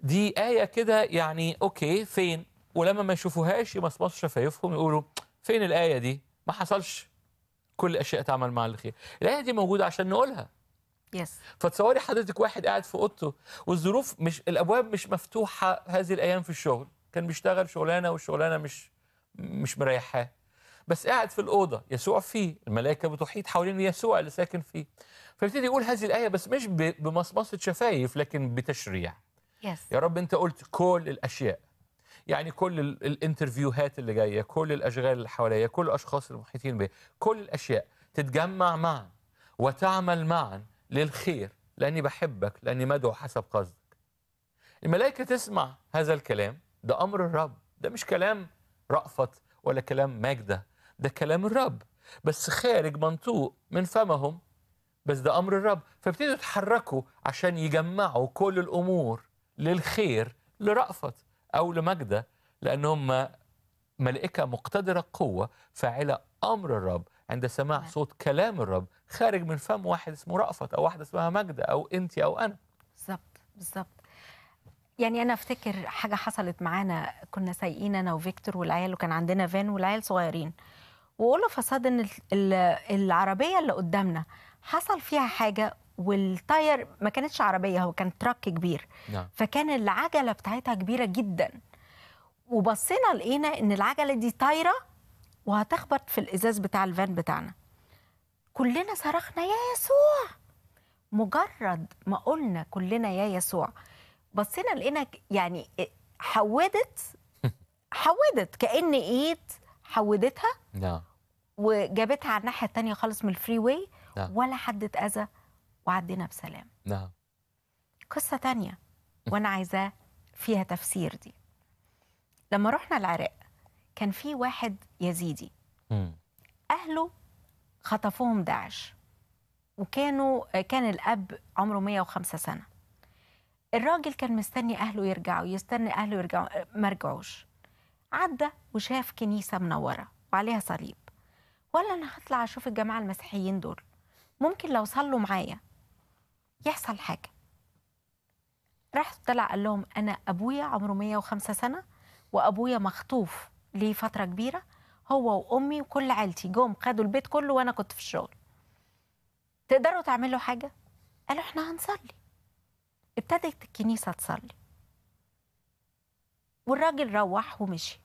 دي آية كده يعني أوكي فين ولما ما يشوفوهاش يمصمصوا شفايفهم يقولوا فين الآية دي؟ ما حصلش كل الأشياء تعمل مع الخير الآية دي موجودة عشان نقولها يس فتصوري حضرتك واحد قاعد في اوضته والظروف مش الابواب مش مفتوحه هذه الايام في الشغل كان بيشتغل شغلانه والشغلانه مش مش مريحاه بس قاعد في الاوضه يسوع فيه الملائكه بتحيط حوالين يسوع اللي ساكن فيه فيبتدي يقول هذه الايه بس مش بمصمصه شفايف لكن بتشريع يس. يا رب انت قلت كل الاشياء يعني كل الانترفيوهات اللي جايه كل الاشغال اللي حواليا كل الاشخاص المحيطين بيا كل الاشياء تتجمع معا وتعمل معا للخير لاني بحبك لاني مدعو حسب قصدك الملائكه تسمع هذا الكلام ده امر الرب ده مش كلام رأفت ولا كلام ماجده ده كلام الرب بس خارج منطوق من فمهم بس ده امر الرب فابتدوا يتحركوا عشان يجمعوا كل الامور للخير لرأفت أو لمجدة لأنهم ملائكة مقتدرة قوة فاعلة أمر الرب عند سماع نعم. صوت كلام الرب خارج من فم واحد اسمه رأفت أو واحدة اسمها مجدة أو أنت أو أنا بالظبط بالظبط يعني انا افتكر حاجه حصلت معانا كنا سايقين انا وفيكتور والعيال وكان عندنا فان والعيال صغيرين واقول فصاد ان العربيه اللي قدامنا حصل فيها حاجه والتاير ما كانتش عربيه هو كان تراك كبير نعم. فكان العجله بتاعتها كبيره جدا وبصينا لقينا ان العجله دي طايره وهتخبط في الازاز بتاع الفان بتاعنا كلنا صرخنا يا يسوع مجرد ما قلنا كلنا يا يسوع بصينا لقينا يعني حودت حودت كان ايد حودتها نعم وجابتها على الناحيه الثانيه خالص من الفري واي نعم. ولا حد اتاذى وعدينا بسلام نعم قصة تانية وأنا عايزاه فيها تفسير دي لما رحنا العراق كان في واحد يزيدي أهله خطفوهم داعش وكانوا كان الأب عمره 105 سنة الراجل كان مستني أهله يرجعوا يستني أهله يرجعوا ما رجعوش عدى وشاف كنيسة منورة وعليها صليب ولا أنا هطلع أشوف الجماعة المسيحيين دول ممكن لو صلوا معايا يحصل حاجه راح طلع قال لهم انا ابويا عمره 105 سنه وابويا مخطوف ليه فتره كبيره هو وامي وكل عيلتي جم خدوا البيت كله وانا كنت في الشغل تقدروا تعملوا حاجه قالوا احنا هنصلي ابتدت الكنيسه تصلي والراجل روح ومشي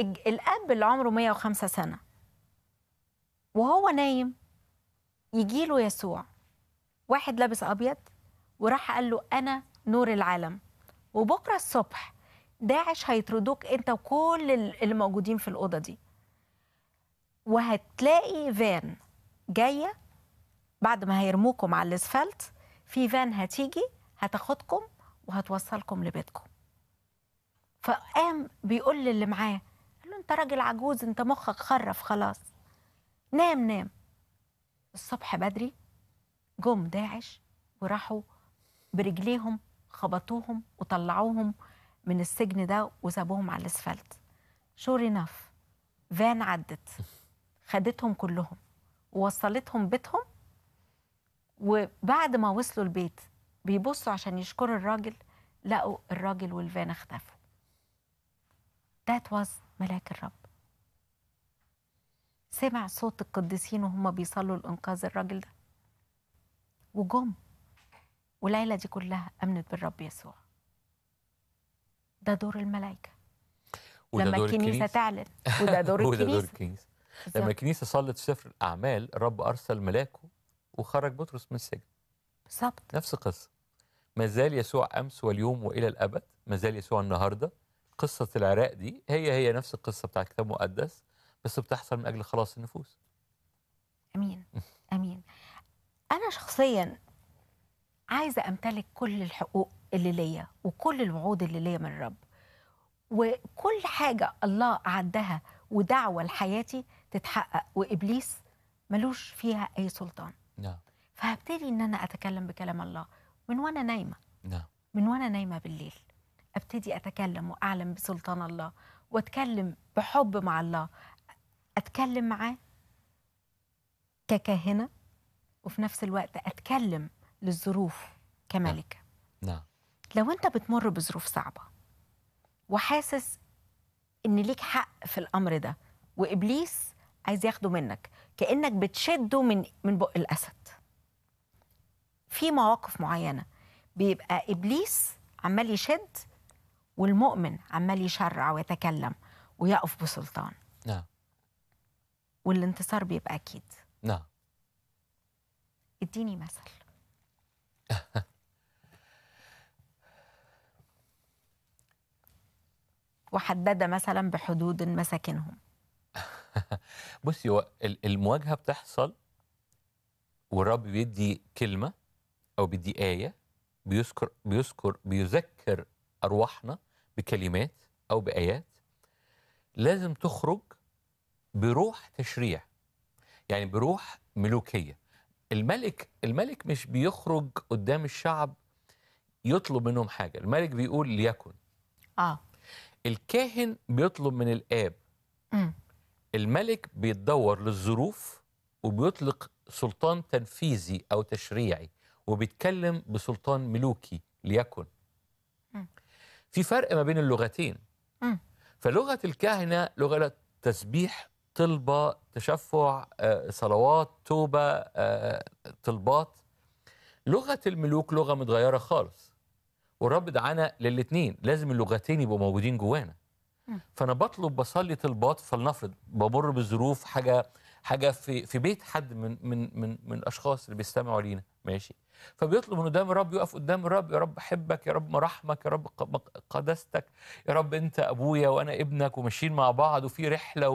الاب اللي عمره 105 سنه وهو نايم يجيله يسوع واحد لابس ابيض وراح قال له انا نور العالم وبكره الصبح داعش هيطردوك انت وكل اللي موجودين في الاوضه دي وهتلاقي فان جايه بعد ما هيرموكم على الاسفلت في فان هتيجي هتاخدكم وهتوصلكم لبيتكم فقام بيقول للي معاه قال له انت راجل عجوز انت مخك خرف خلاص نام نام الصبح بدري جم داعش وراحوا برجليهم خبطوهم وطلعوهم من السجن ده وسابوهم على الاسفلت شور ناف فان عدت خدتهم كلهم ووصلتهم بيتهم وبعد ما وصلوا البيت بيبصوا عشان يشكروا الراجل لقوا الراجل والفان اختفوا ذات واز ملاك الرب سمع صوت القديسين وهم بيصلوا لإنقاذ الراجل ده وجم والليلة دي كلها أمنت بالرب يسوع ده دور الملائكة وده لما دور الكنيسة تعلن وده دور وده الكنيسة, دور الكنيسة. لما الكنيسة صلت سفر الأعمال الرب أرسل ملاكه وخرج بطرس من السجن بالظبط نفس القصة ما زال يسوع أمس واليوم وإلى الأبد ما زال يسوع النهاردة قصة العراق دي هي هي نفس القصة بتاع الكتاب المقدس بس بتحصل من أجل خلاص النفوس أمين أمين انا شخصيا عايزه امتلك كل الحقوق اللي ليا وكل الوعود اللي ليا من الرب وكل حاجه الله اعدها ودعوه لحياتي تتحقق وابليس ملوش فيها اي سلطان نعم فهبتدي ان انا اتكلم بكلام الله من وانا نايمه نعم من وانا نايمه بالليل ابتدي اتكلم واعلم بسلطان الله واتكلم بحب مع الله اتكلم معاه ككاهنه وفي نفس الوقت أتكلم للظروف كملكة نعم. نعم لو أنت بتمر بظروف صعبة وحاسس إن ليك حق في الأمر ده وإبليس عايز ياخده منك كأنك بتشده من من بق الأسد في مواقف معينة بيبقى إبليس عمال يشد والمؤمن عمال يشرع ويتكلم ويقف بسلطان نعم والانتصار بيبقى أكيد نعم اديني مثل وحدد مثلا بحدود مساكنهم بصي هو المواجهه بتحصل والرب بيدي كلمه او بيدي ايه بيذكر بيذكر بيذكر ارواحنا بكلمات او بايات لازم تخرج بروح تشريع يعني بروح ملوكيه الملك الملك مش بيخرج قدام الشعب يطلب منهم حاجة الملك بيقول ليكن آه. الكاهن بيطلب من الآب م. الملك بيتدور للظروف وبيطلق سلطان تنفيذي أو تشريعي وبيتكلم بسلطان ملوكي ليكن م. في فرق ما بين اللغتين م. فلغة الكاهنة لغة تسبيح طلبة تشفع آه، صلوات توبة آه، طلبات لغة الملوك لغة متغيرة خالص والرب دعانا للاتنين لازم اللغتين يبقوا موجودين جوانا فانا بطلب بصلي طلبات فلنفرض بمر بظروف حاجه حاجه في في بيت حد من من من من الاشخاص اللي بيستمعوا لينا ماشي فبيطلب انه قدام الرب يقف قدام الرب يا رب احبك يا رب مرحمك يا رب قداستك يا رب انت ابويا وانا ابنك وماشيين مع بعض وفي رحله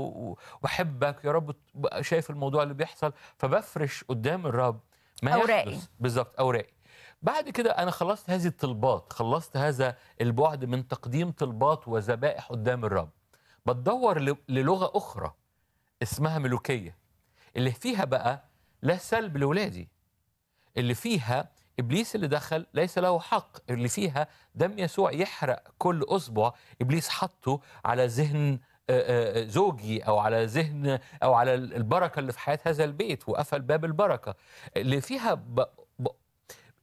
واحبك يا رب شايف الموضوع اللي بيحصل فبفرش قدام الرب ما اوراقي بالظبط اوراقي بعد كده انا خلصت هذه الطلبات خلصت هذا البعد من تقديم طلبات وذبائح قدام الرب بتدور للغه اخرى اسمها ملوكيه اللي فيها بقى لا سلب لولادي اللي فيها ابليس اللي دخل ليس له حق اللي فيها دم يسوع يحرق كل اصبع ابليس حطه على ذهن آه، آه، آه، زوجي او على ذهن او على البركه اللي في حياه هذا البيت وقفل باب البركه اللي فيها ب... ب...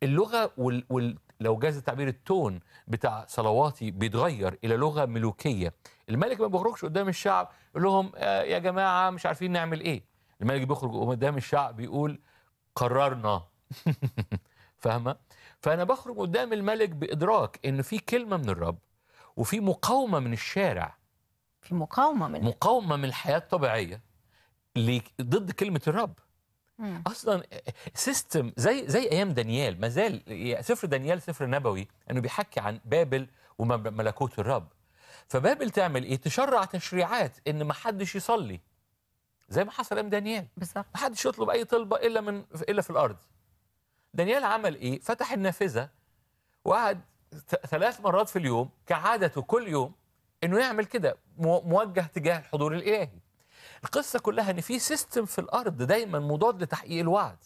اللغه وال... وال... لو جاز التعبير التون بتاع صلواتي بيتغير الى لغه ملوكيه الملك ما بيخرجش قدام الشعب يقول لهم يا جماعه مش عارفين نعمل ايه الملك بيخرج قدام الشعب بيقول قررنا فاهمه فانا بخرج قدام الملك بادراك ان في كلمه من الرب وفي مقاومه من الشارع في مقاومه من مقاومه من الحياه الطبيعيه ضد كلمه الرب مم. اصلا سيستم زي زي ايام دانيال ما زال سفر دانيال سفر نبوي انه بيحكي عن بابل وملكوت الرب فبابل تعمل ايه تشرع تشريعات ان ما حدش يصلي زي ما حصل ايام دانيال بالظبط ما حدش يطلب اي طلبه الا من الا في الارض دانيال عمل ايه فتح النافذه وقعد ثلاث مرات في اليوم كعادته كل يوم انه يعمل كده موجه تجاه الحضور الالهي القصه كلها ان في سيستم في الارض دايما مضاد لتحقيق الوعد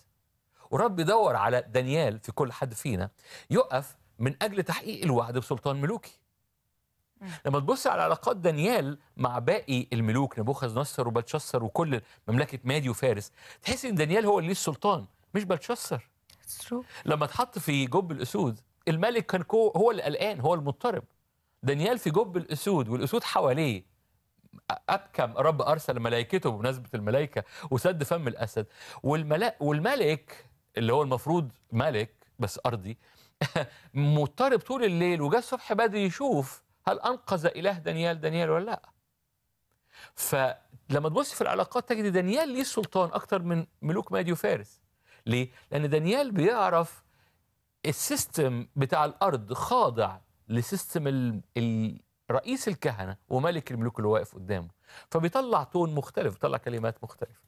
ورب يدور على دانيال في كل حد فينا يقف من اجل تحقيق الوعد بسلطان ملوكي لما تبص على علاقات دانيال مع باقي الملوك نبوخذ نصر وبلشسر وكل مملكه مادي وفارس تحس ان دانيال هو اللي ليه السلطان مش بلشسر لما اتحط في جب الاسود الملك كان هو اللي قلقان هو المضطرب دانيال في جب الاسود والاسود حواليه ابكم رب ارسل ملائكته بمناسبه الملائكه وسد فم الاسد والملا والملك اللي هو المفروض ملك بس ارضي مضطرب طول الليل وجاء الصبح بدري يشوف هل انقذ اله دانيال دانيال ولا لا فلما تبص في العلاقات تجد دانيال ليه سلطان اكتر من ملوك ماديو فارس ليه؟ لأن دانيال بيعرف السيستم بتاع الأرض خاضع لسيستم ال... ال... رئيس الكهنة وملك الملوك اللي واقف قدامه فبيطلع تون مختلف بيطلع كلمات مختلفة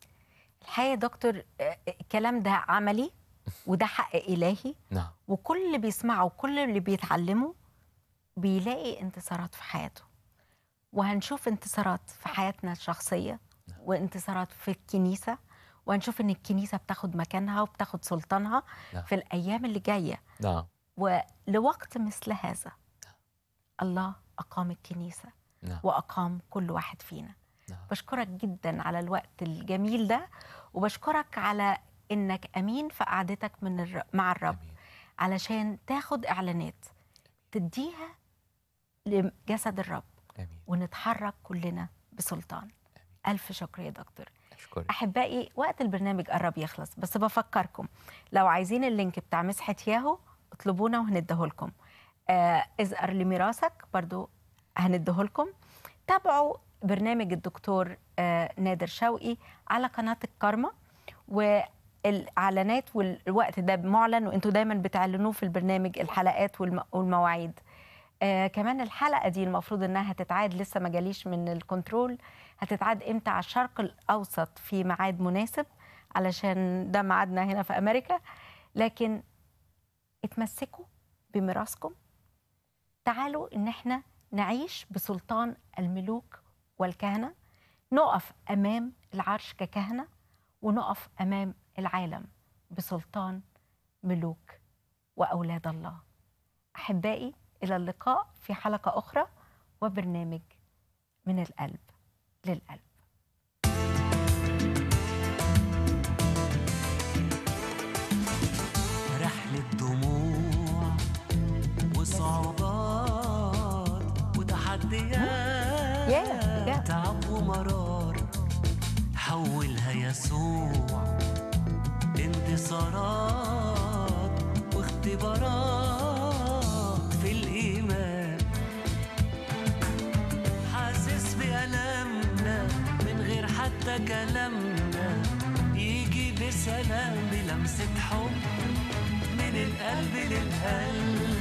الحقيقة يا دكتور آه، الكلام ده عملي وده حق إلهي نعم. وكل اللي بيسمعه وكل اللي بيتعلمه بيلاقي انتصارات في حياته وهنشوف انتصارات في حياتنا الشخصية نعم. وانتصارات في الكنيسة وهنشوف ان الكنيسه بتاخد مكانها وبتاخد سلطانها لا. نعم. في الايام اللي جايه نعم ولوقت مثل هذا نعم. الله اقام الكنيسه نعم. واقام كل واحد فينا نعم. بشكرك جدا على الوقت الجميل ده وبشكرك على انك امين في قعدتك من الر... مع الرب أمين. علشان تاخد اعلانات تديها لجسد الرب أمين. ونتحرك كلنا بسلطان أمين. الف شكر يا دكتور اشكرك احبائي وقت البرنامج قرب يخلص بس بفكركم لو عايزين اللينك بتاع مسحه ياهو اطلبونا وهنديه لكم آه ازقر لميراثك برضو هنديه لكم تابعوا برنامج الدكتور آه نادر شوقي على قناه الكارما و الاعلانات والوقت ده معلن وانتم دايما بتعلنوه في البرنامج الحلقات والمواعيد آه كمان الحلقه دي المفروض انها هتتعاد لسه ما جاليش من الكنترول هتتعاد امتى على الشرق الاوسط في ميعاد مناسب علشان ده ميعادنا هنا في امريكا لكن اتمسكوا بميراثكم تعالوا ان احنا نعيش بسلطان الملوك والكهنه نقف امام العرش ككهنه ونقف امام العالم بسلطان ملوك واولاد الله احبائي الى اللقاء في حلقه اخرى وبرنامج من القلب للقلب رحلة دموع وصعوبات وتحديات تعب ومرار حولها يسوع انتصارات سلام بلمسة حب من القلب للقلب